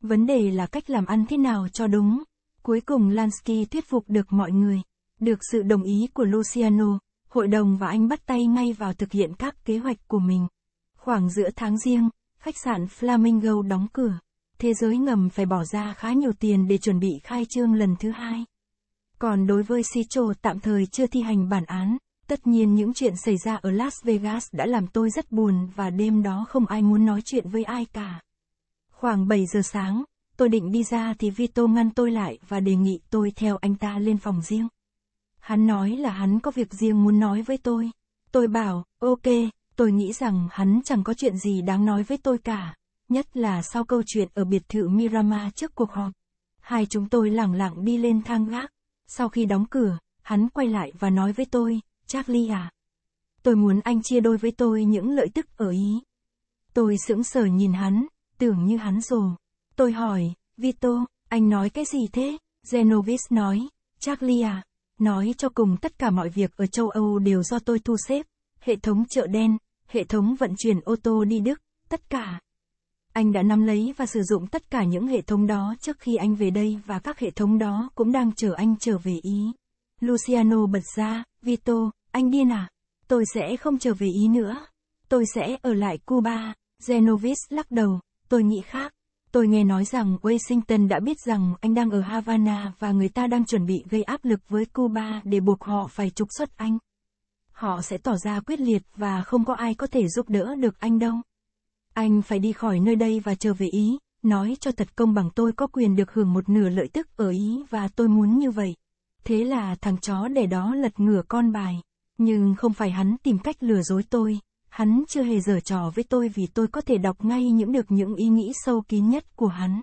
Vấn đề là cách làm ăn thế nào cho đúng. Cuối cùng Lansky thuyết phục được mọi người. Được sự đồng ý của Luciano, Hội đồng và anh bắt tay ngay vào thực hiện các kế hoạch của mình. Khoảng giữa tháng riêng, khách sạn Flamingo đóng cửa. Thế giới ngầm phải bỏ ra khá nhiều tiền để chuẩn bị khai trương lần thứ hai. Còn đối với Sicho tạm thời chưa thi hành bản án, tất nhiên những chuyện xảy ra ở Las Vegas đã làm tôi rất buồn và đêm đó không ai muốn nói chuyện với ai cả. Khoảng 7 giờ sáng, tôi định đi ra thì Vito ngăn tôi lại và đề nghị tôi theo anh ta lên phòng riêng. Hắn nói là hắn có việc riêng muốn nói với tôi. Tôi bảo, ok, tôi nghĩ rằng hắn chẳng có chuyện gì đáng nói với tôi cả. Nhất là sau câu chuyện ở biệt thự Mirama trước cuộc họp. Hai chúng tôi lẳng lặng đi lên thang gác. Sau khi đóng cửa, hắn quay lại và nói với tôi, Charlie à. Tôi muốn anh chia đôi với tôi những lợi tức ở Ý. Tôi sững sờ nhìn hắn, tưởng như hắn rồ. Tôi hỏi, Vito, anh nói cái gì thế? Genovis nói, Charlie à, Nói cho cùng tất cả mọi việc ở châu Âu đều do tôi thu xếp, hệ thống chợ đen, hệ thống vận chuyển ô tô đi Đức, tất cả. Anh đã nắm lấy và sử dụng tất cả những hệ thống đó trước khi anh về đây và các hệ thống đó cũng đang chờ anh trở về Ý. Luciano bật ra, Vito, anh điên à? Tôi sẽ không trở về Ý nữa. Tôi sẽ ở lại Cuba. Genovis lắc đầu, tôi nghĩ khác. Tôi nghe nói rằng Washington đã biết rằng anh đang ở Havana và người ta đang chuẩn bị gây áp lực với Cuba để buộc họ phải trục xuất anh. Họ sẽ tỏ ra quyết liệt và không có ai có thể giúp đỡ được anh đâu. Anh phải đi khỏi nơi đây và trở về Ý, nói cho thật công bằng tôi có quyền được hưởng một nửa lợi tức ở Ý và tôi muốn như vậy. Thế là thằng chó để đó lật ngửa con bài. Nhưng không phải hắn tìm cách lừa dối tôi, Hắn chưa hề giở trò với tôi vì tôi có thể đọc ngay những được những ý nghĩ sâu kín nhất của hắn.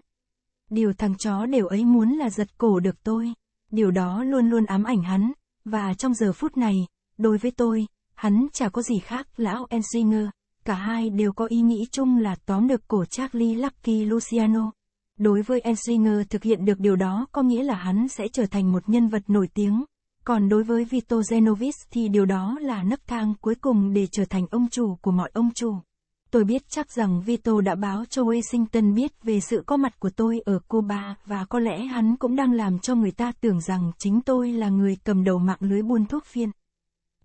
Điều thằng chó đều ấy muốn là giật cổ được tôi. Điều đó luôn luôn ám ảnh hắn, và trong giờ phút này, đối với tôi, hắn chả có gì khác lão Enzinger, cả hai đều có ý nghĩ chung là tóm được cổ Charlie Lucky Luciano. Đối với Enzinger thực hiện được điều đó có nghĩa là hắn sẽ trở thành một nhân vật nổi tiếng, còn đối với Vito Zenovis thì điều đó là nấc thang cuối cùng để trở thành ông chủ của mọi ông chủ. Tôi biết chắc rằng Vito đã báo cho Washington biết về sự có mặt của tôi ở Cuba và có lẽ hắn cũng đang làm cho người ta tưởng rằng chính tôi là người cầm đầu mạng lưới buôn thuốc phiên.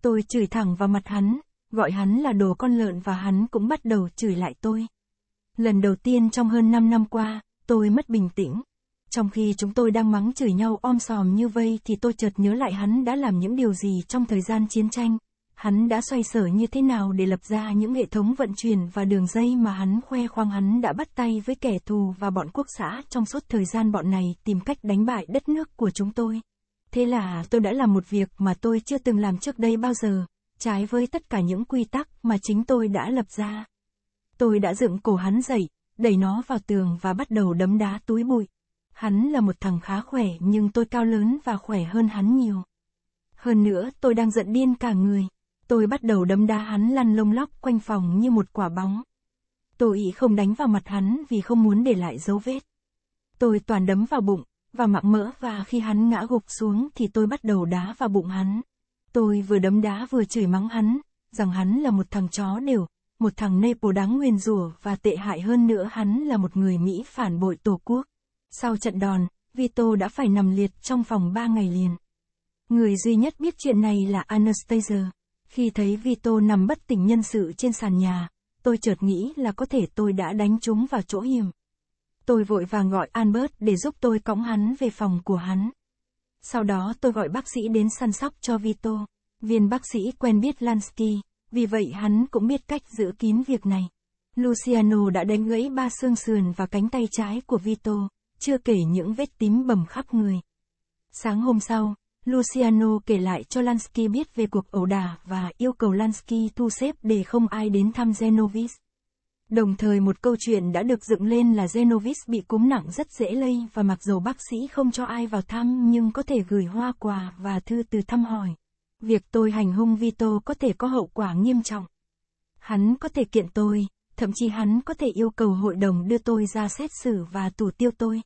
Tôi chửi thẳng vào mặt hắn, gọi hắn là đồ con lợn và hắn cũng bắt đầu chửi lại tôi. Lần đầu tiên trong hơn 5 năm qua, tôi mất bình tĩnh. Trong khi chúng tôi đang mắng chửi nhau om sòm như vây thì tôi chợt nhớ lại hắn đã làm những điều gì trong thời gian chiến tranh, hắn đã xoay sở như thế nào để lập ra những hệ thống vận chuyển và đường dây mà hắn khoe khoang hắn đã bắt tay với kẻ thù và bọn quốc xã trong suốt thời gian bọn này tìm cách đánh bại đất nước của chúng tôi. Thế là tôi đã làm một việc mà tôi chưa từng làm trước đây bao giờ, trái với tất cả những quy tắc mà chính tôi đã lập ra. Tôi đã dựng cổ hắn dậy, đẩy nó vào tường và bắt đầu đấm đá túi bụi. Hắn là một thằng khá khỏe nhưng tôi cao lớn và khỏe hơn hắn nhiều. Hơn nữa, tôi đang giận điên cả người. Tôi bắt đầu đấm đá hắn lăn lông lóc quanh phòng như một quả bóng. Tôi ý không đánh vào mặt hắn vì không muốn để lại dấu vết. Tôi toàn đấm vào bụng, vào mạng mỡ và khi hắn ngã gục xuống thì tôi bắt đầu đá vào bụng hắn. Tôi vừa đấm đá vừa chửi mắng hắn, rằng hắn là một thằng chó đều, một thằng Nepal đáng nguyền rủa và tệ hại hơn nữa hắn là một người Mỹ phản bội Tổ quốc. Sau trận đòn, Vito đã phải nằm liệt trong phòng 3 ngày liền. Người duy nhất biết chuyện này là Anastasia. Khi thấy Vito nằm bất tỉnh nhân sự trên sàn nhà, tôi chợt nghĩ là có thể tôi đã đánh trúng vào chỗ hiểm. Tôi vội vàng gọi Albert để giúp tôi cõng hắn về phòng của hắn. Sau đó tôi gọi bác sĩ đến săn sóc cho Vito. Viên bác sĩ quen biết Lansky, vì vậy hắn cũng biết cách giữ kín việc này. Luciano đã đánh gãy ba xương sườn và cánh tay trái của Vito chưa kể những vết tím bầm khắp người. Sáng hôm sau, Luciano kể lại cho Lansky biết về cuộc ẩu đả và yêu cầu Lansky thu xếp để không ai đến thăm Genovis. Đồng thời một câu chuyện đã được dựng lên là Genovis bị cúm nặng rất dễ lây và mặc dù bác sĩ không cho ai vào thăm nhưng có thể gửi hoa quà và thư từ thăm hỏi. Việc tôi hành hung Vito có thể có hậu quả nghiêm trọng. Hắn có thể kiện tôi, Thậm chí hắn có thể yêu cầu hội đồng đưa tôi ra xét xử và tù tiêu tôi.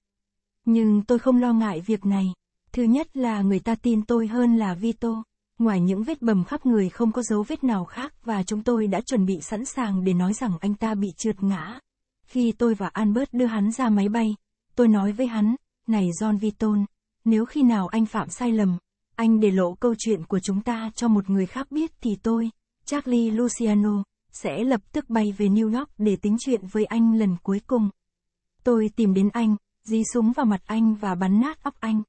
Nhưng tôi không lo ngại việc này. Thứ nhất là người ta tin tôi hơn là Vito. Ngoài những vết bầm khắp người không có dấu vết nào khác và chúng tôi đã chuẩn bị sẵn sàng để nói rằng anh ta bị trượt ngã. Khi tôi và Albert đưa hắn ra máy bay, tôi nói với hắn, này John Viton, nếu khi nào anh phạm sai lầm, anh để lộ câu chuyện của chúng ta cho một người khác biết thì tôi, Charlie Luciano, sẽ lập tức bay về New York để tính chuyện với anh lần cuối cùng. Tôi tìm đến anh, dí súng vào mặt anh và bắn nát óc anh.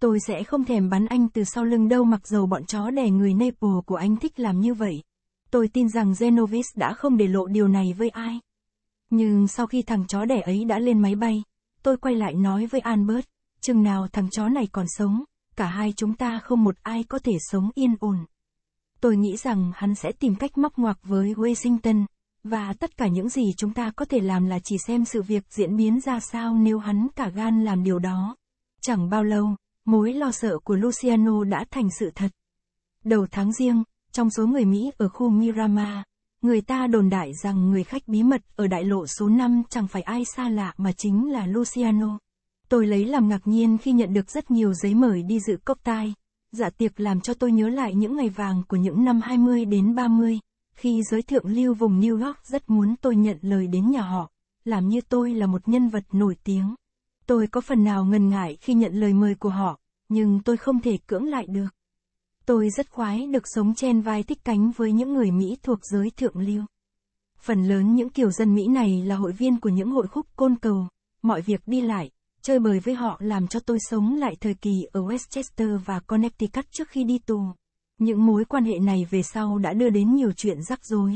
Tôi sẽ không thèm bắn anh từ sau lưng đâu mặc dầu bọn chó đẻ người Naples của anh thích làm như vậy. Tôi tin rằng Genovis đã không để lộ điều này với ai. Nhưng sau khi thằng chó đẻ ấy đã lên máy bay, tôi quay lại nói với Albert, chừng nào thằng chó này còn sống, cả hai chúng ta không một ai có thể sống yên ổn. Tôi nghĩ rằng hắn sẽ tìm cách móc ngoặc với Washington, và tất cả những gì chúng ta có thể làm là chỉ xem sự việc diễn biến ra sao nếu hắn cả gan làm điều đó. Chẳng bao lâu, mối lo sợ của Luciano đã thành sự thật. Đầu tháng riêng, trong số người Mỹ ở khu Mirama, người ta đồn đại rằng người khách bí mật ở đại lộ số 5 chẳng phải ai xa lạ mà chính là Luciano. Tôi lấy làm ngạc nhiên khi nhận được rất nhiều giấy mời đi dự cốc tai dạ tiệc làm cho tôi nhớ lại những ngày vàng của những năm 20 đến 30, khi giới thượng lưu vùng New York rất muốn tôi nhận lời đến nhà họ, làm như tôi là một nhân vật nổi tiếng. Tôi có phần nào ngần ngại khi nhận lời mời của họ, nhưng tôi không thể cưỡng lại được. Tôi rất khoái được sống chen vai thích cánh với những người Mỹ thuộc giới thượng lưu. Phần lớn những kiểu dân Mỹ này là hội viên của những hội khúc côn cầu, mọi việc đi lại, Chơi bời với họ làm cho tôi sống lại thời kỳ ở Westchester và Connecticut trước khi đi tù. Những mối quan hệ này về sau đã đưa đến nhiều chuyện rắc rối.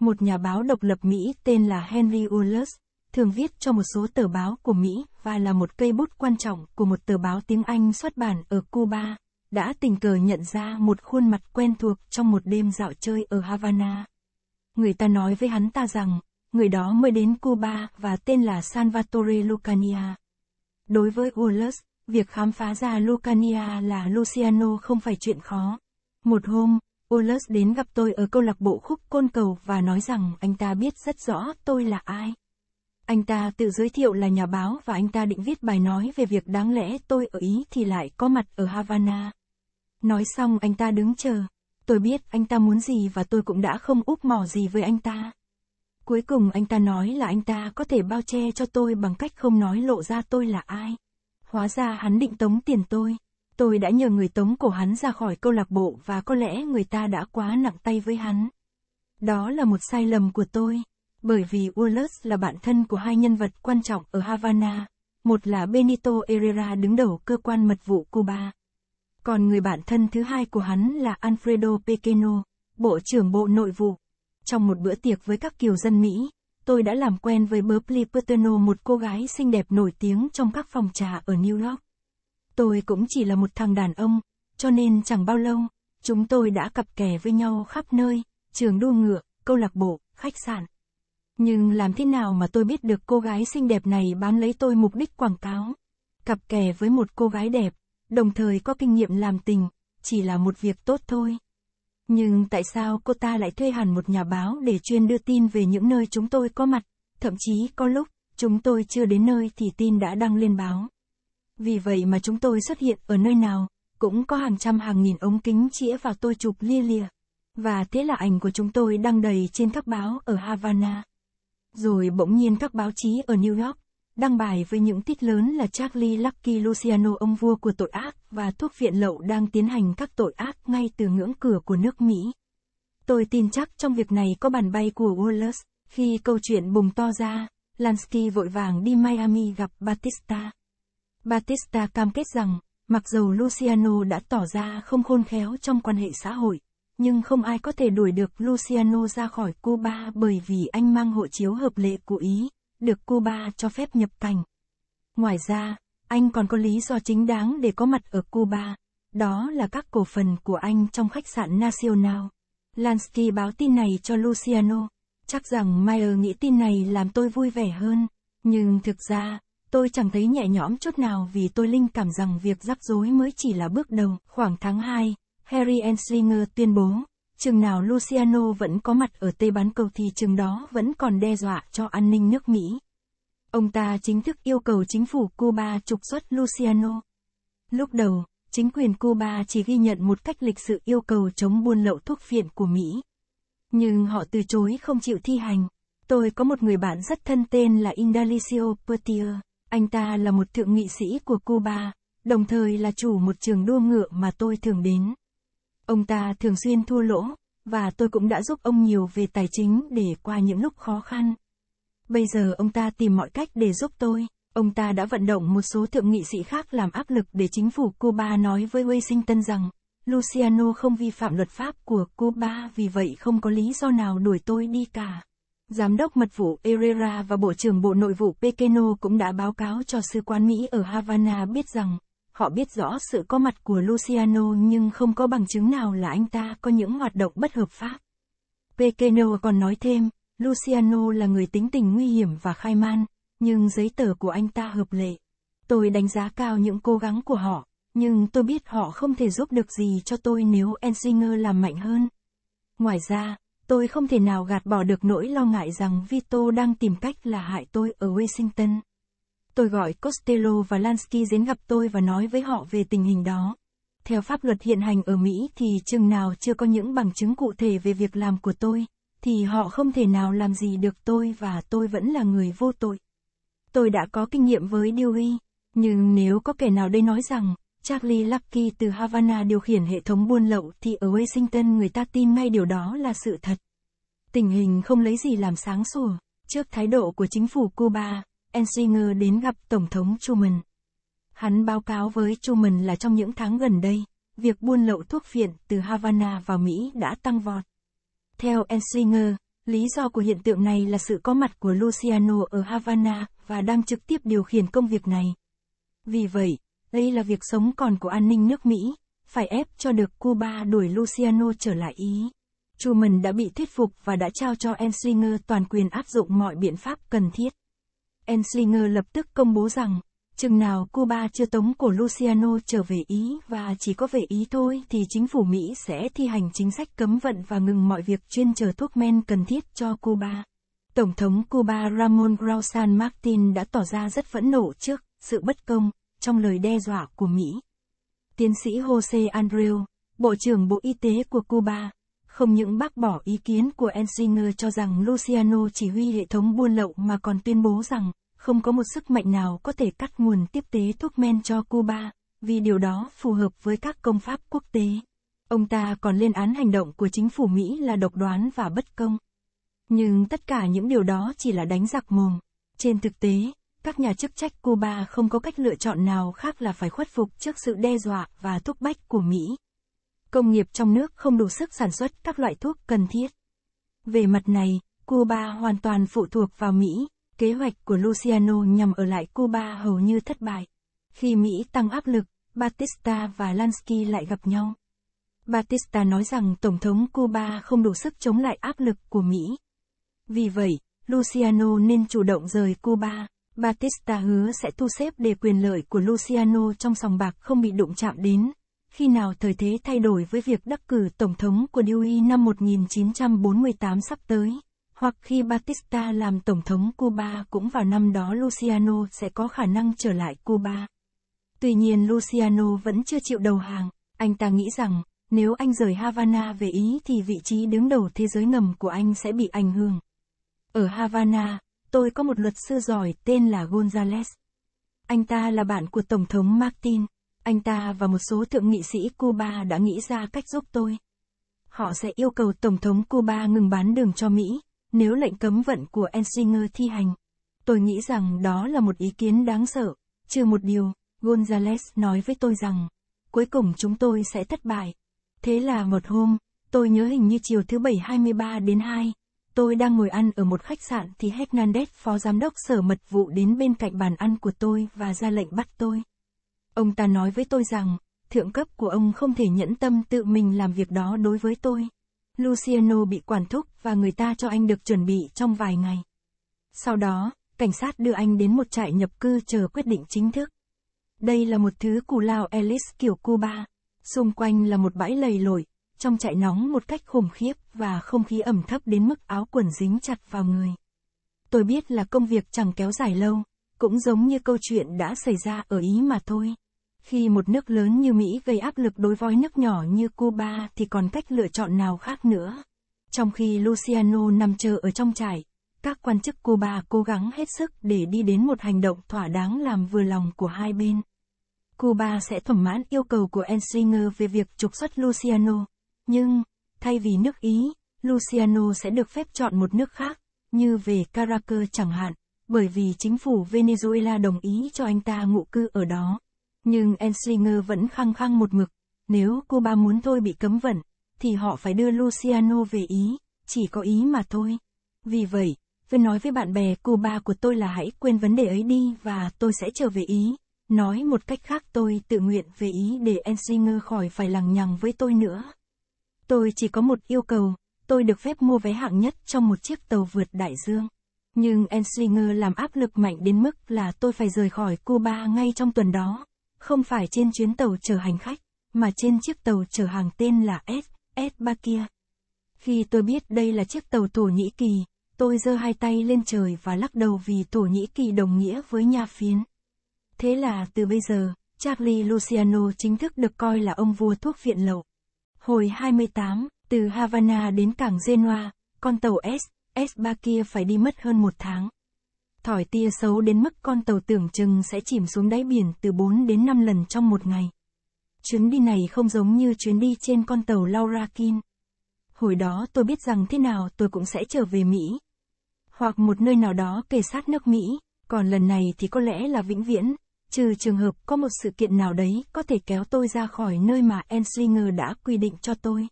Một nhà báo độc lập Mỹ tên là Henry Wallace, thường viết cho một số tờ báo của Mỹ và là một cây bút quan trọng của một tờ báo tiếng Anh xuất bản ở Cuba, đã tình cờ nhận ra một khuôn mặt quen thuộc trong một đêm dạo chơi ở Havana. Người ta nói với hắn ta rằng, người đó mới đến Cuba và tên là Salvatore Lucania. Đối với Wallace, việc khám phá ra Lucania là Luciano không phải chuyện khó. Một hôm, Wallace đến gặp tôi ở câu lạc bộ khúc côn cầu và nói rằng anh ta biết rất rõ tôi là ai. Anh ta tự giới thiệu là nhà báo và anh ta định viết bài nói về việc đáng lẽ tôi ở Ý thì lại có mặt ở Havana. Nói xong anh ta đứng chờ. Tôi biết anh ta muốn gì và tôi cũng đã không úp mỏ gì với anh ta. Cuối cùng anh ta nói là anh ta có thể bao che cho tôi bằng cách không nói lộ ra tôi là ai. Hóa ra hắn định tống tiền tôi. Tôi đã nhờ người tống cổ hắn ra khỏi câu lạc bộ và có lẽ người ta đã quá nặng tay với hắn. Đó là một sai lầm của tôi. Bởi vì Wallace là bạn thân của hai nhân vật quan trọng ở Havana. Một là Benito Herrera đứng đầu cơ quan mật vụ Cuba. Còn người bạn thân thứ hai của hắn là Alfredo Pequeno, Bộ trưởng Bộ Nội vụ. Trong một bữa tiệc với các kiều dân Mỹ, tôi đã làm quen với Berkeley Paterno một cô gái xinh đẹp nổi tiếng trong các phòng trà ở New York. Tôi cũng chỉ là một thằng đàn ông, cho nên chẳng bao lâu, chúng tôi đã cặp kè với nhau khắp nơi, trường đua ngựa, câu lạc bộ, khách sạn. Nhưng làm thế nào mà tôi biết được cô gái xinh đẹp này bán lấy tôi mục đích quảng cáo? Cặp kè với một cô gái đẹp, đồng thời có kinh nghiệm làm tình, chỉ là một việc tốt thôi. Nhưng tại sao cô ta lại thuê hẳn một nhà báo để chuyên đưa tin về những nơi chúng tôi có mặt, thậm chí có lúc, chúng tôi chưa đến nơi thì tin đã đăng lên báo. Vì vậy mà chúng tôi xuất hiện ở nơi nào, cũng có hàng trăm hàng nghìn ống kính chĩa vào tôi chụp lia lịa. Và thế là ảnh của chúng tôi đăng đầy trên các báo ở Havana. Rồi bỗng nhiên các báo chí ở New York Đăng bài với những tít lớn là Charlie Lucky Luciano ông vua của tội ác và thuốc viện lậu đang tiến hành các tội ác ngay từ ngưỡng cửa của nước Mỹ. Tôi tin chắc trong việc này có bàn bay của Wallace, khi câu chuyện bùng to ra, Lansky vội vàng đi Miami gặp Batista. Batista cam kết rằng, mặc dù Luciano đã tỏ ra không khôn khéo trong quan hệ xã hội, nhưng không ai có thể đuổi được Luciano ra khỏi Cuba bởi vì anh mang hộ chiếu hợp lệ của Ý được Cuba cho phép nhập cảnh. Ngoài ra, anh còn có lý do chính đáng để có mặt ở Cuba, đó là các cổ phần của anh trong khách sạn Nacional. Lansky báo tin này cho Luciano, chắc rằng Mayer nghĩ tin này làm tôi vui vẻ hơn, nhưng thực ra, tôi chẳng thấy nhẹ nhõm chút nào vì tôi linh cảm rằng việc rắc rối mới chỉ là bước đầu. Khoảng tháng 2, Harry Anslinger tuyên bố, chừng nào Luciano vẫn có mặt ở Tây Bán Cầu thì chừng đó vẫn còn đe dọa cho an ninh nước Mỹ. Ông ta chính thức yêu cầu chính phủ Cuba trục xuất Luciano. Lúc đầu, chính quyền Cuba chỉ ghi nhận một cách lịch sự yêu cầu chống buôn lậu thuốc phiện của Mỹ. Nhưng họ từ chối không chịu thi hành. Tôi có một người bạn rất thân tên là Indalicio Pertier. Anh ta là một thượng nghị sĩ của Cuba, đồng thời là chủ một trường đua ngựa mà tôi thường đến. Ông ta thường xuyên thua lỗ, và tôi cũng đã giúp ông nhiều về tài chính để qua những lúc khó khăn. Bây giờ ông ta tìm mọi cách để giúp tôi. Ông ta đã vận động một số thượng nghị sĩ khác làm áp lực để chính phủ Cuba nói với Washington rằng, Luciano không vi phạm luật pháp của Cuba vì vậy không có lý do nào đuổi tôi đi cả. Giám đốc mật vụ Herrera và Bộ trưởng Bộ Nội vụ Pequeno cũng đã báo cáo cho Sứ quán Mỹ ở Havana biết rằng, Họ biết rõ sự có mặt của Luciano nhưng không có bằng chứng nào là anh ta có những hoạt động bất hợp pháp. Pekeno còn nói thêm, Luciano là người tính tình nguy hiểm và khai man, nhưng giấy tờ của anh ta hợp lệ. Tôi đánh giá cao những cố gắng của họ, nhưng tôi biết họ không thể giúp được gì cho tôi nếu Enzinger làm mạnh hơn. Ngoài ra, tôi không thể nào gạt bỏ được nỗi lo ngại rằng Vito đang tìm cách là hại tôi ở Washington. Tôi gọi Costello và Lansky đến gặp tôi và nói với họ về tình hình đó. Theo pháp luật hiện hành ở Mỹ thì chừng nào chưa có những bằng chứng cụ thể về việc làm của tôi, thì họ không thể nào làm gì được tôi và tôi vẫn là người vô tội. Tôi đã có kinh nghiệm với Dewey, nhưng nếu có kẻ nào đây nói rằng Charlie Lucky từ Havana điều khiển hệ thống buôn lậu thì ở Washington người ta tin ngay điều đó là sự thật. Tình hình không lấy gì làm sáng sủa trước thái độ của chính phủ Cuba, Ensinger đến gặp Tổng thống Truman. Hắn báo cáo với Truman là trong những tháng gần đây, việc buôn lậu thuốc phiện từ Havana vào Mỹ đã tăng vọt. Theo Ensinger, lý do của hiện tượng này là sự có mặt của Luciano ở Havana và đang trực tiếp điều khiển công việc này. Vì vậy, đây là việc sống còn của an ninh nước Mỹ, phải ép cho được Cuba đuổi Luciano trở lại Ý. Truman đã bị thuyết phục và đã trao cho Ensinger toàn quyền áp dụng mọi biện pháp cần thiết. Enslinger lập tức công bố rằng, chừng nào Cuba chưa tống của Luciano trở về Ý và chỉ có về Ý thôi thì chính phủ Mỹ sẽ thi hành chính sách cấm vận và ngừng mọi việc chuyên chờ thuốc men cần thiết cho Cuba. Tổng thống Cuba Ramon Grausan San Martin đã tỏ ra rất phẫn nộ trước sự bất công trong lời đe dọa của Mỹ. Tiến sĩ Jose Andreu, Bộ trưởng Bộ Y tế của Cuba, không những bác bỏ ý kiến của Ensinger cho rằng Luciano chỉ huy hệ thống buôn lậu mà còn tuyên bố rằng, không có một sức mạnh nào có thể cắt nguồn tiếp tế thuốc men cho Cuba, vì điều đó phù hợp với các công pháp quốc tế. Ông ta còn lên án hành động của chính phủ Mỹ là độc đoán và bất công. Nhưng tất cả những điều đó chỉ là đánh giặc mồm. Trên thực tế, các nhà chức trách Cuba không có cách lựa chọn nào khác là phải khuất phục trước sự đe dọa và thúc bách của Mỹ công nghiệp trong nước không đủ sức sản xuất các loại thuốc cần thiết. Về mặt này, Cuba hoàn toàn phụ thuộc vào Mỹ, kế hoạch của Luciano nhằm ở lại Cuba hầu như thất bại. Khi Mỹ tăng áp lực, Batista và Lansky lại gặp nhau. Batista nói rằng Tổng thống Cuba không đủ sức chống lại áp lực của Mỹ. Vì vậy, Luciano nên chủ động rời Cuba. Batista hứa sẽ thu xếp để quyền lợi của Luciano trong sòng bạc không bị đụng chạm đến khi nào thời thế thay đổi với việc đắc cử Tổng thống của Dewey năm 1948 sắp tới, hoặc khi Batista làm Tổng thống Cuba cũng vào năm đó Luciano sẽ có khả năng trở lại Cuba. Tuy nhiên Luciano vẫn chưa chịu đầu hàng, anh ta nghĩ rằng, nếu anh rời Havana về Ý thì vị trí đứng đầu thế giới ngầm của anh sẽ bị ảnh hưởng. Ở Havana, tôi có một luật sư giỏi tên là Gonzales. Anh ta là bạn của Tổng thống Martin. Anh ta và một số thượng nghị sĩ Cuba đã nghĩ ra cách giúp tôi. Họ sẽ yêu cầu Tổng thống Cuba ngừng bán đường cho Mỹ, nếu lệnh cấm vận của Ensinger thi hành. Tôi nghĩ rằng đó là một ý kiến đáng sợ. Chưa một điều, Gonzales nói với tôi rằng, cuối cùng chúng tôi sẽ thất bại. Thế là một hôm, tôi nhớ hình như chiều thứ Bảy 23 đến 2, tôi đang ngồi ăn ở một khách sạn thì Hernandez phó giám đốc sở mật vụ đến bên cạnh bàn ăn của tôi và ra lệnh bắt tôi. Ông ta nói với tôi rằng, thượng cấp của ông không thể nhẫn tâm tự mình làm việc đó đối với tôi. Luciano bị quản thúc và người ta cho anh được chuẩn bị trong vài ngày. Sau đó, cảnh sát đưa anh đến một trại nhập cư chờ quyết định chính thức. Đây là một thứ cù lao Ellis kiểu Cuba. Xung quanh là một bãi lầy lội, trong trại nóng một cách khủng khiếp và không khí ẩm thấp đến mức áo quần dính chặt vào người. Tôi biết là công việc chẳng kéo dài lâu, cũng giống như câu chuyện đã xảy ra ở Ý mà thôi. Khi một nước lớn như Mỹ gây áp lực đối với nước nhỏ như Cuba thì còn cách lựa chọn nào khác nữa. Trong khi Luciano nằm chờ ở trong trại, các quan chức Cuba cố gắng hết sức để đi đến một hành động thỏa đáng làm vừa lòng của hai bên. Cuba sẽ thỏa mãn yêu cầu của Ensinger về việc trục xuất Luciano, nhưng, thay vì nước Ý, Luciano sẽ được phép chọn một nước khác, như về Caracas chẳng hạn, bởi vì chính phủ Venezuela đồng ý cho anh ta ngụ cư ở đó. Nhưng Enslinger vẫn khăng khăng một mực, nếu Cuba muốn tôi bị cấm vận, thì họ phải đưa Luciano về Ý, chỉ có Ý mà thôi. Vì vậy, tôi nói với bạn bè Cuba của tôi là hãy quên vấn đề ấy đi và tôi sẽ trở về Ý. Nói một cách khác tôi tự nguyện về Ý để Enslinger khỏi phải lằng nhằng với tôi nữa. Tôi chỉ có một yêu cầu, tôi được phép mua vé hạng nhất trong một chiếc tàu vượt đại dương. Nhưng Enslinger làm áp lực mạnh đến mức là tôi phải rời khỏi Cuba ngay trong tuần đó không phải trên chuyến tàu chở hành khách, mà trên chiếc tàu chở hàng tên là S, S3 kia. Khi tôi biết đây là chiếc tàu Thổ Nhĩ Kỳ, tôi giơ hai tay lên trời và lắc đầu vì Thổ Nhĩ Kỳ đồng nghĩa với nhà phiến. Thế là từ bây giờ, Charlie Luciano chính thức được coi là ông vua thuốc viện lậu. Hồi 28, từ Havana đến cảng Genoa, con tàu S, S3 kia phải đi mất hơn một tháng. Thỏi tia xấu đến mức con tàu tưởng chừng sẽ chìm xuống đáy biển từ 4 đến 5 lần trong một ngày. Chuyến đi này không giống như chuyến đi trên con tàu Laura Kin. Hồi đó tôi biết rằng thế nào tôi cũng sẽ trở về Mỹ. Hoặc một nơi nào đó kề sát nước Mỹ, còn lần này thì có lẽ là vĩnh viễn, trừ trường hợp có một sự kiện nào đấy có thể kéo tôi ra khỏi nơi mà Enslinger đã quy định cho tôi.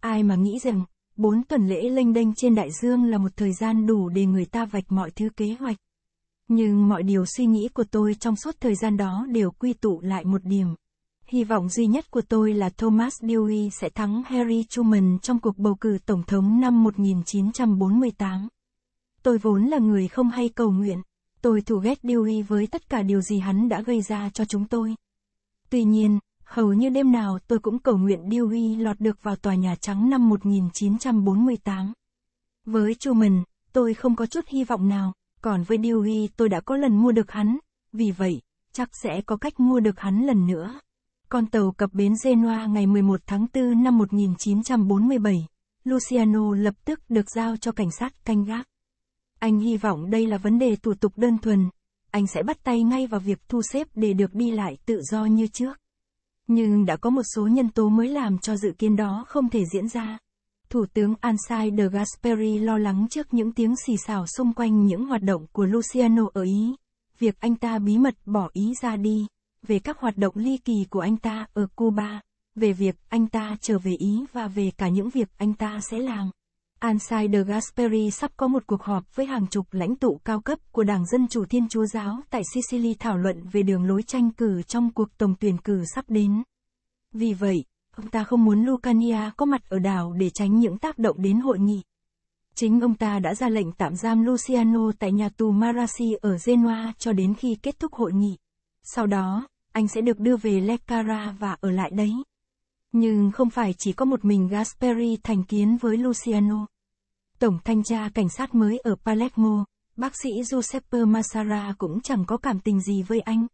Ai mà nghĩ rằng Bốn tuần lễ lênh đênh trên đại dương là một thời gian đủ để người ta vạch mọi thứ kế hoạch. Nhưng mọi điều suy nghĩ của tôi trong suốt thời gian đó đều quy tụ lại một điểm. Hy vọng duy nhất của tôi là Thomas Dewey sẽ thắng Harry Truman trong cuộc bầu cử Tổng thống năm 1948. Tôi vốn là người không hay cầu nguyện. Tôi thù ghét Dewey với tất cả điều gì hắn đã gây ra cho chúng tôi. Tuy nhiên, hầu như đêm nào tôi cũng cầu nguyện Dewey lọt được vào Tòa Nhà Trắng năm 1948. Với Truman, tôi không có chút hy vọng nào, còn với Dewey tôi đã có lần mua được hắn, vì vậy, chắc sẽ có cách mua được hắn lần nữa. Con tàu cập bến Genoa ngày 11 tháng 4 năm 1947, Luciano lập tức được giao cho cảnh sát canh gác. Anh hy vọng đây là vấn đề thủ tục đơn thuần, anh sẽ bắt tay ngay vào việc thu xếp để được đi lại tự do như trước nhưng đã có một số nhân tố mới làm cho dự kiến đó không thể diễn ra. Thủ tướng Ansai de Gasperi lo lắng trước những tiếng xì xào xung quanh những hoạt động của Luciano ở Ý. Việc anh ta bí mật bỏ Ý ra đi, về các hoạt động ly kỳ của anh ta ở Cuba, về việc anh ta trở về Ý và về cả những việc anh ta sẽ làm. Ansai de Gasperi sắp có một cuộc họp với hàng chục lãnh tụ cao cấp của Đảng Dân Chủ Thiên Chúa Giáo tại Sicily thảo luận về đường lối tranh cử trong cuộc tổng tuyển cử sắp đến. Vì vậy, ông ta không muốn Lucania có mặt ở đảo để tránh những tác động đến hội nghị. Chính ông ta đã ra lệnh tạm giam Luciano tại nhà tù Marassi ở Genoa cho đến khi kết thúc hội nghị. Sau đó, anh sẽ được đưa về Lecara và ở lại đấy. Nhưng không phải chỉ có một mình Gasperi thành kiến với Luciano. Tổng thanh tra cảnh sát mới ở Palermo, bác sĩ Giuseppe Massara cũng chẳng có cảm tình gì với anh.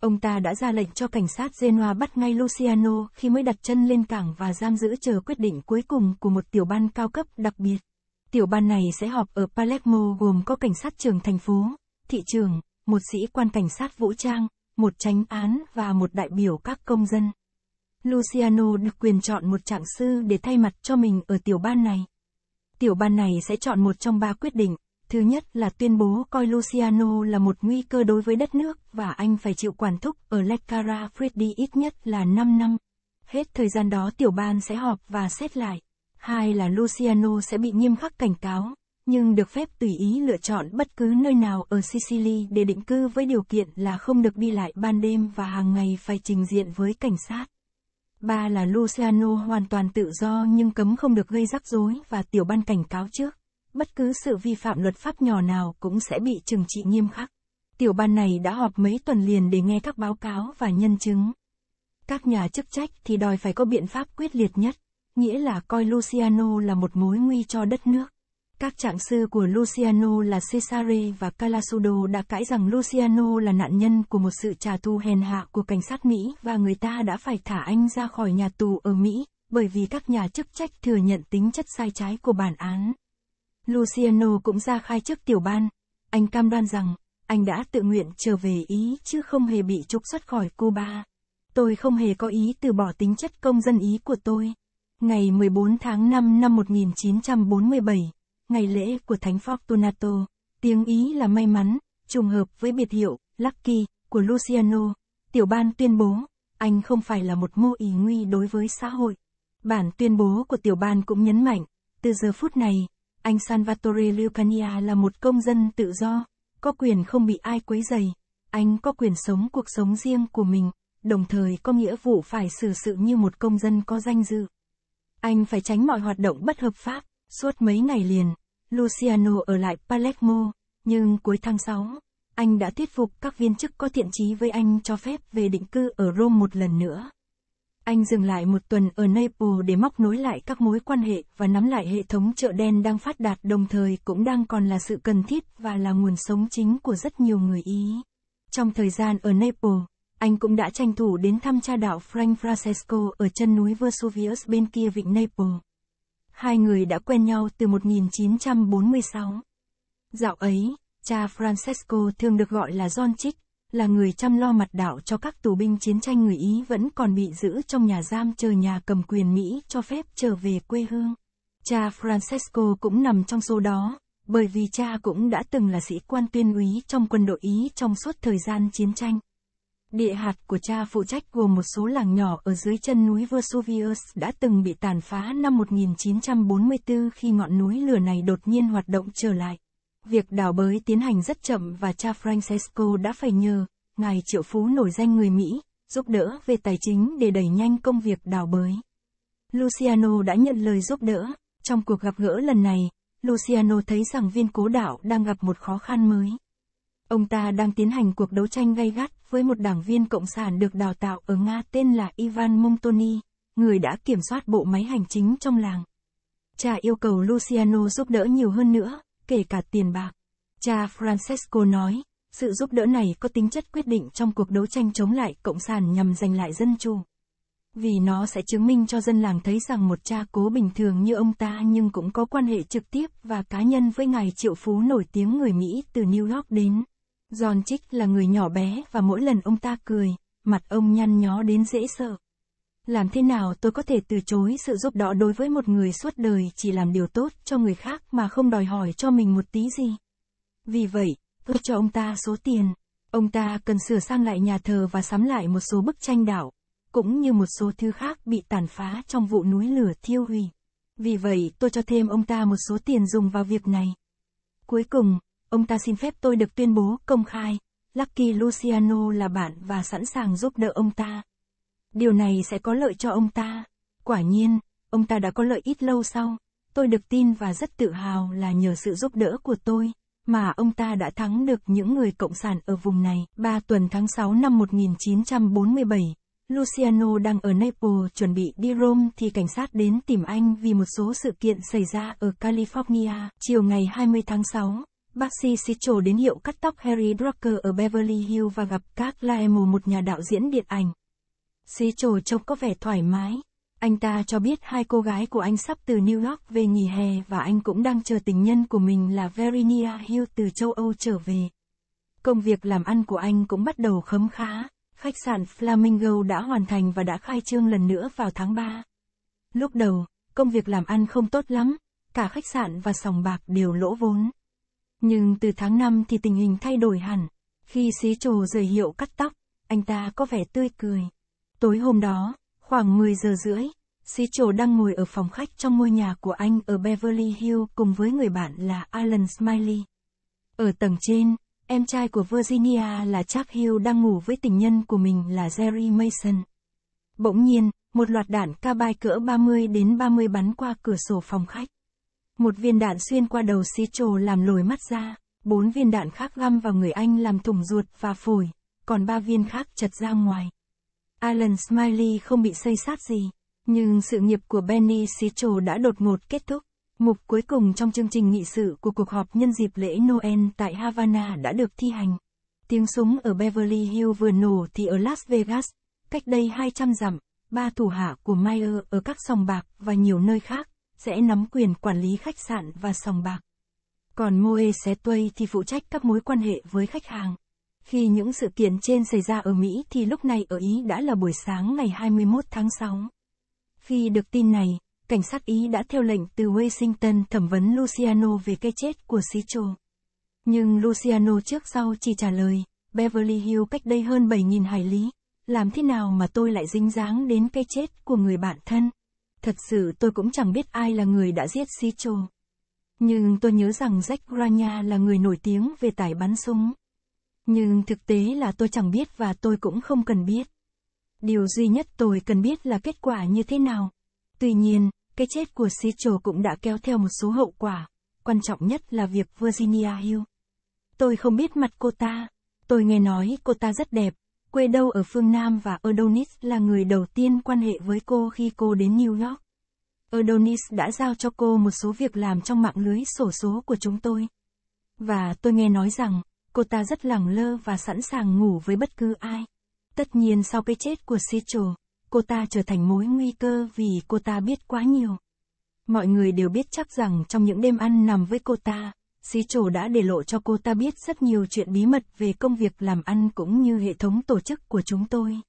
Ông ta đã ra lệnh cho cảnh sát Genoa bắt ngay Luciano khi mới đặt chân lên cảng và giam giữ chờ quyết định cuối cùng của một tiểu ban cao cấp đặc biệt. Tiểu ban này sẽ họp ở Palermo gồm có cảnh sát trưởng thành phố, thị trưởng, một sĩ quan cảnh sát vũ trang, một tránh án và một đại biểu các công dân. Luciano được quyền chọn một trạng sư để thay mặt cho mình ở tiểu ban này tiểu ban này sẽ chọn một trong ba quyết định. Thứ nhất là tuyên bố coi Luciano là một nguy cơ đối với đất nước và anh phải chịu quản thúc ở Lecara Freddy ít nhất là 5 năm. Hết thời gian đó tiểu ban sẽ họp và xét lại. Hai là Luciano sẽ bị nghiêm khắc cảnh cáo, nhưng được phép tùy ý lựa chọn bất cứ nơi nào ở Sicily để định cư với điều kiện là không được đi lại ban đêm và hàng ngày phải trình diện với cảnh sát. Ba là Luciano hoàn toàn tự do nhưng cấm không được gây rắc rối và tiểu ban cảnh cáo trước. Bất cứ sự vi phạm luật pháp nhỏ nào cũng sẽ bị trừng trị nghiêm khắc. Tiểu ban này đã họp mấy tuần liền để nghe các báo cáo và nhân chứng. Các nhà chức trách thì đòi phải có biện pháp quyết liệt nhất, nghĩa là coi Luciano là một mối nguy cho đất nước. Các trạng sư của Luciano là Cesare và Calasudo đã cãi rằng Luciano là nạn nhân của một sự trả thù hèn hạ của cảnh sát Mỹ và người ta đã phải thả anh ra khỏi nhà tù ở Mỹ, bởi vì các nhà chức trách thừa nhận tính chất sai trái của bản án. Luciano cũng ra khai trước tiểu ban. Anh cam đoan rằng, anh đã tự nguyện trở về Ý chứ không hề bị trục xuất khỏi Cuba. Tôi không hề có ý từ bỏ tính chất công dân Ý của tôi. Ngày 14 tháng 5 năm 1947, ngày lễ của Thánh Fortunato, tiếng Ý là may mắn, trùng hợp với biệt hiệu Lucky của Luciano. Tiểu ban tuyên bố, anh không phải là một mô ý nguy đối với xã hội. Bản tuyên bố của tiểu ban cũng nhấn mạnh, từ giờ phút này, anh Salvatore Lucania là một công dân tự do, có quyền không bị ai quấy dày, anh có quyền sống cuộc sống riêng của mình, đồng thời có nghĩa vụ phải xử sự như một công dân có danh dự. Anh phải tránh mọi hoạt động bất hợp pháp, Suốt mấy ngày liền, Luciano ở lại Palermo, nhưng cuối tháng 6, anh đã thuyết phục các viên chức có thiện chí với anh cho phép về định cư ở Rome một lần nữa. Anh dừng lại một tuần ở Naples để móc nối lại các mối quan hệ và nắm lại hệ thống chợ đen đang phát đạt đồng thời cũng đang còn là sự cần thiết và là nguồn sống chính của rất nhiều người Ý. Trong thời gian ở Naples, anh cũng đã tranh thủ đến thăm cha đạo Frank Francesco ở chân núi Vesuvius bên kia vịnh Naples. Hai người đã quen nhau từ 1946. Dạo ấy, cha Francesco thường được gọi là John Chick, là người chăm lo mặt đạo cho các tù binh chiến tranh người Ý vẫn còn bị giữ trong nhà giam chờ nhà cầm quyền Mỹ cho phép trở về quê hương. Cha Francesco cũng nằm trong số đó, bởi vì cha cũng đã từng là sĩ quan tuyên úy trong quân đội Ý trong suốt thời gian chiến tranh. Địa hạt của cha phụ trách gồm một số làng nhỏ ở dưới chân núi Vesuvius đã từng bị tàn phá năm 1944 khi ngọn núi lửa này đột nhiên hoạt động trở lại. Việc đào bới tiến hành rất chậm và cha Francesco đã phải nhờ, ngài triệu phú nổi danh người Mỹ, giúp đỡ về tài chính để đẩy nhanh công việc đào bới. Luciano đã nhận lời giúp đỡ. Trong cuộc gặp gỡ lần này, Luciano thấy rằng viên cố đảo đang gặp một khó khăn mới. Ông ta đang tiến hành cuộc đấu tranh gay gắt với một đảng viên cộng sản được đào tạo ở Nga tên là Ivan Montoni, người đã kiểm soát bộ máy hành chính trong làng. Cha yêu cầu Luciano giúp đỡ nhiều hơn nữa, kể cả tiền bạc. Cha Francesco nói, sự giúp đỡ này có tính chất quyết định trong cuộc đấu tranh chống lại cộng sản nhằm giành lại dân chủ. Vì nó sẽ chứng minh cho dân làng thấy rằng một cha cố bình thường như ông ta nhưng cũng có quan hệ trực tiếp và cá nhân với ngài triệu phú nổi tiếng người Mỹ từ New York đến John Trích là người nhỏ bé và mỗi lần ông ta cười, mặt ông nhăn nhó đến dễ sợ. Làm thế nào tôi có thể từ chối sự giúp đỡ đối với một người suốt đời chỉ làm điều tốt cho người khác mà không đòi hỏi cho mình một tí gì. Vì vậy, tôi cho ông ta số tiền. Ông ta cần sửa sang lại nhà thờ và sắm lại một số bức tranh đảo, cũng như một số thứ khác bị tàn phá trong vụ núi lửa thiêu hủy. Vì vậy tôi cho thêm ông ta một số tiền dùng vào việc này. Cuối cùng, ông ta xin phép tôi được tuyên bố công khai, Lucky Luciano là bạn và sẵn sàng giúp đỡ ông ta. Điều này sẽ có lợi cho ông ta. Quả nhiên, ông ta đã có lợi ít lâu sau. Tôi được tin và rất tự hào là nhờ sự giúp đỡ của tôi, mà ông ta đã thắng được những người cộng sản ở vùng này. 3 tuần tháng 6 năm 1947, Luciano đang ở Naples chuẩn bị đi Rome thì cảnh sát đến tìm anh vì một số sự kiện xảy ra ở California. Chiều ngày 20 tháng 6, Bác sĩ Sitcho đến hiệu cắt tóc Harry brocker ở Beverly Hills và gặp Các Laemo một nhà đạo diễn điện ảnh. Sitcho trông có vẻ thoải mái. Anh ta cho biết hai cô gái của anh sắp từ New York về nghỉ hè và anh cũng đang chờ tình nhân của mình là Verinia Hill từ châu Âu trở về. Công việc làm ăn của anh cũng bắt đầu khấm khá. Khách sạn Flamingo đã hoàn thành và đã khai trương lần nữa vào tháng 3. Lúc đầu, công việc làm ăn không tốt lắm, cả khách sạn và sòng bạc đều lỗ vốn. Nhưng từ tháng 5 thì tình hình thay đổi hẳn. Khi xí trồ rời hiệu cắt tóc, anh ta có vẻ tươi cười. Tối hôm đó, khoảng 10 giờ rưỡi, xí trồ đang ngồi ở phòng khách trong ngôi nhà của anh ở Beverly Hills cùng với người bạn là Alan Smiley. Ở tầng trên, em trai của Virginia là Chuck Hill đang ngủ với tình nhân của mình là Jerry Mason. Bỗng nhiên, một loạt đạn ca bai cỡ 30 đến 30 bắn qua cửa sổ phòng khách. Một viên đạn xuyên qua đầu xí trồ làm lồi mắt ra, bốn viên đạn khác găm vào người anh làm thủng ruột và phổi, còn ba viên khác chật ra ngoài. Alan Smiley không bị xây sát gì, nhưng sự nghiệp của Benny Sitchell đã đột ngột kết thúc. Mục cuối cùng trong chương trình nghị sự của cuộc họp nhân dịp lễ Noel tại Havana đã được thi hành. Tiếng súng ở Beverly Hills vừa nổ thì ở Las Vegas, cách đây 200 dặm, ba thủ hạ của Meyer ở các sòng bạc và nhiều nơi khác sẽ nắm quyền quản lý khách sạn và sòng bạc. Còn Moe Setuay thì phụ trách các mối quan hệ với khách hàng. Khi những sự kiện trên xảy ra ở Mỹ thì lúc này ở Ý đã là buổi sáng ngày 21 tháng 6. Khi được tin này, cảnh sát Ý đã theo lệnh từ Washington thẩm vấn Luciano về cái chết của Sicho. Nhưng Luciano trước sau chỉ trả lời, Beverly Hills cách đây hơn 7.000 hải lý, làm thế nào mà tôi lại dính dáng đến cái chết của người bạn thân? Thật sự tôi cũng chẳng biết ai là người đã giết Sicho. Nhưng tôi nhớ rằng Jack Grania là người nổi tiếng về tải bắn súng. Nhưng thực tế là tôi chẳng biết và tôi cũng không cần biết. Điều duy nhất tôi cần biết là kết quả như thế nào. Tuy nhiên, cái chết của Sicho cũng đã kéo theo một số hậu quả. Quan trọng nhất là việc Virginia Hill. Tôi không biết mặt cô ta. Tôi nghe nói cô ta rất đẹp, quê đâu ở phương Nam và Adonis là người đầu tiên quan hệ với cô khi cô đến New York. Adonis đã giao cho cô một số việc làm trong mạng lưới sổ số của chúng tôi. Và tôi nghe nói rằng, cô ta rất lẳng lơ và sẵn sàng ngủ với bất cứ ai. Tất nhiên sau cái chết của Sichel, cô ta trở thành mối nguy cơ vì cô ta biết quá nhiều. Mọi người đều biết chắc rằng trong những đêm ăn nằm với cô ta, xí trổ đã để lộ cho cô ta biết rất nhiều chuyện bí mật về công việc làm ăn cũng như hệ thống tổ chức của chúng tôi.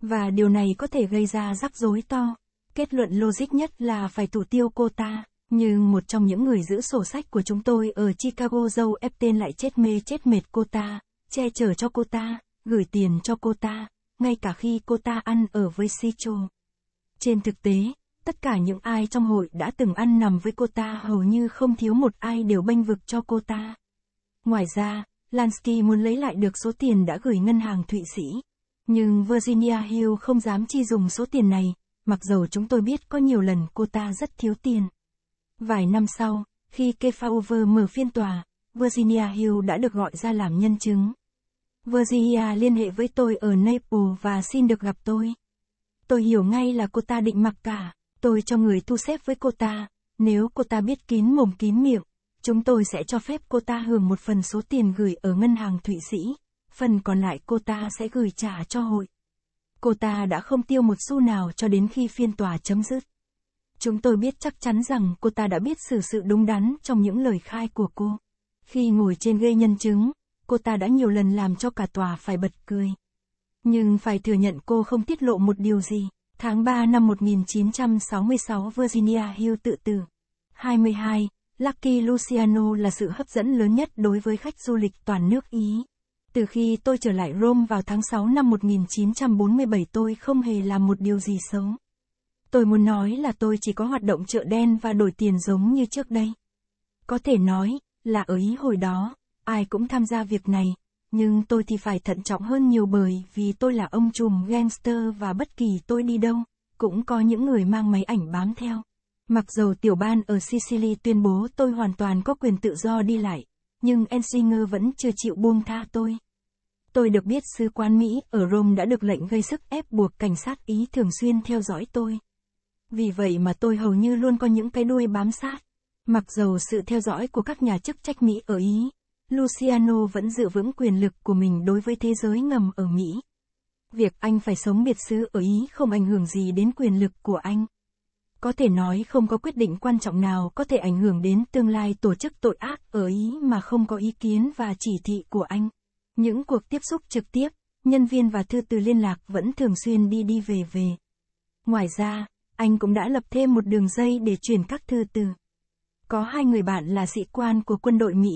Và điều này có thể gây ra rắc rối to. Kết luận logic nhất là phải thủ tiêu cô ta. Nhưng một trong những người giữ sổ sách của chúng tôi ở Chicago dâu ép tên lại chết mê chết mệt cô ta, che chở cho cô ta, gửi tiền cho cô ta, ngay cả khi cô ta ăn ở với Sicho. Trên thực tế, tất cả những ai trong hội đã từng ăn nằm với cô ta hầu như không thiếu một ai đều bênh vực cho cô ta. Ngoài ra, Lansky muốn lấy lại được số tiền đã gửi ngân hàng Thụy Sĩ. Nhưng Virginia Hill không dám chi dùng số tiền này, mặc dù chúng tôi biết có nhiều lần cô ta rất thiếu tiền. Vài năm sau, khi Kefauver mở phiên tòa, Virginia Hill đã được gọi ra làm nhân chứng. Virginia liên hệ với tôi ở Naples và xin được gặp tôi. Tôi hiểu ngay là cô ta định mặc cả tôi cho người thu xếp với cô ta, nếu cô ta biết kín mồm kín miệng, chúng tôi sẽ cho phép cô ta hưởng một phần số tiền gửi ở ngân hàng Thụy Sĩ, phần còn lại cô ta sẽ gửi trả cho hội. Cô ta đã không tiêu một xu nào cho đến khi phiên tòa chấm dứt. Chúng tôi biết chắc chắn rằng cô ta đã biết xử sự, đúng đắn trong những lời khai của cô. Khi ngồi trên ghế nhân chứng, cô ta đã nhiều lần làm cho cả tòa phải bật cười. Nhưng phải thừa nhận cô không tiết lộ một điều gì. Tháng 3 năm 1966 Virginia Hill tự tử. 22. Lucky Luciano là sự hấp dẫn lớn nhất đối với khách du lịch toàn nước Ý. Từ khi tôi trở lại Rome vào tháng 6 năm 1947 tôi không hề làm một điều gì xấu. Tôi muốn nói là tôi chỉ có hoạt động chợ đen và đổi tiền giống như trước đây. Có thể nói, là ở Ý hồi đó, ai cũng tham gia việc này, nhưng tôi thì phải thận trọng hơn nhiều bởi vì tôi là ông trùm gangster và bất kỳ tôi đi đâu, cũng có những người mang máy ảnh bám theo. Mặc dầu tiểu ban ở Sicily tuyên bố tôi hoàn toàn có quyền tự do đi lại, nhưng Ensinger vẫn chưa chịu buông tha tôi. Tôi được biết sứ quán Mỹ ở Rome đã được lệnh gây sức ép buộc cảnh sát Ý thường xuyên theo dõi tôi. Vì vậy mà tôi hầu như luôn có những cái đuôi bám sát. Mặc dầu sự theo dõi của các nhà chức trách Mỹ ở Ý Luciano vẫn giữ vững quyền lực của mình đối với thế giới ngầm ở Mỹ. Việc anh phải sống biệt xứ ở Ý không ảnh hưởng gì đến quyền lực của anh. Có thể nói không có quyết định quan trọng nào có thể ảnh hưởng đến tương lai tổ chức tội ác ở Ý mà không có ý kiến và chỉ thị của anh. Những cuộc tiếp xúc trực tiếp, nhân viên và thư từ liên lạc vẫn thường xuyên đi đi về về. Ngoài ra, anh cũng đã lập thêm một đường dây để chuyển các thư từ. Có hai người bạn là sĩ quan của quân đội Mỹ,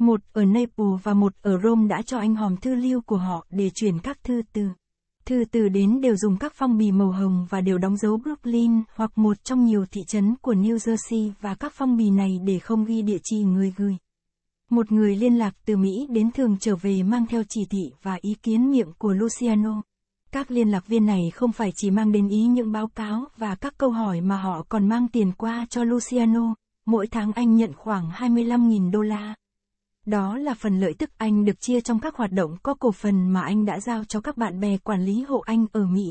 một ở Naples và một ở Rome đã cho anh hòm thư lưu của họ để chuyển các thư từ. Thư từ đến đều dùng các phong bì màu hồng và đều đóng dấu Brooklyn hoặc một trong nhiều thị trấn của New Jersey và các phong bì này để không ghi địa chỉ người gửi. Một người liên lạc từ Mỹ đến thường trở về mang theo chỉ thị và ý kiến miệng của Luciano. Các liên lạc viên này không phải chỉ mang đến ý những báo cáo và các câu hỏi mà họ còn mang tiền qua cho Luciano, mỗi tháng anh nhận khoảng 25.000 đô la. Đó là phần lợi tức anh được chia trong các hoạt động có cổ phần mà anh đã giao cho các bạn bè quản lý hộ anh ở Mỹ.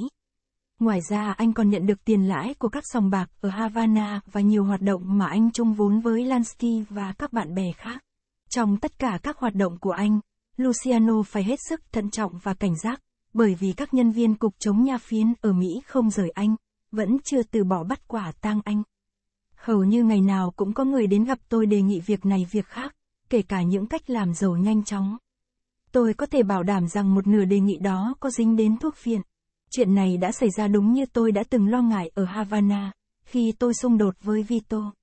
Ngoài ra anh còn nhận được tiền lãi của các sòng bạc ở Havana và nhiều hoạt động mà anh chung vốn với Lansky và các bạn bè khác. Trong tất cả các hoạt động của anh, Luciano phải hết sức thận trọng và cảnh giác, bởi vì các nhân viên cục chống nha phiến ở Mỹ không rời anh, vẫn chưa từ bỏ bắt quả tang anh. Hầu như ngày nào cũng có người đến gặp tôi đề nghị việc này việc khác, kể cả những cách làm giàu nhanh chóng. Tôi có thể bảo đảm rằng một nửa đề nghị đó có dính đến thuốc phiện. Chuyện này đã xảy ra đúng như tôi đã từng lo ngại ở Havana, khi tôi xung đột với Vito.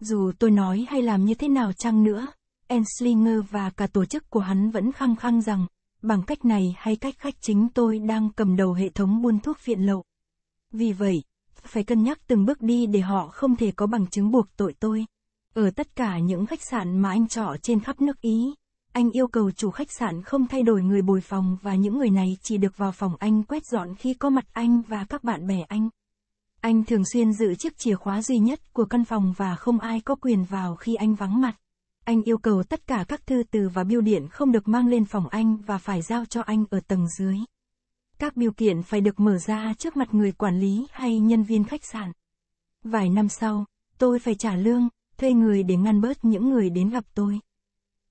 Dù tôi nói hay làm như thế nào chăng nữa, Enslinger và cả tổ chức của hắn vẫn khăng khăng rằng, bằng cách này hay cách khách chính tôi đang cầm đầu hệ thống buôn thuốc viện lậu. Vì vậy, phải cân nhắc từng bước đi để họ không thể có bằng chứng buộc tội tôi. Ở tất cả những khách sạn mà anh trọ trên khắp nước Ý, anh yêu cầu chủ khách sạn không thay đổi người bồi phòng và những người này chỉ được vào phòng anh quét dọn khi có mặt anh và các bạn bè anh. Anh thường xuyên giữ chiếc chìa khóa duy nhất của căn phòng và không ai có quyền vào khi anh vắng mặt. Anh yêu cầu tất cả các thư từ và biêu điện không được mang lên phòng anh và phải giao cho anh ở tầng dưới. Các biểu kiện phải được mở ra trước mặt người quản lý hay nhân viên khách sạn. Vài năm sau, tôi phải trả lương, thuê người để ngăn bớt những người đến gặp tôi.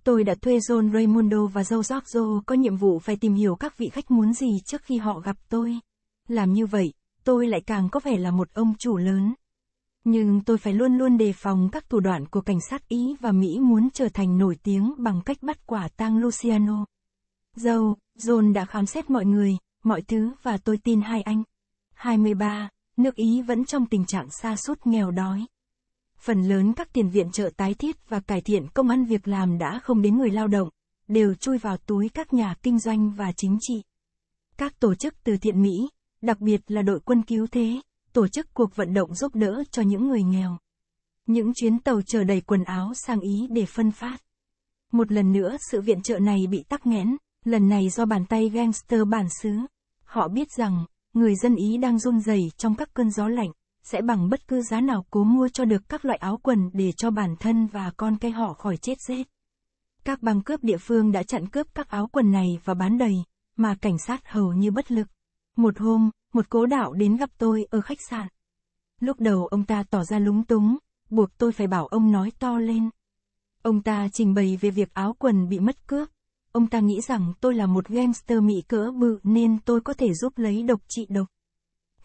Tôi đã thuê John Raimundo và Joe Giorgio có nhiệm vụ phải tìm hiểu các vị khách muốn gì trước khi họ gặp tôi. Làm như vậy, tôi lại càng có vẻ là một ông chủ lớn. Nhưng tôi phải luôn luôn đề phòng các thủ đoạn của cảnh sát Ý và Mỹ muốn trở thành nổi tiếng bằng cách bắt quả tang Luciano. Dâu, John đã khám xét mọi người, mọi thứ và tôi tin hai anh. 23. Nước Ý vẫn trong tình trạng xa sút nghèo đói phần lớn các tiền viện trợ tái thiết và cải thiện công ăn việc làm đã không đến người lao động, đều chui vào túi các nhà kinh doanh và chính trị. Các tổ chức từ thiện Mỹ, đặc biệt là đội quân cứu thế, tổ chức cuộc vận động giúp đỡ cho những người nghèo. Những chuyến tàu chở đầy quần áo sang Ý để phân phát. Một lần nữa sự viện trợ này bị tắc nghẽn, lần này do bàn tay gangster bản xứ. Họ biết rằng, người dân Ý đang run rẩy trong các cơn gió lạnh sẽ bằng bất cứ giá nào cố mua cho được các loại áo quần để cho bản thân và con cái họ khỏi chết rét. Các băng cướp địa phương đã chặn cướp các áo quần này và bán đầy, mà cảnh sát hầu như bất lực. Một hôm, một cố đạo đến gặp tôi ở khách sạn. Lúc đầu ông ta tỏ ra lúng túng, buộc tôi phải bảo ông nói to lên. Ông ta trình bày về việc áo quần bị mất cướp. Ông ta nghĩ rằng tôi là một gangster mỹ cỡ bự nên tôi có thể giúp lấy độc trị độc.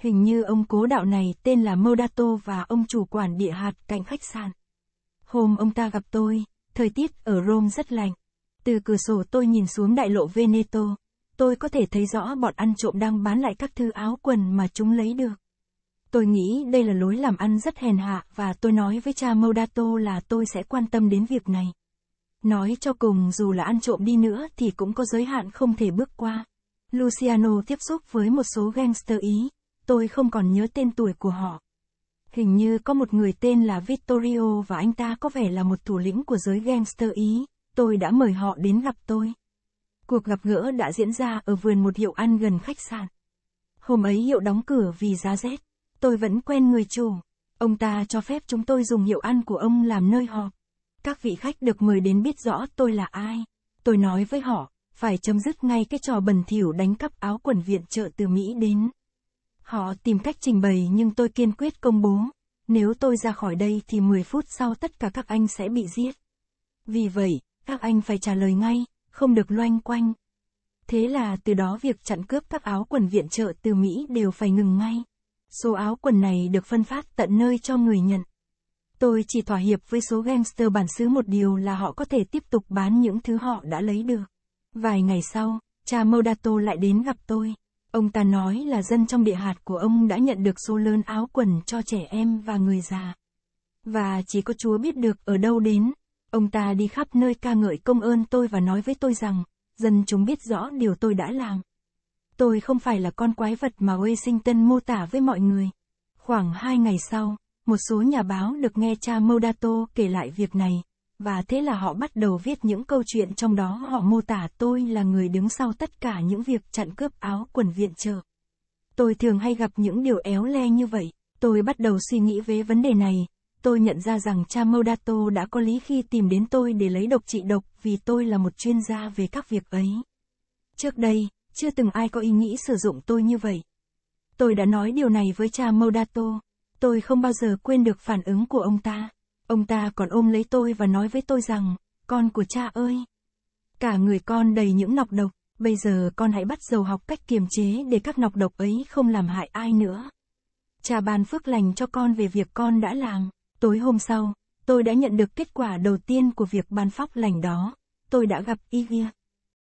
Hình như ông cố đạo này tên là Modato và ông chủ quản địa hạt cạnh khách sạn. Hôm ông ta gặp tôi, thời tiết ở Rome rất lạnh. Từ cửa sổ tôi nhìn xuống đại lộ Veneto, tôi có thể thấy rõ bọn ăn trộm đang bán lại các thứ áo quần mà chúng lấy được. Tôi nghĩ đây là lối làm ăn rất hèn hạ và tôi nói với cha Modato là tôi sẽ quan tâm đến việc này. Nói cho cùng dù là ăn trộm đi nữa thì cũng có giới hạn không thể bước qua. Luciano tiếp xúc với một số gangster Ý, tôi không còn nhớ tên tuổi của họ. Hình như có một người tên là Vittorio và anh ta có vẻ là một thủ lĩnh của giới gangster Ý, tôi đã mời họ đến gặp tôi. Cuộc gặp gỡ đã diễn ra ở vườn một hiệu ăn gần khách sạn. Hôm ấy hiệu đóng cửa vì giá rét, tôi vẫn quen người chủ. Ông ta cho phép chúng tôi dùng hiệu ăn của ông làm nơi họp. Các vị khách được mời đến biết rõ tôi là ai. Tôi nói với họ, phải chấm dứt ngay cái trò bẩn thỉu đánh cắp áo quần viện trợ từ Mỹ đến. Họ tìm cách trình bày nhưng tôi kiên quyết công bố, nếu tôi ra khỏi đây thì 10 phút sau tất cả các anh sẽ bị giết. Vì vậy, các anh phải trả lời ngay, không được loanh quanh. Thế là từ đó việc chặn cướp các áo quần viện trợ từ Mỹ đều phải ngừng ngay. Số áo quần này được phân phát tận nơi cho người nhận. Tôi chỉ thỏa hiệp với số gangster bản xứ một điều là họ có thể tiếp tục bán những thứ họ đã lấy được. Vài ngày sau, cha Modato lại đến gặp tôi. Ông ta nói là dân trong địa hạt của ông đã nhận được số lớn áo quần cho trẻ em và người già. Và chỉ có Chúa biết được ở đâu đến. Ông ta đi khắp nơi ca ngợi công ơn tôi và nói với tôi rằng, dân chúng biết rõ điều tôi đã làm. Tôi không phải là con quái vật mà Washington mô tả với mọi người. Khoảng hai ngày sau, một số nhà báo được nghe cha Modato kể lại việc này, và thế là họ bắt đầu viết những câu chuyện trong đó họ mô tả tôi là người đứng sau tất cả những việc chặn cướp áo quần viện trợ. Tôi thường hay gặp những điều éo le như vậy, tôi bắt đầu suy nghĩ về vấn đề này. Tôi nhận ra rằng cha Modato đã có lý khi tìm đến tôi để lấy độc trị độc vì tôi là một chuyên gia về các việc ấy. Trước đây, chưa từng ai có ý nghĩ sử dụng tôi như vậy. Tôi đã nói điều này với cha Modato. Tôi không bao giờ quên được phản ứng của ông ta. Ông ta còn ôm lấy tôi và nói với tôi rằng, con của cha ơi. Cả người con đầy những nọc độc, bây giờ con hãy bắt dầu học cách kiềm chế để các nọc độc ấy không làm hại ai nữa. Cha ban phước lành cho con về việc con đã làm. Tối hôm sau, tôi đã nhận được kết quả đầu tiên của việc ban phóc lành đó. Tôi đã gặp Ivia.